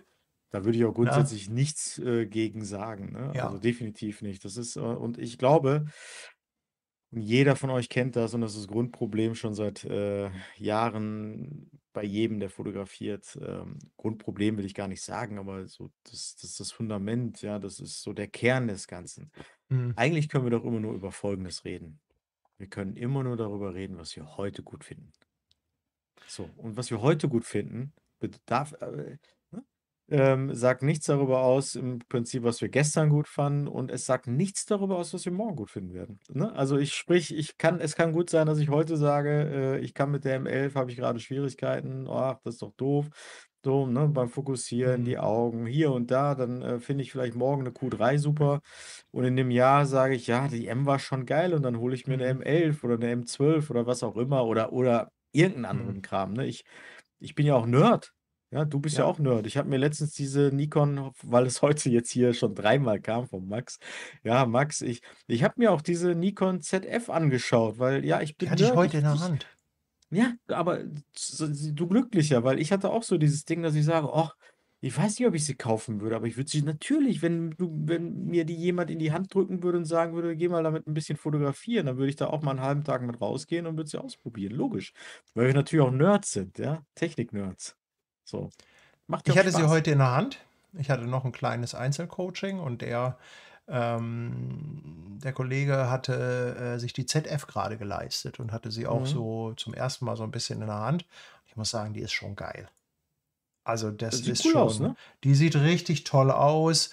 da würde ich auch grundsätzlich ja. nichts äh, gegen sagen. Ne? Ja. Also definitiv nicht. Das ist, äh, und ich glaube, jeder von euch kennt das und das ist das Grundproblem schon seit äh, Jahren bei jedem, der fotografiert. Ähm, Grundproblem will ich gar nicht sagen, aber so das, das ist das Fundament, ja, das ist so der Kern des Ganzen. Mhm. Eigentlich können wir doch immer nur über Folgendes reden. Wir können immer nur darüber reden, was wir heute gut finden. So, und was wir heute gut finden, bedarf, äh, ne? ähm, sagt nichts darüber aus, im Prinzip, was wir gestern gut fanden, und es sagt nichts darüber aus, was wir morgen gut finden werden. Ne? Also ich sprich, ich kann, es kann gut sein, dass ich heute sage, äh, ich kann mit der M11 habe ich gerade Schwierigkeiten, ach, das ist doch doof. So, ne, beim Fokussieren, mhm. die Augen hier und da, dann äh, finde ich vielleicht morgen eine Q3 super. Und in dem Jahr sage ich, ja, die M war schon geil und dann hole ich mir eine M11 mhm. oder eine M12 oder was auch immer oder, oder irgendeinen anderen mhm. Kram. Ne? Ich, ich bin ja auch Nerd. Ja, du bist ja, ja auch Nerd. Ich habe mir letztens diese Nikon, weil es heute jetzt hier schon dreimal kam von Max. Ja, Max, ich, ich habe mir auch diese Nikon ZF angeschaut, weil ja, ich bin. Die hatte Nerd. ich heute in der Hand. Ja, aber du glücklicher, weil ich hatte auch so dieses Ding, dass ich sage, ach, oh, ich weiß nicht, ob ich sie kaufen würde, aber ich würde sie natürlich, wenn du, wenn mir die jemand in die Hand drücken würde und sagen würde, geh mal damit ein bisschen fotografieren, dann würde ich da auch mal einen halben Tag mit rausgehen und würde sie ausprobieren. Logisch. Weil wir natürlich auch Nerds sind, ja. Technik-Nerds. So. Macht ich hatte Spaß. sie heute in der Hand. Ich hatte noch ein kleines Einzelcoaching und der, ähm, der Kollege hatte äh, sich die ZF gerade geleistet und hatte sie auch mhm. so zum ersten Mal so ein bisschen in der Hand. Ich muss sagen, die ist schon geil. Also das, das ist cool schon, aus, ne? die sieht richtig toll aus.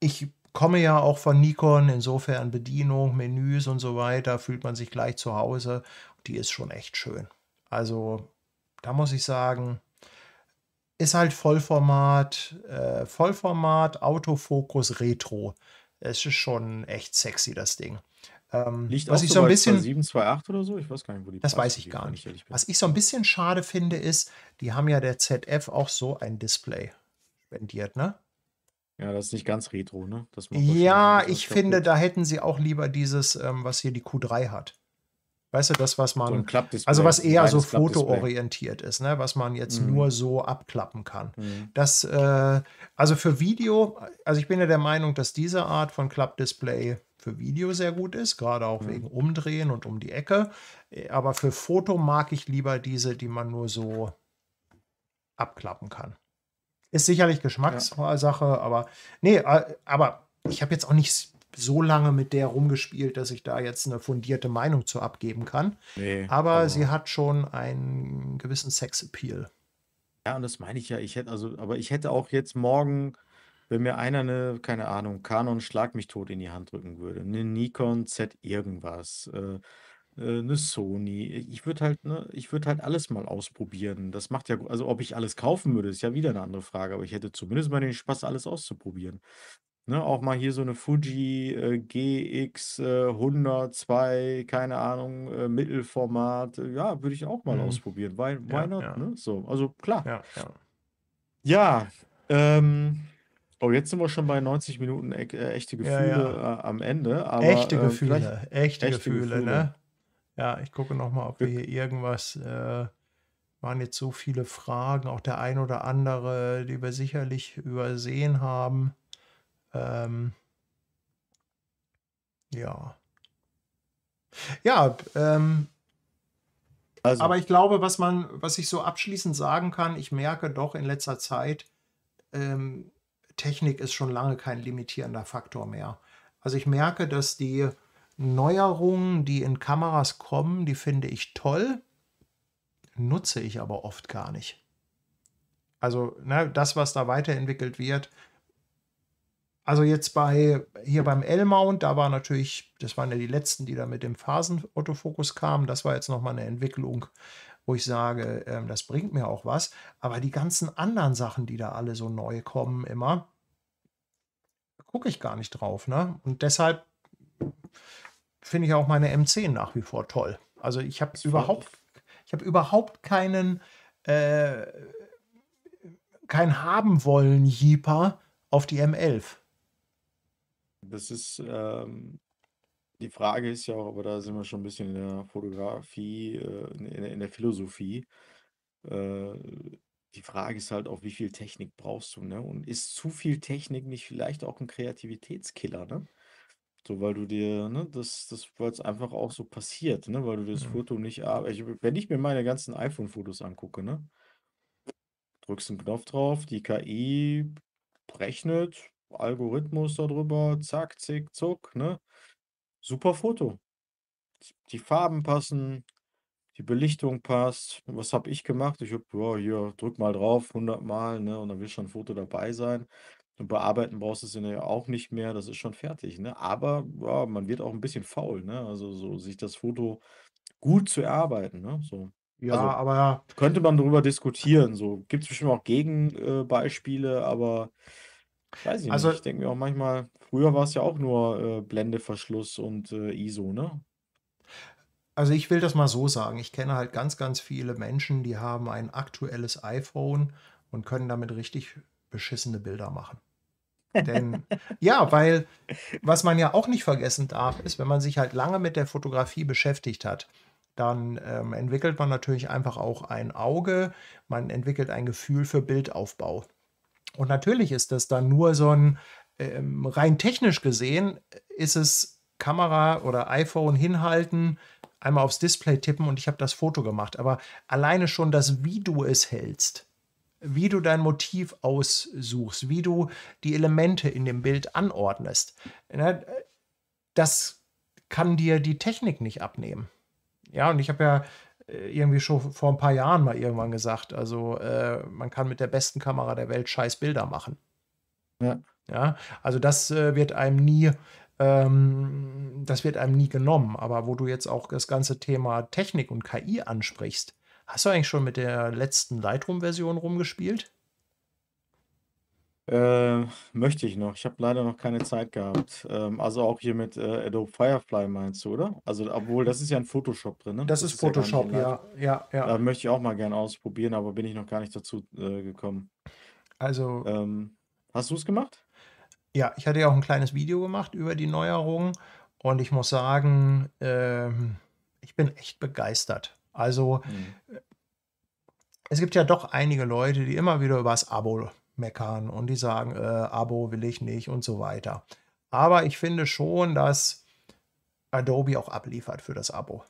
Ich komme ja auch von Nikon, insofern Bedienung, Menüs und so weiter, fühlt man sich gleich zu Hause. Die ist schon echt schön. Also da muss ich sagen, ist halt Vollformat, äh, Vollformat, Autofokus, Retro. Es ist schon echt sexy, das Ding. Ähm, Liegt was auch ich so ein bisschen 728 oder so, ich weiß gar nicht, wo die Das weiß ich gar nicht. Ich was ich so ein bisschen schade finde, ist, die haben ja der ZF auch so ein Display spendiert, ne? Ja, das ist nicht ganz retro, ne? ja, ich finde, da hätten sie auch lieber dieses, ähm, was hier die Q3 hat. Weißt du, das, was man, so also was eher so fotoorientiert ist, ne? was man jetzt mhm. nur so abklappen kann. Mhm. Das, äh, also für Video, also ich bin ja der Meinung, dass diese Art von Klappdisplay für Video sehr gut ist, gerade auch mhm. wegen Umdrehen und um die Ecke. Äh, aber für Foto mag ich lieber diese, die man nur so abklappen kann. Ist sicherlich Geschmackssache, ja. aber nee, aber ich habe jetzt auch nicht so lange mit der rumgespielt, dass ich da jetzt eine fundierte Meinung zu abgeben kann. Nee, aber also. sie hat schon einen gewissen Sex-Appeal. Ja, und das meine ich ja. Ich hätte also, aber ich hätte auch jetzt morgen wenn mir einer eine, keine Ahnung, Canon Schlag mich tot in die Hand drücken würde, eine Nikon Z irgendwas, äh, eine äh, Sony, ich würde halt, ne, ich würde halt alles mal ausprobieren. Das macht ja, also ob ich alles kaufen würde, ist ja wieder eine andere Frage, aber ich hätte zumindest mal den Spaß, alles auszuprobieren. Ne, auch mal hier so eine Fuji äh, GX äh, keine Ahnung, äh, Mittelformat, äh, ja, würde ich auch mal mhm. ausprobieren. Why, why ja, not? Ja. Ne? So, also klar. Ja, ja. Ähm, Oh, jetzt sind wir schon bei 90 Minuten e äh, echte Gefühle ja, ja. Äh, am Ende. Aber, echte äh, Gefühle, echte, echte, Gefühle, Gefühle. ne? Ja, ich gucke nochmal, ob wir hier irgendwas. Äh, waren jetzt so viele Fragen, auch der ein oder andere, die wir sicherlich übersehen haben. Ähm, ja. Ja, ähm, also. aber ich glaube, was man, was ich so abschließend sagen kann, ich merke doch in letzter Zeit, ähm, Technik ist schon lange kein limitierender Faktor mehr. Also ich merke, dass die Neuerungen, die in Kameras kommen, die finde ich toll, nutze ich aber oft gar nicht. Also ne, das, was da weiterentwickelt wird. Also jetzt bei hier beim L-Mount, da war natürlich, das waren ja die letzten, die da mit dem Phasenautofokus kamen. Das war jetzt nochmal eine Entwicklung, wo ich sage, äh, das bringt mir auch was. Aber die ganzen anderen Sachen, die da alle so neu kommen, immer, gucke ich gar nicht drauf. Ne? Und deshalb finde ich auch meine M10 nach wie vor toll. Also ich habe überhaupt, ich habe überhaupt keinen, äh, kein haben wollen Jeeper auf die M11. Das ist ähm, die Frage ist ja auch, aber da sind wir schon ein bisschen in der Fotografie, äh, in, der- Philosophie. Äh, die Frage ist halt auch, wie viel Technik brauchst du, ne? Und ist zu viel Technik nicht vielleicht auch ein Kreativitätskiller, ne? So, weil du dir, ne, das, das, weil es einfach auch so passiert, ne? Weil du das Mhm. Foto nicht, ich, wenn ich mir meine ganzen iPhone-Fotos angucke, ne? Drückst einen Knopf drauf, die KI rechnet, Algorithmus darüber, zack, zick, zuck, ne? super Foto. Die Farben passen, die Belichtung passt. Was habe ich gemacht? Ich habe, ja, hier, drück mal drauf, 100 Mal, ne, und dann will schon ein Foto dabei sein. Und bearbeiten brauchst du es ja auch nicht mehr, das ist schon fertig, ne? Aber ja, man wird auch ein bisschen faul, ne? Also so sich das Foto gut zu erarbeiten, ne? So. Also ja, Also aber könnte man darüber diskutieren, so. Gibt es bestimmt auch Gegenbeispiele, äh, aber Weiß ich Also, nicht. Ich denke mir auch manchmal, früher war es ja auch nur äh, Blende, und äh, ISO, ne? also ich will das mal so sagen. Ich kenne halt ganz, ganz viele Menschen, die haben ein aktuelles iPhone und können damit richtig beschissene Bilder machen. Denn ja, weil was man ja auch nicht vergessen darf, ist, wenn man sich halt lange mit der Fotografie beschäftigt hat, dann ähm, entwickelt man natürlich einfach auch ein Auge, man entwickelt ein Gefühl für Bildaufbau. Und natürlich ist das dann nur so ein, ähm, rein technisch gesehen, äh, ist es Kamera oder iPhone hinhalten, einmal aufs Display tippen und ich habe das Foto gemacht. Aber alleine schon das, wie du es hältst, wie du dein Motiv aussuchst, wie du die Elemente in dem Bild anordnest, ne, das kann dir die Technik nicht abnehmen. Ja, und ich habe ja irgendwie schon vor ein paar Jahren mal irgendwann gesagt. Also äh, man kann mit der besten Kamera der Welt scheiß Bilder machen. Ja. ja also das äh, wird einem nie, ähm, das wird einem nie genommen. Aber wo du jetzt auch das ganze Thema Technik und KI ansprichst, hast du eigentlich schon mit der letzten Lightroom-Version rumgespielt? Äh, möchte ich noch. Ich habe leider noch keine Zeit gehabt. Ähm, also auch hier mit äh, Adobe Firefly meinst du, oder? Also, obwohl, das ist ja ein Photoshop drin, ne? Das, das ist Photoshop, ja, ja, ja, Da möchte ich auch mal gerne ausprobieren, aber bin ich noch gar nicht dazu äh, gekommen. Also. Ähm, hast du es gemacht? Ja, ich hatte ja auch ein kleines Video gemacht über die Neuerungen und ich muss sagen, ähm, ich bin echt begeistert. Also, mhm. Äh, es gibt ja doch einige Leute, die immer wieder übers Abo meckern und die sagen, äh, Abo will ich nicht und so weiter. Aber ich finde schon, dass Adobe auch abliefert für das Abo.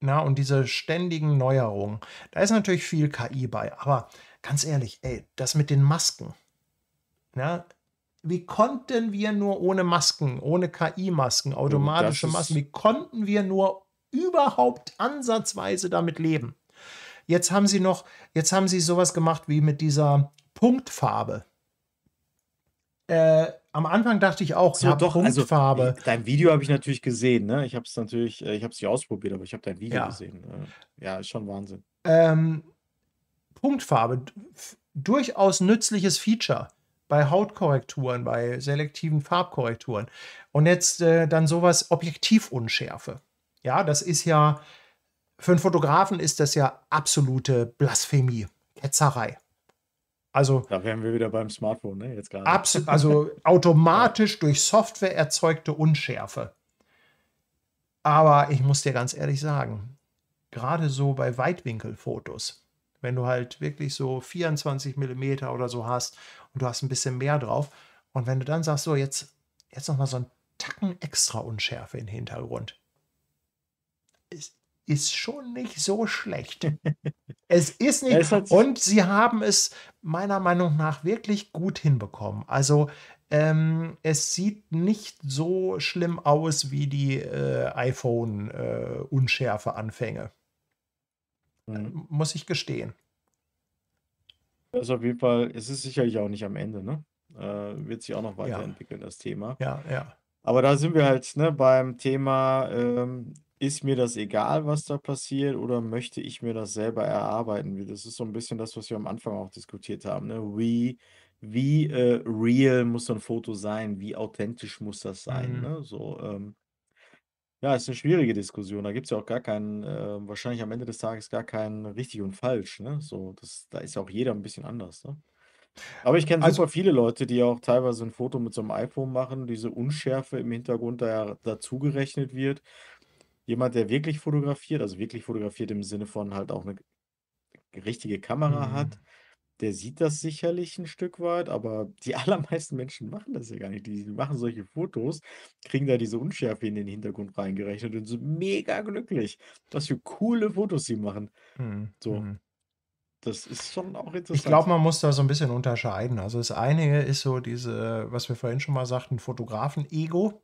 Na, und diese ständigen Neuerungen, da ist natürlich viel KI bei, aber ganz ehrlich, ey, das mit den Masken. Na, wie konnten wir nur ohne Masken, ohne KI-Masken, oh, automatische Masken, wie konnten wir nur überhaupt ansatzweise damit leben? Jetzt haben sie noch, jetzt haben sie sowas gemacht wie mit dieser Punktfarbe. Äh, am Anfang dachte ich auch, so, ja, doch, also, Punktfarbe. Also, dein Video habe ich natürlich gesehen, ne? Ich habe es natürlich, äh, ich habe es nicht ausprobiert, aber ich habe dein Video ja. gesehen. Äh, ja, ist schon Wahnsinn. Ähm, Punktfarbe, durchaus nützliches Feature bei Hautkorrekturen, bei selektiven Farbkorrekturen. Und jetzt äh, dann sowas Objektivunschärfe. Ja, das ist ja, für einen Fotografen ist das ja absolute Blasphemie, Ketzerei. Also, da wären wir wieder beim Smartphone, ne? Jetzt gar nicht. also automatisch durch Software erzeugte Unschärfe. Aber ich muss dir ganz ehrlich sagen, gerade so bei Weitwinkelfotos, wenn du halt wirklich so 24 mm oder so hast und du hast ein bisschen mehr drauf und wenn du dann sagst, so jetzt, jetzt nochmal so einen Tacken extra Unschärfe in den Hintergrund. Ist, ist schon nicht so schlecht. es ist nicht. Es und sie haben es meiner Meinung nach wirklich gut hinbekommen. Also ähm, es sieht nicht so schlimm aus wie die äh, iPhone-Unschärfe-Anfänge. Äh, mhm. Muss ich gestehen. Also auf jeden Fall, es ist sicherlich auch nicht am Ende, ne? Äh, wird sich auch noch weiterentwickeln, ja. das Thema. Ja, ja. Aber da sind wir halt ne, beim Thema, ähm, ist mir das egal, was da passiert, oder möchte ich mir das selber erarbeiten? Das ist so ein bisschen das, was wir am Anfang auch diskutiert haben. Ne? Wie, wie äh, real muss so ein Foto sein? Wie authentisch muss das sein? Mhm. Ne? So, ähm, ja, ist eine schwierige Diskussion. Da gibt es ja auch gar keinen, äh, wahrscheinlich am Ende des Tages gar keinen richtig und falsch. Ne? So, das, da ist ja auch jeder ein bisschen anders. Ne? Aber ich kenne also, super viele Leute, die auch teilweise ein Foto mit so einem iPhone machen, diese Unschärfe im Hintergrund da ja dazugerechnet wird jemand, der wirklich fotografiert, also wirklich fotografiert im Sinne von halt auch eine richtige Kamera mhm. hat, der sieht das sicherlich ein Stück weit, aber die allermeisten Menschen machen das ja gar nicht. Die machen solche Fotos, kriegen da diese Unschärfe in den Hintergrund reingerechnet und sind mega glücklich, was für coole Fotos sie machen. Mhm. So. Mhm. Das ist schon auch interessant. Ich glaube, man muss da so ein bisschen unterscheiden. Also das eine ist so diese, was wir vorhin schon mal sagten, Fotografen-Ego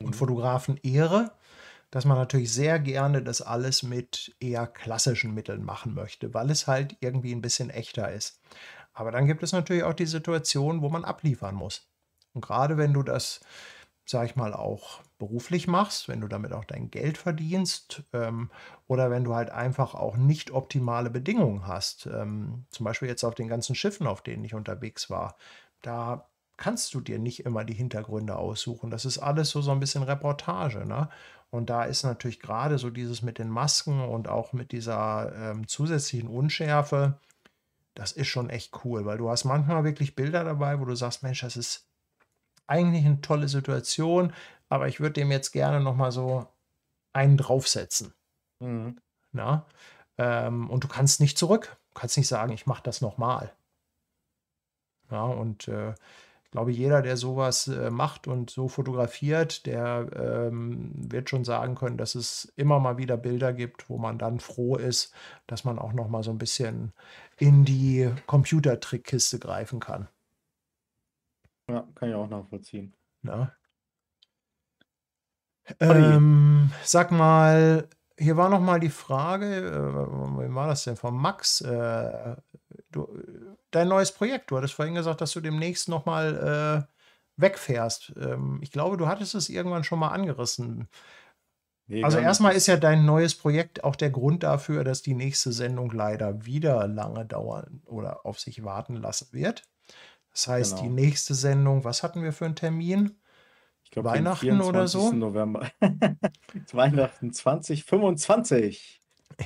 mhm. und Fotografen-Ehre dass man natürlich sehr gerne das alles mit eher klassischen Mitteln machen möchte, weil es halt irgendwie ein bisschen echter ist. Aber dann gibt es natürlich auch die Situation, wo man abliefern muss. Und gerade wenn du das, sag ich mal, auch beruflich machst, wenn du damit auch dein Geld verdienst ähm, oder wenn du halt einfach auch nicht optimale Bedingungen hast, ähm, zum Beispiel jetzt auf den ganzen Schiffen, auf denen ich unterwegs war, da kannst du dir nicht immer die Hintergründe aussuchen. Das ist alles so, so ein bisschen Reportage. Ne? Und da ist natürlich gerade so dieses mit den Masken und auch mit dieser ähm, zusätzlichen Unschärfe, das ist schon echt cool, weil du hast manchmal wirklich Bilder dabei, wo du sagst, Mensch, das ist eigentlich eine tolle Situation, aber ich würde dem jetzt gerne nochmal so einen draufsetzen. Mhm. Na? Ähm, und du kannst nicht zurück, du kannst nicht sagen, ich mache das nochmal. Ja, und äh, glaube, jeder, der sowas äh, macht und so fotografiert, der ähm, wird schon sagen können, dass es immer mal wieder Bilder gibt, wo man dann froh ist, dass man auch noch mal so ein bisschen in die Computertrickkiste greifen kann. Ja, kann ich auch nachvollziehen. Na? Ähm, sag mal, hier war noch mal die Frage, äh, wem war das denn von Max? Äh, du, dein neues Projekt. Du hattest vorhin gesagt, dass du demnächst nochmal äh, wegfährst. Ähm, ich glaube, du hattest es irgendwann schon mal angerissen. Nee, also erstmal ist ja dein neues Projekt auch der Grund dafür, dass die nächste Sendung leider wieder lange dauern oder auf sich warten lassen wird. Das heißt, genau. die nächste Sendung, was hatten wir für einen Termin? Ich glaube, Weihnachten oder so? November. Weihnachten 2025.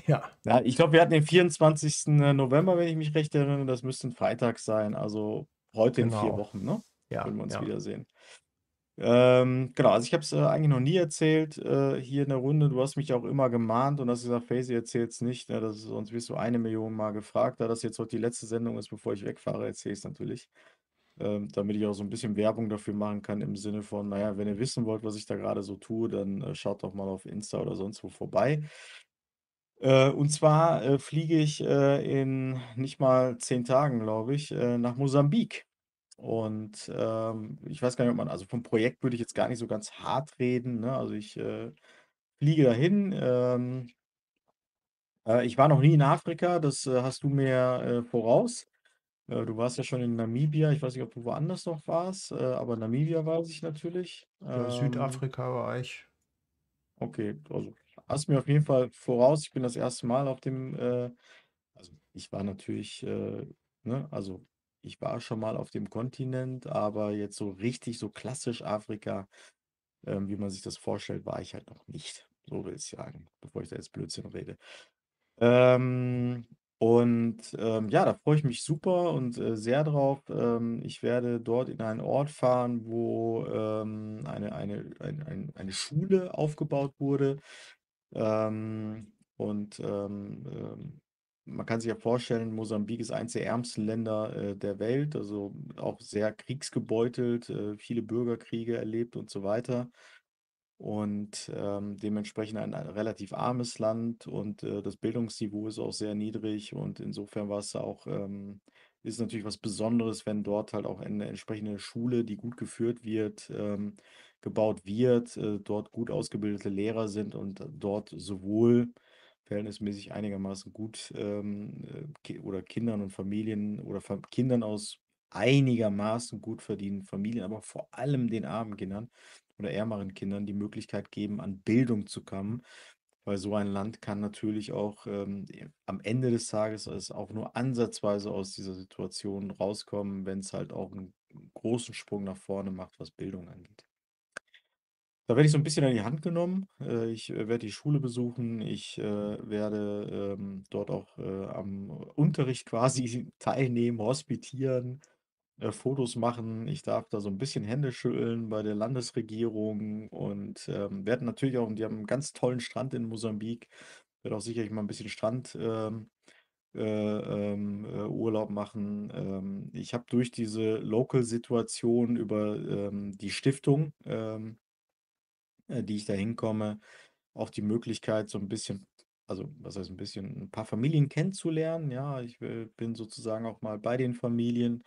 Ja. ja ich glaube, wir hatten den 24. Äh, November, wenn ich mich recht erinnere. Das müsste ein Freitag sein. Also heute genau. in vier genau. Wochen, ne? Ja. Würden wir uns ja. wiedersehen. Ähm, genau, also ich habe es äh, eigentlich noch nie erzählt äh, hier in der Runde. Du hast mich auch immer gemahnt und hast gesagt, Faisy, es nicht, ne? das, sonst wirst du eine Million Mal gefragt. Da das jetzt heute die letzte Sendung ist, bevor ich wegfahre, erzähle ich es natürlich. Ähm, damit ich auch so ein bisschen Werbung dafür machen kann im Sinne von, naja, wenn ihr wissen wollt, was ich da gerade so tue, dann äh, schaut doch mal auf Insta oder sonst wo vorbei. Äh, und zwar, äh, fliege ich, äh, in nicht mal zehn Tagen, glaube ich, äh, nach Mosambik. Und, ähm, ich weiß gar nicht, ob man also vom Projekt würde ich jetzt gar nicht so ganz hart reden, ne? Also, ich, äh, fliege dahin, ähm äh, ich war noch nie in Afrika, das, äh, hast du mir, äh, voraus. Äh, du warst ja schon in Namibia. Ich weiß nicht, ob du woanders noch warst, äh, aber Namibia weiß ich natürlich. Ja, ähm. Südafrika war ich. Okay, also hast mir auf jeden Fall voraus. Ich bin das erste Mal auf dem, äh, also ich war natürlich, äh, ne, also ich war schon mal auf dem Kontinent, aber jetzt so richtig, so klassisch Afrika, ähm, wie man sich das vorstellt, war ich halt noch nicht. So will ich sagen, bevor ich da jetzt Blödsinn rede. Ähm, und ähm, ja, da freue ich mich super und äh, sehr drauf. Ähm, ich werde dort in einen Ort fahren, wo ähm, eine, eine, ein, ein, eine Schule aufgebaut wurde, ähm, und ähm, ähm, man kann sich ja vorstellen, Mosambik ist eines der ärmsten Länder äh, der Welt, also auch sehr kriegsgebeutelt, äh, viele Bürgerkriege erlebt und so weiter. Und ähm, dementsprechend ein, ein, relativ armes Land und äh, das Bildungsniveau ist auch sehr niedrig. Und insofern war es auch, ähm, ist natürlich was Besonderes, wenn dort halt auch eine entsprechende Schule, die gut geführt wird, ähm, gebaut wird, äh, dort gut ausgebildete Lehrer sind und dort sowohl verhältnismäßig einigermaßen gut ähm, äh, oder Kindern und Familien oder Kindern aus einigermaßen gut verdienen Familien, aber vor allem den armen Kindern oder ärmeren Kindern die Möglichkeit geben, an Bildung zu kommen. Weil so ein Land kann natürlich auch ähm, am Ende des Tages also auch nur ansatzweise aus dieser Situation rauskommen, wenn es halt auch einen großen Sprung nach vorne macht, was Bildung angeht. Da werde ich so ein bisschen an die Hand genommen. Äh, ich, äh, werde die Schule besuchen. Ich, äh, werde, ähm, dort auch, am Unterricht quasi teilnehmen, hospitieren, Fotos machen. Ich darf da so ein bisschen Hände schütteln bei der Landesregierung und, ähm, werde natürlich auch die haben einen ganz tollen Strand in Mosambik. Werde auch sicherlich mal ein bisschen Strand, ähm, äh, ähm, äh, Urlaub machen. Ähm, ich habe durch diese Local-Situation über, ähm, die Stiftung, ähm äh, die ich da hinkomme, auch die Möglichkeit, so ein bisschen, also was heißt ein bisschen, ein paar Familien kennenzulernen. Ja, ich bin sozusagen auch mal bei den Familien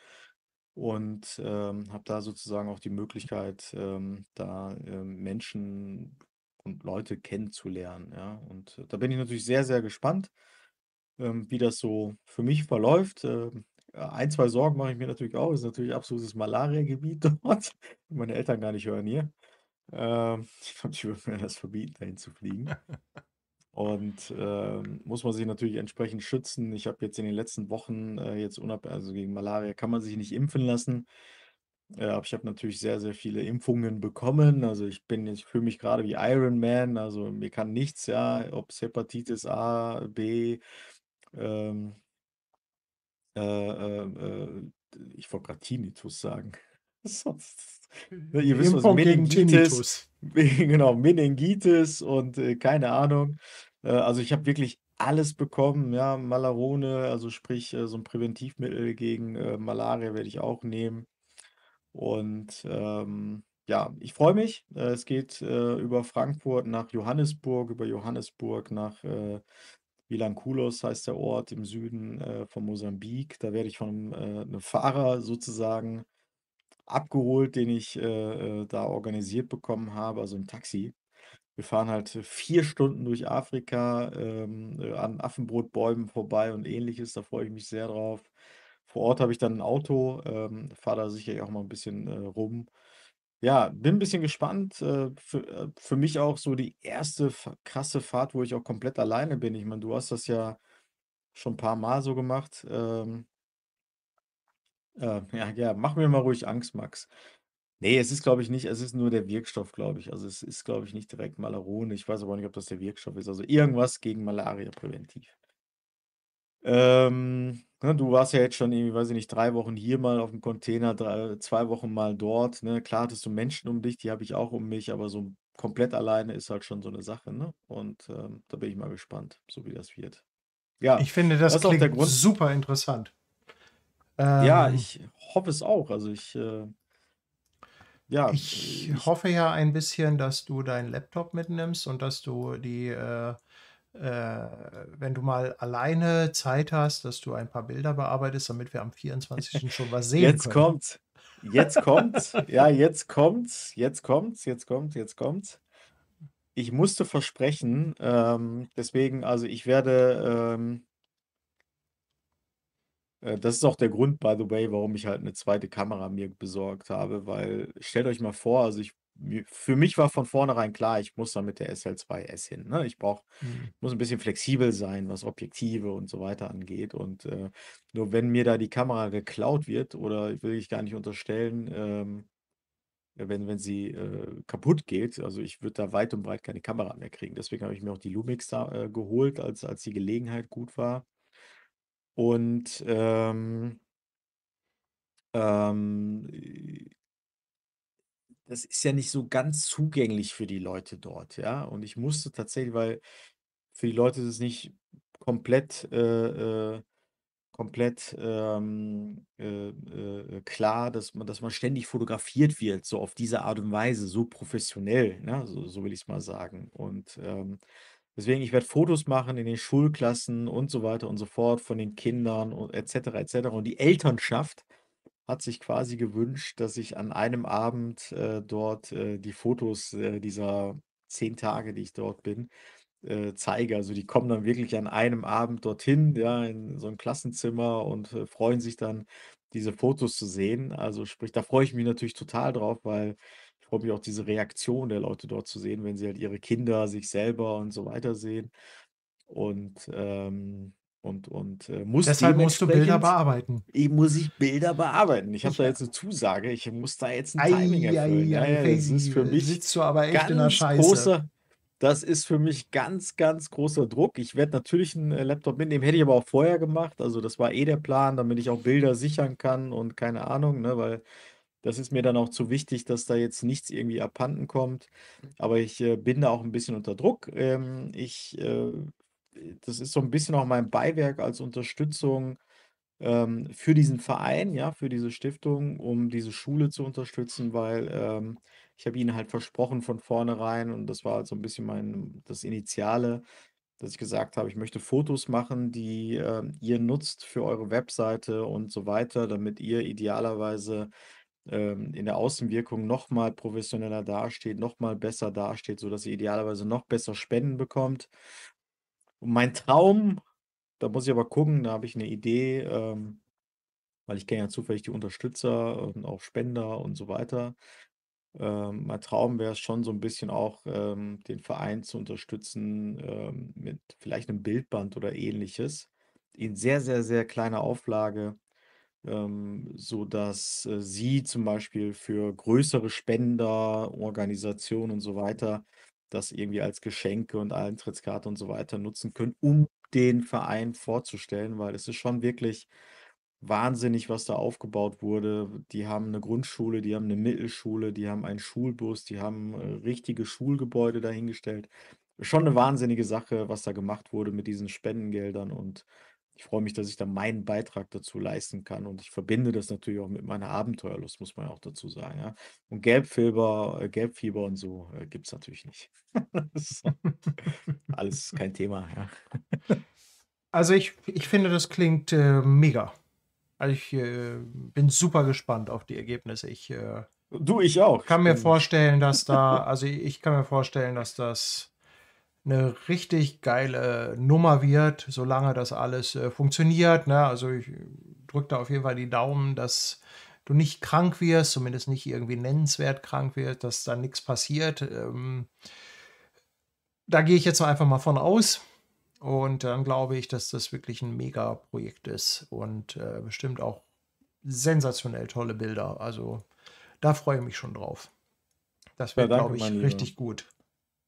und ähm, habe da sozusagen auch die Möglichkeit, ähm, da äh, Menschen und Leute kennenzulernen. Ja, und äh, da bin ich natürlich sehr, sehr gespannt, ähm, wie das so für mich verläuft. Ähm, äh, ein, zwei Sorgen mache ich mir natürlich auch. Es ist natürlich absolutes Malaria-Gebiet dort. Meine Eltern gar nicht hören hier. Ähm, ich glaube, die würden mir das verbieten, dahin zu fliegen. Und ähm, muss man sich natürlich entsprechend schützen. Ich habe jetzt in den letzten Wochen äh, jetzt unab also gegen Malaria kann man sich nicht impfen lassen. Äh, aber ich habe natürlich sehr, sehr viele Impfungen bekommen. Also ich bin, ich fühle mich gerade wie Iron Man. Also mir kann nichts, ja, ob es Hepatitis A, B, ähm, äh, äh, äh, ich wollte gerade Tinnitus sagen. Ihr wisst, was Meningitis, genau, Meningitis und äh, keine Ahnung. Äh, also ich habe wirklich alles bekommen, ja, Malarone, also sprich äh, so ein Präventivmittel gegen äh, Malaria werde ich auch nehmen. Und ähm, ja, ich freue mich. Äh, es geht äh, über Frankfurt nach Johannesburg, über Johannesburg nach Vilanculos heißt der Ort im Süden von Mosambik. Da werde ich von einem Fahrer sozusagen abgeholt, den ich äh, äh, da organisiert bekommen habe, also ein Taxi. Wir fahren halt vier Stunden durch Afrika ähm, äh, an Affenbrotbäumen vorbei und ähnliches. Da freue ich mich sehr drauf. Vor Ort habe ich dann ein Auto, ähm, fahre da sicherlich auch mal ein bisschen äh, rum. Ja, bin ein bisschen gespannt. Äh, für, äh, für mich auch so die erste krasse Fahrt, wo ich auch komplett alleine bin. Ich meine, du hast das ja schon ein paar Mal so gemacht. Ähm, äh, ja, ja, mach mir mal ruhig Angst, Max. Nee, es ist, glaube ich, nicht, es ist nur der Wirkstoff, glaube ich. Also es ist, glaube ich, nicht direkt Malarone. Ich weiß aber nicht, ob das der Wirkstoff ist. Also irgendwas gegen Malaria präventiv. Ähm, ne, du warst ja jetzt schon irgendwie, weiß ich nicht, drei Wochen hier mal auf dem Container, drei, zwei Wochen mal dort. Ne? Klar hattest du Menschen um dich, die habe ich auch um mich, aber so komplett alleine ist halt schon so eine Sache. Ne? Und ähm, da bin ich mal gespannt, so wie das wird. Ja, Ich finde, das das ist auch der Grund. super interessant. Ähm, ja, ich hoffe es auch. Also ich. Äh, ja, ich, äh, ich hoffe ja ein bisschen, dass du deinen Laptop mitnimmst und dass du die, äh, äh, wenn du mal alleine Zeit hast, dass du ein paar Bilder bearbeitest, damit wir am 24. schon was sehen. Jetzt können. kommt's. Jetzt kommt's. ja, jetzt kommt's. Jetzt kommt's. Jetzt kommt's. Jetzt kommt's. Ich musste versprechen, ähm, deswegen, also ich werde ähm, äh, das ist auch der Grund, by the way, warum ich halt eine zweite Kamera mir besorgt habe, weil stellt euch mal vor, also, ich für mich war von vornherein klar, ich muss da mit der SL2S hin, ne? Ich brauche Mhm. muss ein bisschen flexibel sein, was Objektive und so weiter angeht und, äh, nur wenn mir da die Kamera geklaut wird oder will ich gar nicht unterstellen, ähm, wenn wenn sie, äh, kaputt geht, also, ich würde da weit und breit keine Kamera mehr kriegen. Deswegen habe ich mir auch die Lumix da, äh, geholt, als als die Gelegenheit gut war. Und ähm, ähm, äh, das ist ja nicht so ganz zugänglich für die Leute dort, ja. Und ich musste tatsächlich, weil für die Leute ist es nicht komplett, äh, äh, komplett ähm, äh, äh, klar, dass man, dass man ständig fotografiert wird, so auf diese Art und Weise, so professionell, ne? so, so will ich es mal sagen. Und ähm, Deswegen, ich werde Fotos machen in den Schulklassen und so weiter und so fort von den Kindern und etc. etc. Und die Elternschaft hat sich quasi gewünscht, dass ich an einem Abend äh, dort äh, die Fotos äh, dieser zehn Tage, die ich dort bin, äh, zeige. Also die kommen dann wirklich an einem Abend dorthin, ja, in so ein Klassenzimmer und äh, freuen sich dann, diese Fotos zu sehen. Also sprich, da freue ich mich natürlich total drauf, weil freut mich auch diese Reaktion der Leute dort zu sehen, wenn sie halt ihre Kinder, sich selber und so weiter sehen. Und ähm, und, und äh, muss Deshalb musst du Bilder bearbeiten. Ich, muss ich Bilder bearbeiten. Ich habe da jetzt eine Zusage. Ich muss da jetzt ein ei, Timing erfüllen. Ei, ja, ja, das ist für mich du aber echt in der Scheiße. Großer, das ist für mich ganz, ganz großer Druck. Ich werde natürlich einen äh, Laptop mitnehmen, hätte ich aber auch vorher gemacht. Also das war eh der Plan, damit ich auch Bilder sichern kann und keine Ahnung, ne, weil das ist mir dann auch zu wichtig, dass da jetzt nichts irgendwie abhanden kommt. Aber ich äh, bin da auch ein bisschen unter Druck. Ähm, ich, äh, das ist so ein bisschen auch mein Beiwerk als Unterstützung ähm, für diesen Verein, ja, für diese Stiftung, um diese Schule zu unterstützen, weil ähm, ich habe ihnen halt versprochen von vornherein und das war halt so ein bisschen mein, das Initiale, dass ich gesagt habe, ich möchte Fotos machen, die äh, ihr nutzt für eure Webseite und so weiter, damit ihr idealerweise ähm, in der Außenwirkung noch mal professioneller dasteht, noch mal besser dasteht, sodass ihr idealerweise noch besser Spenden bekommt. Und mein Traum, da muss ich aber gucken, da habe ich eine Idee, ähm, weil ich kenne ja zufällig die Unterstützer und auch Spender und so weiter. Ähm, mein Traum wäre es schon so ein bisschen auch, ähm, den Verein zu unterstützen ähm, mit vielleicht einem Bildband oder ähnliches. In sehr, sehr, sehr kleiner Auflage, ähm, sodass äh, sie zum Beispiel für größere Spender, Organisationen und so weiter das irgendwie als Geschenke und Eintrittskarte und so weiter nutzen können, um den Verein vorzustellen, weil es ist schon wirklich wahnsinnig, was da aufgebaut wurde. Die haben eine Grundschule, die haben eine Mittelschule, die haben einen Schulbus, die haben äh, richtige Schulgebäude dahingestellt. Schon eine wahnsinnige Sache, was da gemacht wurde mit diesen Spendengeldern und ich freue mich, dass ich da meinen Beitrag dazu leisten kann. Und ich verbinde das natürlich auch mit meiner Abenteuerlust, muss man ja auch dazu sagen. Ja? Und Gelbfieber, äh, Gelbfieber und so äh, gibt es natürlich nicht. alles kein Thema. Ja. Also ich, ich finde, das klingt äh, mega. Also ich äh, bin super gespannt auf die Ergebnisse. Ich äh, Du, ich auch. kann mir vorstellen, dass da, also ich kann mir vorstellen, dass das eine richtig geile Nummer wird, solange das alles äh, funktioniert. Ne? Also ich drücke da auf jeden Fall die Daumen, dass du nicht krank wirst, zumindest nicht irgendwie nennenswert krank wirst, dass da nichts passiert. Ähm, da gehe ich jetzt einfach mal von aus. Und dann glaube ich, dass das wirklich ein Mega-Projekt ist und äh, bestimmt auch sensationell tolle Bilder. Also da freue ich mich schon drauf. Das wäre, ja, glaube ich, richtig gut.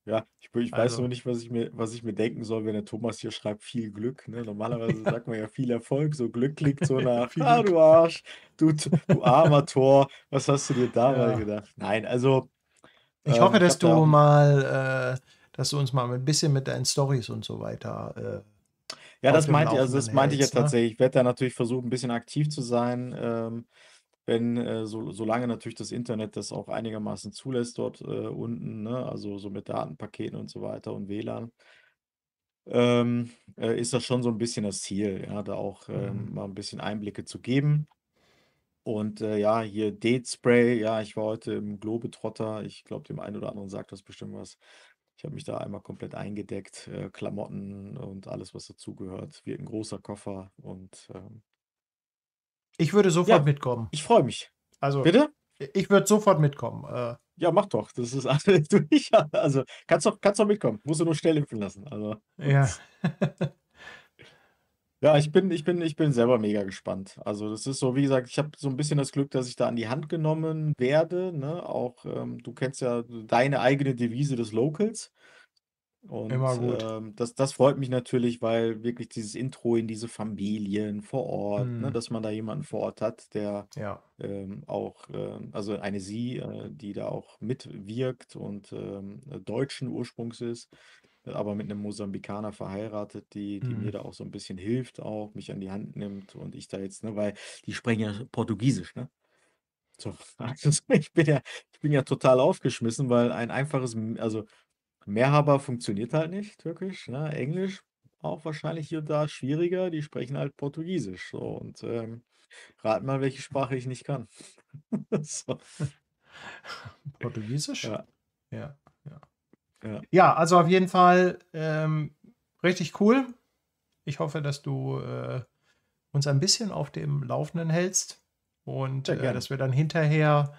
Ja, ich, ich weiß Also, noch nicht, was ich mir, was ich mir denken soll, wenn der Thomas hier schreibt, viel Glück. Ne? Normalerweise sagt man ja viel Erfolg, so Glück klingt so nach, viel ah, du Arsch, du, du armer Tor, was hast du dir dabei Ja. gedacht? Nein, also Ich ähm, hoffe, dass habe du auch, mal, äh, dass du uns mal ein bisschen mit deinen Stories und so weiter äh, ja, das meinte ich, also das Laufenden meinte ich ja ne? tatsächlich. Ich werde da natürlich versuchen, ein bisschen aktiv zu sein. Ähm, wenn, äh, so, solange natürlich das Internet das auch einigermaßen zulässt dort äh, unten, ne? also so mit Datenpaketen und so weiter und WLAN, ähm, äh, ist das schon so ein bisschen das Ziel, ja, da auch ähm, mhm. mal ein bisschen Einblicke zu geben. Und äh, ja, hier Date Spray, ja, ich war heute im Globetrotter, ich glaube, dem einen oder anderen sagt das bestimmt was. Ich habe mich da einmal komplett eingedeckt, äh, Klamotten und alles, was dazugehört, wie ein großer Koffer und ähm, ich würde sofort ja, mitkommen. Ich freue mich. Also, Bitte? Ich würde sofort mitkommen. Äh, ja, mach doch. Das ist alles durch. Also kannst doch, kannst doch mitkommen. Musst du nur schnell impfen lassen. Also, ja. ja, ich bin, ich bin, ich bin selber mega gespannt. Also das ist so, wie gesagt, ich habe so ein bisschen das Glück, dass ich da an die Hand genommen werde. Ne? Auch ähm, du kennst ja deine eigene Devise des Locals. Und Immer gut. ähm, das, das freut mich natürlich, weil wirklich dieses Intro in diese Familien vor Ort, ne, mhm. dass man da jemanden vor Ort hat, der ja, ähm, auch, ähm, also eine Sie, äh, die da auch mitwirkt und ähm, deutschen Ursprungs ist, aber mit einem Mosambikaner verheiratet, die, die mir mhm. da auch so ein bisschen hilft, auch mich an die Hand nimmt und ich da jetzt, ne, weil die sprechen ja Portugiesisch, ne? So, also ich bin ja, ich bin ja total aufgeschmissen, weil ein einfaches, also Mehrhaber funktioniert halt nicht, Türkisch, ne? Englisch auch wahrscheinlich hier und da schwieriger, die sprechen halt Portugiesisch, so und, ähm, rat mal, welche Sprache ich nicht kann. So. Portugiesisch? Ja. Ja, ja. Ja. Ja, also auf jeden Fall, ähm, richtig cool. Ich hoffe, dass du, äh, uns ein bisschen auf dem Laufenden hältst und, äh, dass wir dann hinterher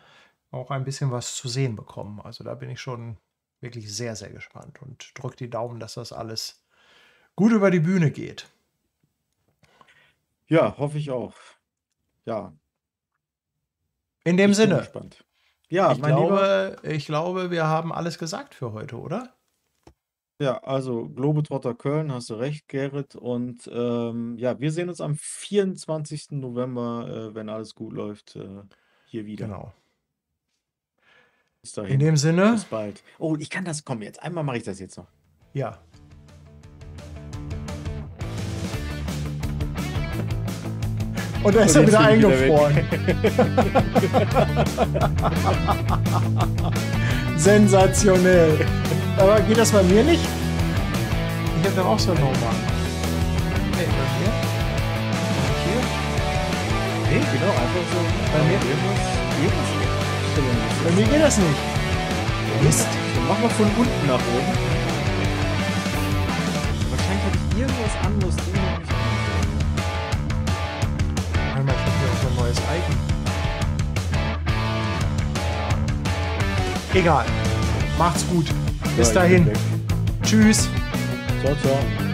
auch ein bisschen was zu sehen bekommen. Also da bin ich schon wirklich sehr, sehr gespannt und drücke die Daumen, dass das alles gut über die Bühne geht. Ja, hoffe ich auch. Ja. In dem ich Sinne. Bin gespannt. Ja, ich glaube, Lieber, ich glaube, wir haben alles gesagt für heute, oder? Ja, also Globetrotter Köln, hast du recht, Gerrit. Und ähm, ja, wir sehen uns am 24. November, äh, wenn alles gut läuft, äh, hier wieder. Genau. Dahin. In dem Sinne. Bis bald. Oh, ich kann das. Komm, jetzt einmal mache ich das jetzt noch. Ja. Und da ist er wieder eingefroren. Sensationell. Aber geht das bei mir nicht? Ich habe da auch so einen Homer. Nee, bei mir? Bei Nee, genau, einfach so. Bei mir? Irgendwas? Irgendwas? Einstellung ist. Bei mir geht das nicht. Mist. Dann machen wir von unten nach oben. Wahrscheinlich habe irgendwas anderes drin. Einmal, ich habe auch ein neues Icon. Egal. Macht's gut. Bis ja, dahin. Tschüss. Ciao, ciao.